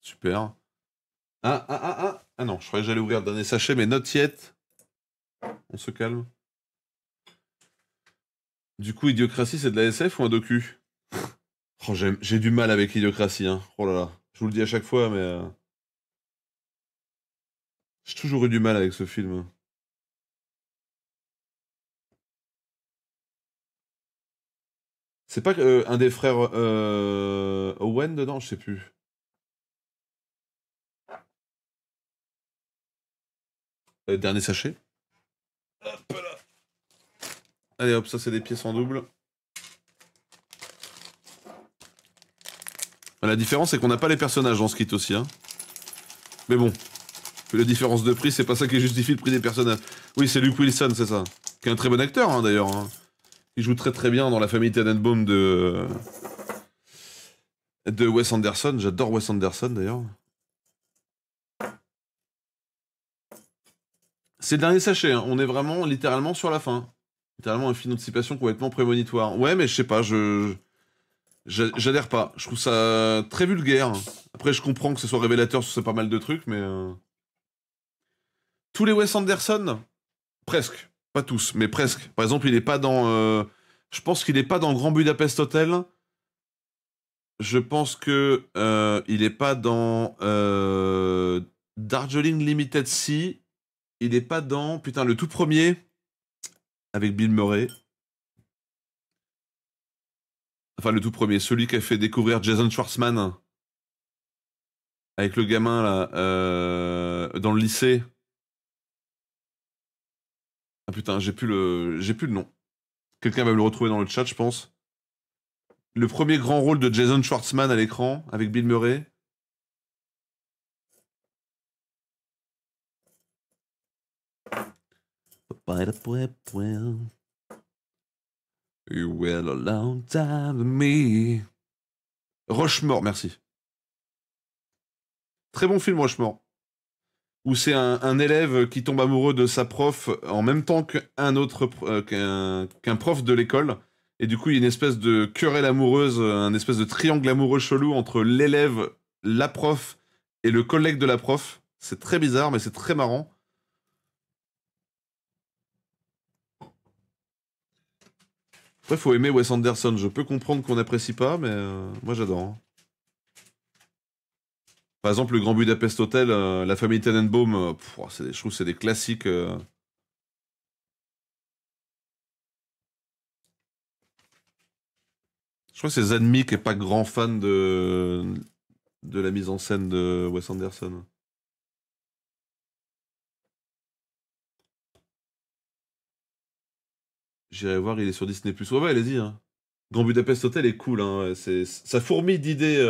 Super. Ah, ah, ah, ah. Ah non, je croyais que j'allais ouvrir le dernier sachet, mais not yet. On se calme. Du coup, Idiocratie, c'est de la SF ou un docu oh, J'ai du mal avec Idiocratie. Hein. Oh là là. Je vous le dis à chaque fois, mais... Euh, j'ai toujours eu du mal avec ce film. C'est pas euh, un des frères euh, Owen dedans, je sais plus. Euh, dernier sachet. Allez hop, ça c'est des pièces en double. La différence c'est qu'on n'a pas les personnages dans ce kit aussi. Hein. Mais bon, la différence de prix, c'est pas ça qui justifie le prix des personnages. Oui, c'est Luke Wilson, c'est ça. Qui est un très bon acteur, hein, d'ailleurs. Hein. Il joue très très bien dans la famille Tenenbaum de... de Wes Anderson. J'adore Wes Anderson, d'ailleurs. C'est le dernier sachet, hein. on est vraiment littéralement sur la fin. Littéralement, un film d'anticipation complètement prémonitoire. Ouais, mais je sais pas, je... J'adhère pas. Je trouve ça très vulgaire. Après, je comprends que ce soit révélateur sur pas mal de trucs, mais... Euh, tous les Wes Anderson, presque, pas tous, mais presque. Par exemple, il n'est pas dans. Euh, je pense qu'il n'est pas dans Grand Budapest Hotel. Je pense que euh, il n'est pas dans euh, Darjeeling Limited Sea. Il n'est pas dans putain le tout premier avec Bill Murray. Enfin le tout premier, celui qui a fait découvrir Jason Schwartzman avec le gamin là dans le lycée. Ah putain, j'ai plus le, j'ai plus le nom. Quelqu'un va me le retrouver dans le chat, je pense. Le premier grand rôle de Jason Schwartzman à l'écran avec Bill Murray. You will a long time me. Rochemort, merci. Très bon film, Rochemort où c'est un, élève qui tombe amoureux de sa prof en même temps qu'un autre euh, qu'un prof de l'école. Et du coup, il y a une espèce de querelle amoureuse, un espèce de triangle amoureux chelou entre l'élève, la prof et le collègue de la prof. C'est très bizarre, mais c'est très marrant. Après, faut aimer Wes Anderson. Je peux comprendre qu'on n'apprécie pas, mais euh, moi j'adore. Hein. Par exemple, le Grand Budapest Hotel, euh, la famille Tenenbaum, euh, c'est, je trouve c'est des classiques. Euh. Je crois que c'est Zadmi qui est pas grand fan de, de la mise en scène de Wes Anderson. J'irai voir, il est sur Disney+. Plus Ouais, allez-y. Hein. Grand Budapest Hotel est cool. Hein, c'est, ça fourmille d'idées...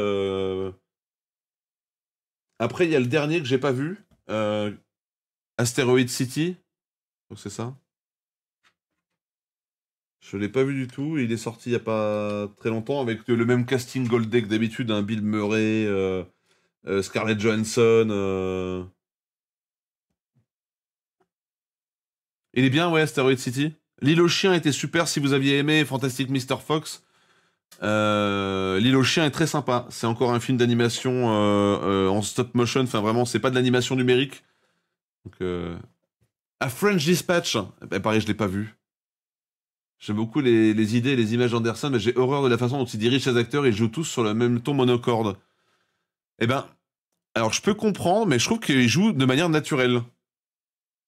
Après, il y a le dernier que j'ai pas vu. Euh, Asteroid City. Donc c'est ça. Je l'ai pas vu du tout. Il est sorti il y a pas très longtemps avec le même casting gold deck d'habitude. Hein, Bill Murray, euh, euh, Scarlett Johansson. Il est bien, ouais, Asteroid City. L'île Chien chien était super si vous aviez aimé Fantastic Mr. Fox. Euh, L'île aux chiens est très sympa. C'est encore un film d'animation euh, euh, en stop motion. Enfin, vraiment, c'est pas de l'animation numérique. Donc, A French Dispatch. Eh, pareil, je l'ai pas vu. J'aime beaucoup les, idées les images d'Anderson, mais j'ai horreur de la façon dont il dirige ses acteurs. Ils jouent tous sur le même ton monocorde. Et eh ben, alors je peux comprendre, mais je trouve qu'ils jouent de manière naturelle.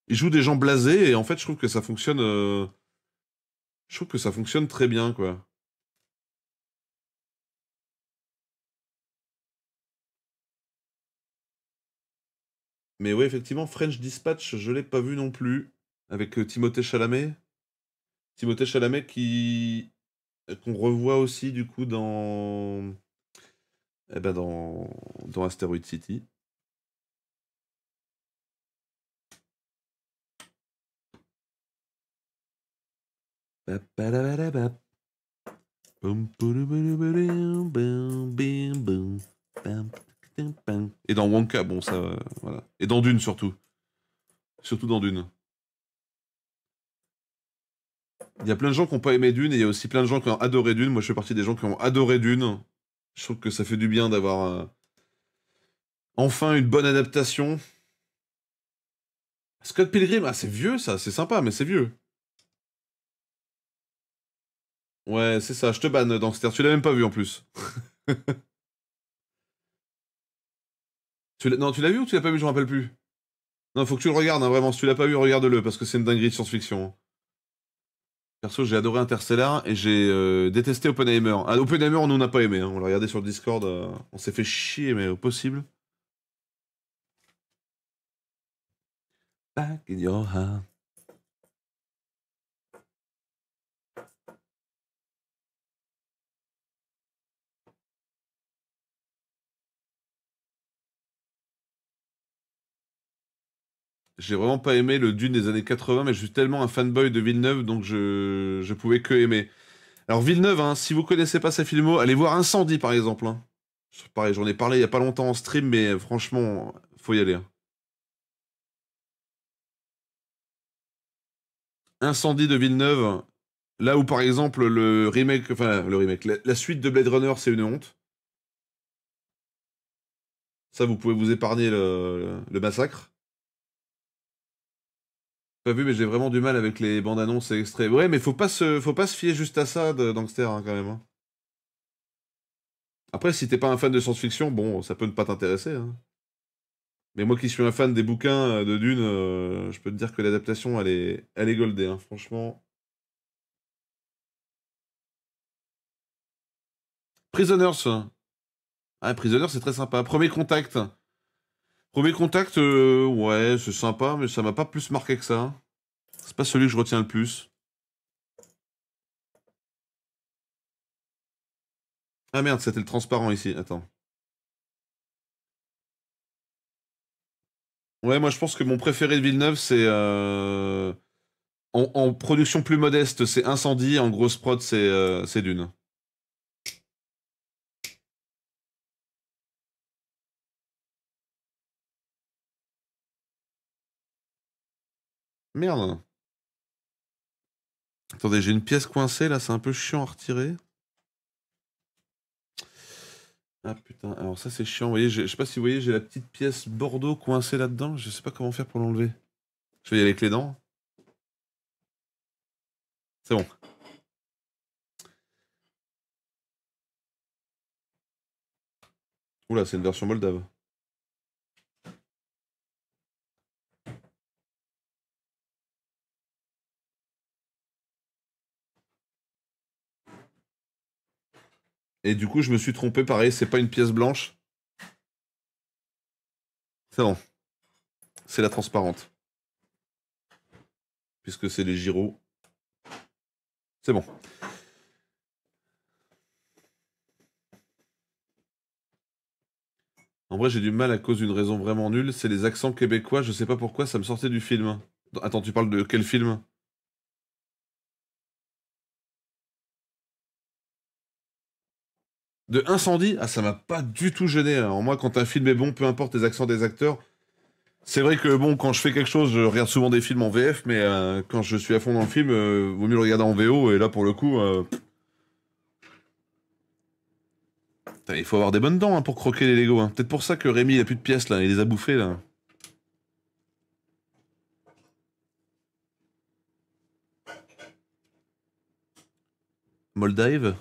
Ils jouent des gens blasés et en fait, je trouve que ça fonctionne. je trouve que ça fonctionne très bien, quoi. Mais ouais, effectivement, French Dispatch, je l'ai pas vu non plus, avec euh, Timothée Chalamet. Timothée Chalamet qui euh, qu'on revoit aussi du coup dans eh ben dans dans Asteroid City. Et dans Wonka, bon, ça. voilà. Et dans Dune surtout. Surtout dans Dune. Il y a plein de gens qui n'ont pas aimé Dune et il y a aussi plein de gens qui ont adoré Dune. Moi, je fais partie des gens qui ont adoré Dune. Je trouve que ça fait du bien d'avoir euh, enfin une bonne adaptation. Scott Pilgrim, ah, c'est vieux ça, c'est sympa, mais c'est vieux. Ouais, c'est ça, je te banne, Dankster. Tu l'as même pas vu en plus. non, tu l'as vu ou tu l'as pas vu Je m'en rappelle plus. Non, faut que tu le regardes, hein, vraiment. Si tu l'as pas vu, regarde-le, parce que c'est une dinguerie de science-fiction. Hein. Perso, j'ai adoré Interstellar et j'ai euh, détesté Oppenheimer. Ah, Oppenheimer, on n'en a pas aimé. Hein, on l'a regardé sur le Discord. Euh, on s'est fait chier, mais au possible. Back in J'ai vraiment pas aimé le Dune des années 80, mais je suis tellement un fanboy de Villeneuve, donc je, je pouvais que aimer. Alors Villeneuve, hein, si vous connaissez pas sa filmo, allez voir Incendie par exemple. Hein. Pareil, j'en ai parlé il y a pas longtemps en stream, mais euh, franchement, faut y aller. Hein. Incendie de Villeneuve, là où par exemple le remake, enfin le remake, la, suite de Blade Runner, c'est une honte. Ça, vous pouvez vous épargner le massacre vu, mais j'ai vraiment du mal avec les bandes annonces et extraits. Ouais, mais faut pas se, faut pas se fier juste à ça de Gangster, hein, quand même. Hein. Après, si t'es pas un fan de science-fiction, bon, ça peut ne pas t'intéresser. Hein. Mais moi qui suis un fan des bouquins euh, de Dune, euh, je peux te dire que l'adaptation, elle est, elle est goldée, franchement. Prisoners. Ah, Prisoners, c'est très sympa. Premier contact. Premier contact, euh, ouais, c'est sympa, mais ça m'a pas plus marqué que ça. Hein. C'est pas celui que je retiens le plus. Ah merde, c'était le transparent ici, attends. Ouais, moi je pense que mon préféré de Villeneuve, c'est... Euh, en, production plus modeste, c'est Incendie, en grosse prod, euh, c'est Dune. Merde. Attendez, j'ai une pièce coincée là, c'est un peu chiant à retirer. Ah putain, alors ça c'est chiant, vous voyez, je sais pas si vous voyez, j'ai la petite pièce bordeaux coincée là-dedans, je sais pas comment faire pour l'enlever. Je vais y aller avec les dents. C'est bon. Oula, c'est une version moldave. Et du coup, je me suis trompé, pareil, c'est pas une pièce blanche. C'est bon. C'est la transparente. Puisque c'est les gyros. C'est bon. En vrai, j'ai du mal à cause d'une raison vraiment nulle, c'est les accents québécois, je sais pas pourquoi, ça me sortait du film. Attends, tu parles de quel film De Incendie, ah, ça m'a pas du tout gêné. Alors, moi, quand un film est bon, peu importe les accents des acteurs, c'est vrai que bon, quand je fais quelque chose, je regarde souvent des films en VF, mais euh, quand je suis à fond dans le film, euh, vaut mieux le regarder en VO. Et là, pour le coup, euh, il faut avoir des bonnes dents hein, pour croquer les Lego. Hein. Peut-être pour ça que Rémi il a plus de pièces là, il les a bouffées là. Moldave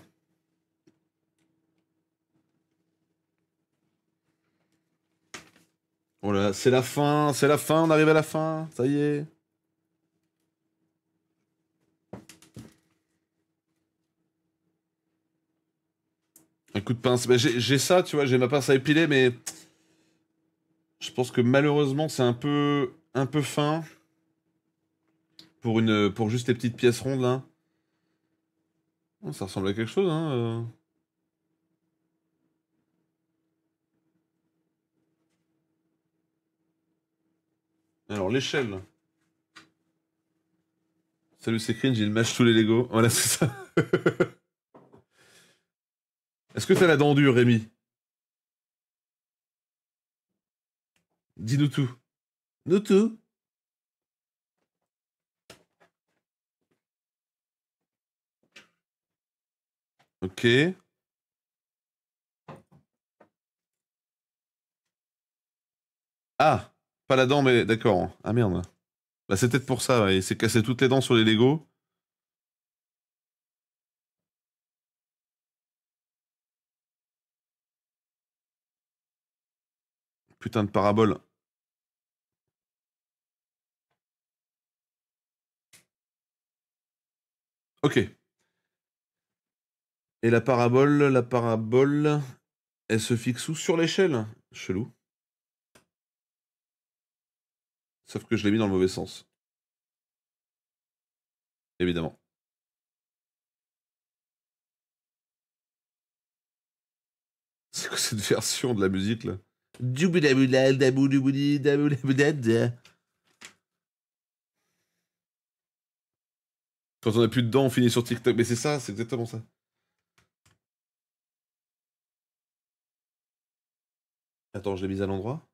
Oh là, c'est la fin, c'est la fin, on arrive à la fin, ça y est. Un coup de pince. Bah, j'ai ça, tu vois, j'ai ma pince à épiler, mais je pense que malheureusement, c'est un peu, un peu fin pour, une, pour juste les petites pièces rondes là. Oh, ça ressemble à quelque chose, hein. Euh. Alors, l'échelle. Salut, c'est cringe, il mâche tous les Lego. Voilà, c'est ça. Est-ce que t'as la dent dure, Rémi Dis-nous tout. Nous tout. Ok. Ah pas la dent, mais d'accord. Ah merde. Bah, c'est peut-être pour ça, il s'est cassé toutes les dents sur les Lego. Putain de parabole. Ok. Et la parabole, la parabole, elle se fixe où sur l'échelle Chelou. Sauf que je l'ai mis dans le mauvais sens. Évidemment. C'est quoi cette version de la musique là Quand on n'a plus dedans, on finit sur TikTok. Mais c'est ça, c'est exactement ça. Attends, je l'ai mise à l'endroit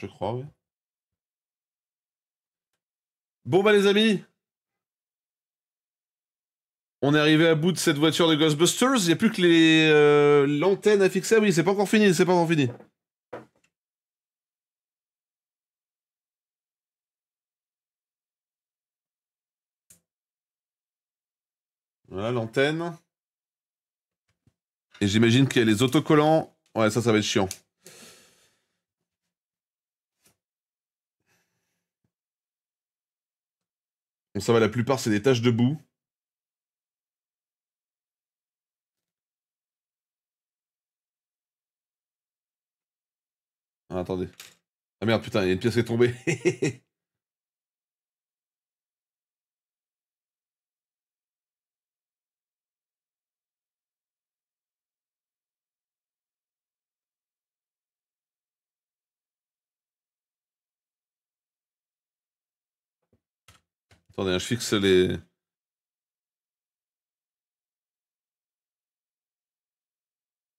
Je crois, oui. Bon bah les amis, on est arrivé à bout de cette voiture de Ghostbusters. Il n'y a plus que les euh, l'antenne à fixer. Oui, c'est pas encore fini, c'est pas encore fini. Voilà l'antenne. Et j'imagine qu'il y a les autocollants. Ouais, ça, ça va être chiant. ça va, la plupart, c'est des taches de boue. Ah, attendez. Ah merde, putain, il y a une pièce qui est tombée. Attendez, hein, je fixe les...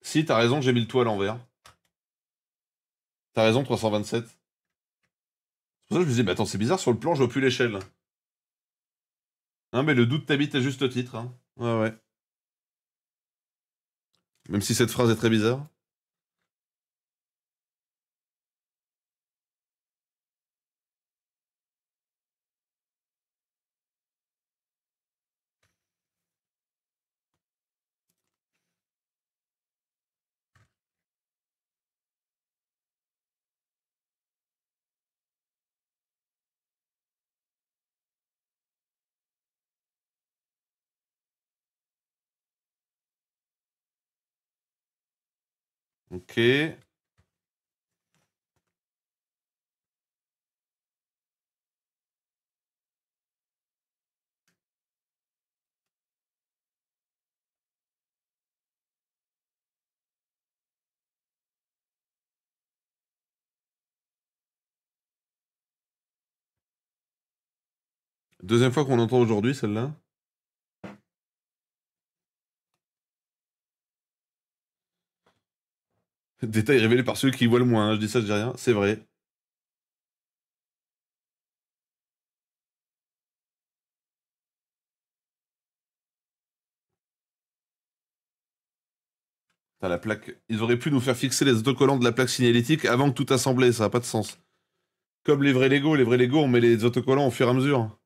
Si, t'as raison, j'ai mis le toit à l'envers. T'as raison, 327. C'est pour ça que je me disais, mais attends, c'est bizarre, sur le plan, je vois plus l'échelle. Hein, mais le doute t'habite à juste titre. Hein. Ouais, ouais. Même si cette phrase est très bizarre. Deuxième fois qu'on entend aujourd'hui, celle-là. Détail révélé par ceux qui voient le moins, hein. je dis ça, je dis rien, c'est vrai. la plaque. Ils auraient pu nous faire fixer les autocollants de la plaque signalétique avant que tout assemblée, ça n'a pas de sens. Comme les vrais Lego, les vrais Lego, on met les autocollants au fur et à mesure.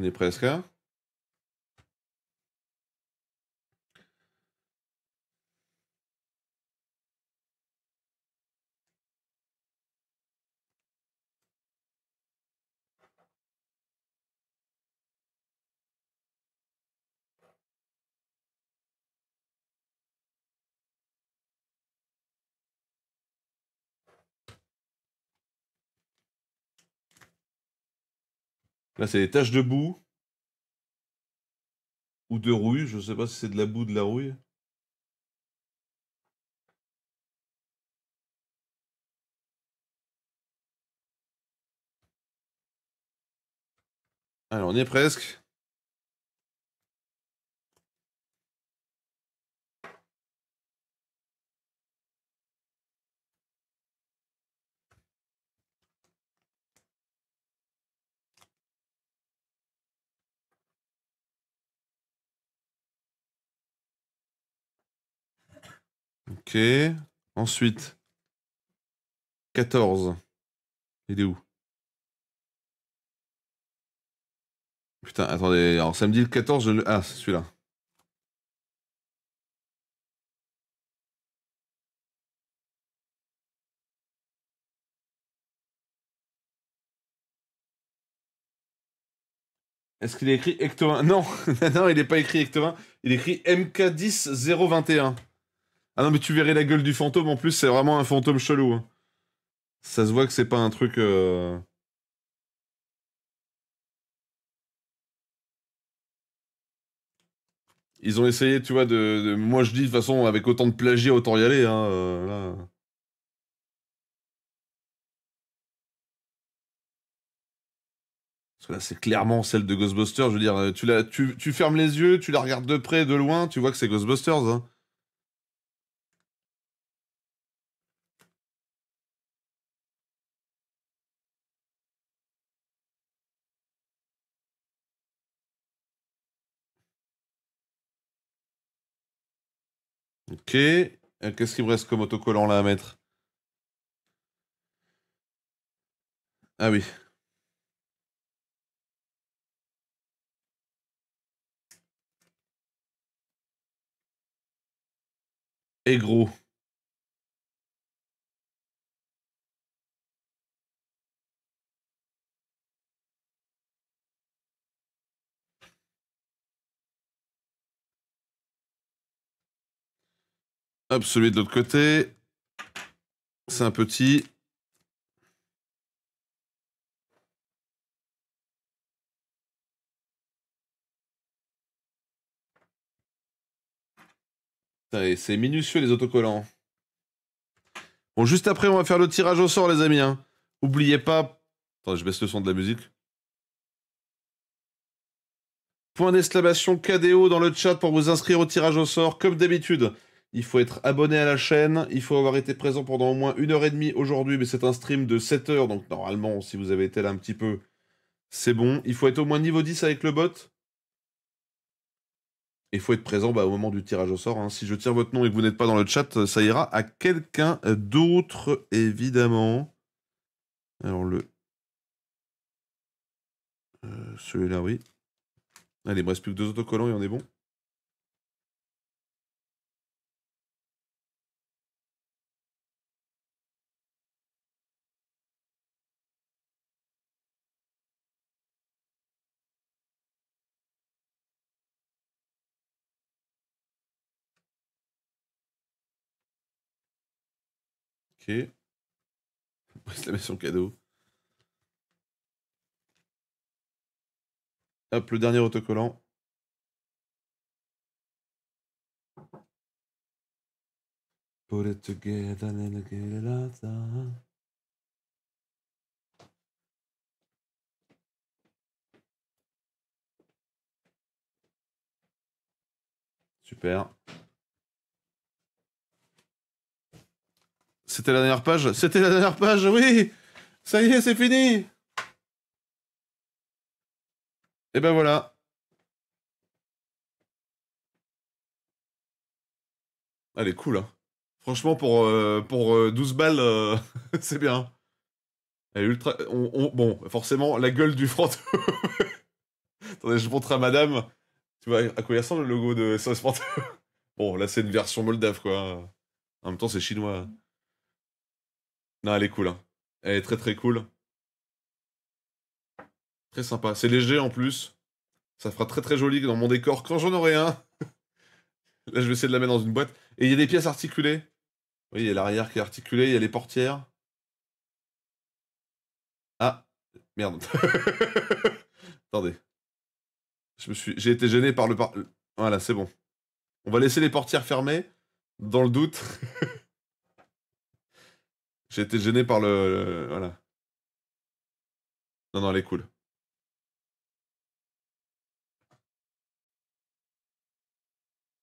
On est presque Là, c'est des taches de boue. Ou de rouille. Je ne sais pas si c'est de la boue ou de la rouille. Alors, on y est presque. Ok. Ensuite, 14. Il est où Putain, attendez. Alors, ça me dit le 14, je le... Ah, c'est celui-là. Est-ce qu'il est écrit Ecto Non, non, il n'est pas écrit Ecto Il est écrit MK10021. Ah non, mais tu verrais la gueule du fantôme, en plus, c'est vraiment un fantôme chelou. Hein. Ça se voit que c'est pas un truc... Euh. Ils ont essayé, tu vois, de, Moi, je dis, de toute façon, avec autant de plagiat, autant y aller, hein, euh, Parce que là, c'est clairement celle de Ghostbusters. Je veux dire, euh, tu, la, tu, tu, fermes les yeux, tu la regardes de près, de loin, tu vois que c'est Ghostbusters. Hein. Ok. Euh, qu'est-ce qu'il me reste comme autocollant là à mettre Ah oui. Et gros. Hop, de l'autre côté. C'est un petit. C'est minutieux les autocollants. Bon, juste après, on va faire le tirage au sort, les amis. Hein. Oubliez pas. Attends, je baisse le son de la musique. Point d'exclamation KDO dans le chat pour vous inscrire au tirage au sort, comme d'habitude. Il faut être abonné à la chaîne, il faut avoir été présent pendant au moins une heure et demie aujourd'hui, mais c'est un stream de 7 heures, donc normalement, si vous avez été là un petit peu, c'est bon. Il faut être au moins niveau 10 avec le bot. il faut être présent bah, au moment du tirage au sort. Hein. Si je tire votre nom et que vous n'êtes pas dans le chat, euh, ça ira à quelqu'un euh, d'autre, évidemment. Alors le... Euh, celui-là, oui. Allez, il me reste plus que deux autocollants et on est bon. Brice la met cadeau. Hop, le dernier autocollant. Put it together and get it out. Super. C'était la dernière page. C'était la dernière page, oui Ça y est, c'est fini Et eh ben voilà. Elle est cool, hein. Franchement, pour, euh, pour 12 euh, balles, euh, c'est bien. Elle est ultra... Bon, forcément, la gueule du front... Attendez, je montre à madame. Tu vois à quoi il ressemble le logo de SOS Bon, là, c'est une version moldave, quoi. En même temps, c'est chinois. Non, elle est cool. Hein. Elle est très très cool. Très sympa. C'est léger en plus. Ça fera très très joli dans mon décor quand j'en aurai un. Là, je vais essayer de la mettre dans une boîte. Et il y a des pièces articulées. Oui, il y a l'arrière qui est articulé, il y a les portières. Ah, merde. Attendez. Je me suis... J'ai été gêné par le... Par... Euh, voilà, c'est bon. On va laisser les portières fermées, dans le doute. J'ai été gêné par le. Voilà. Non, non, elle est cool.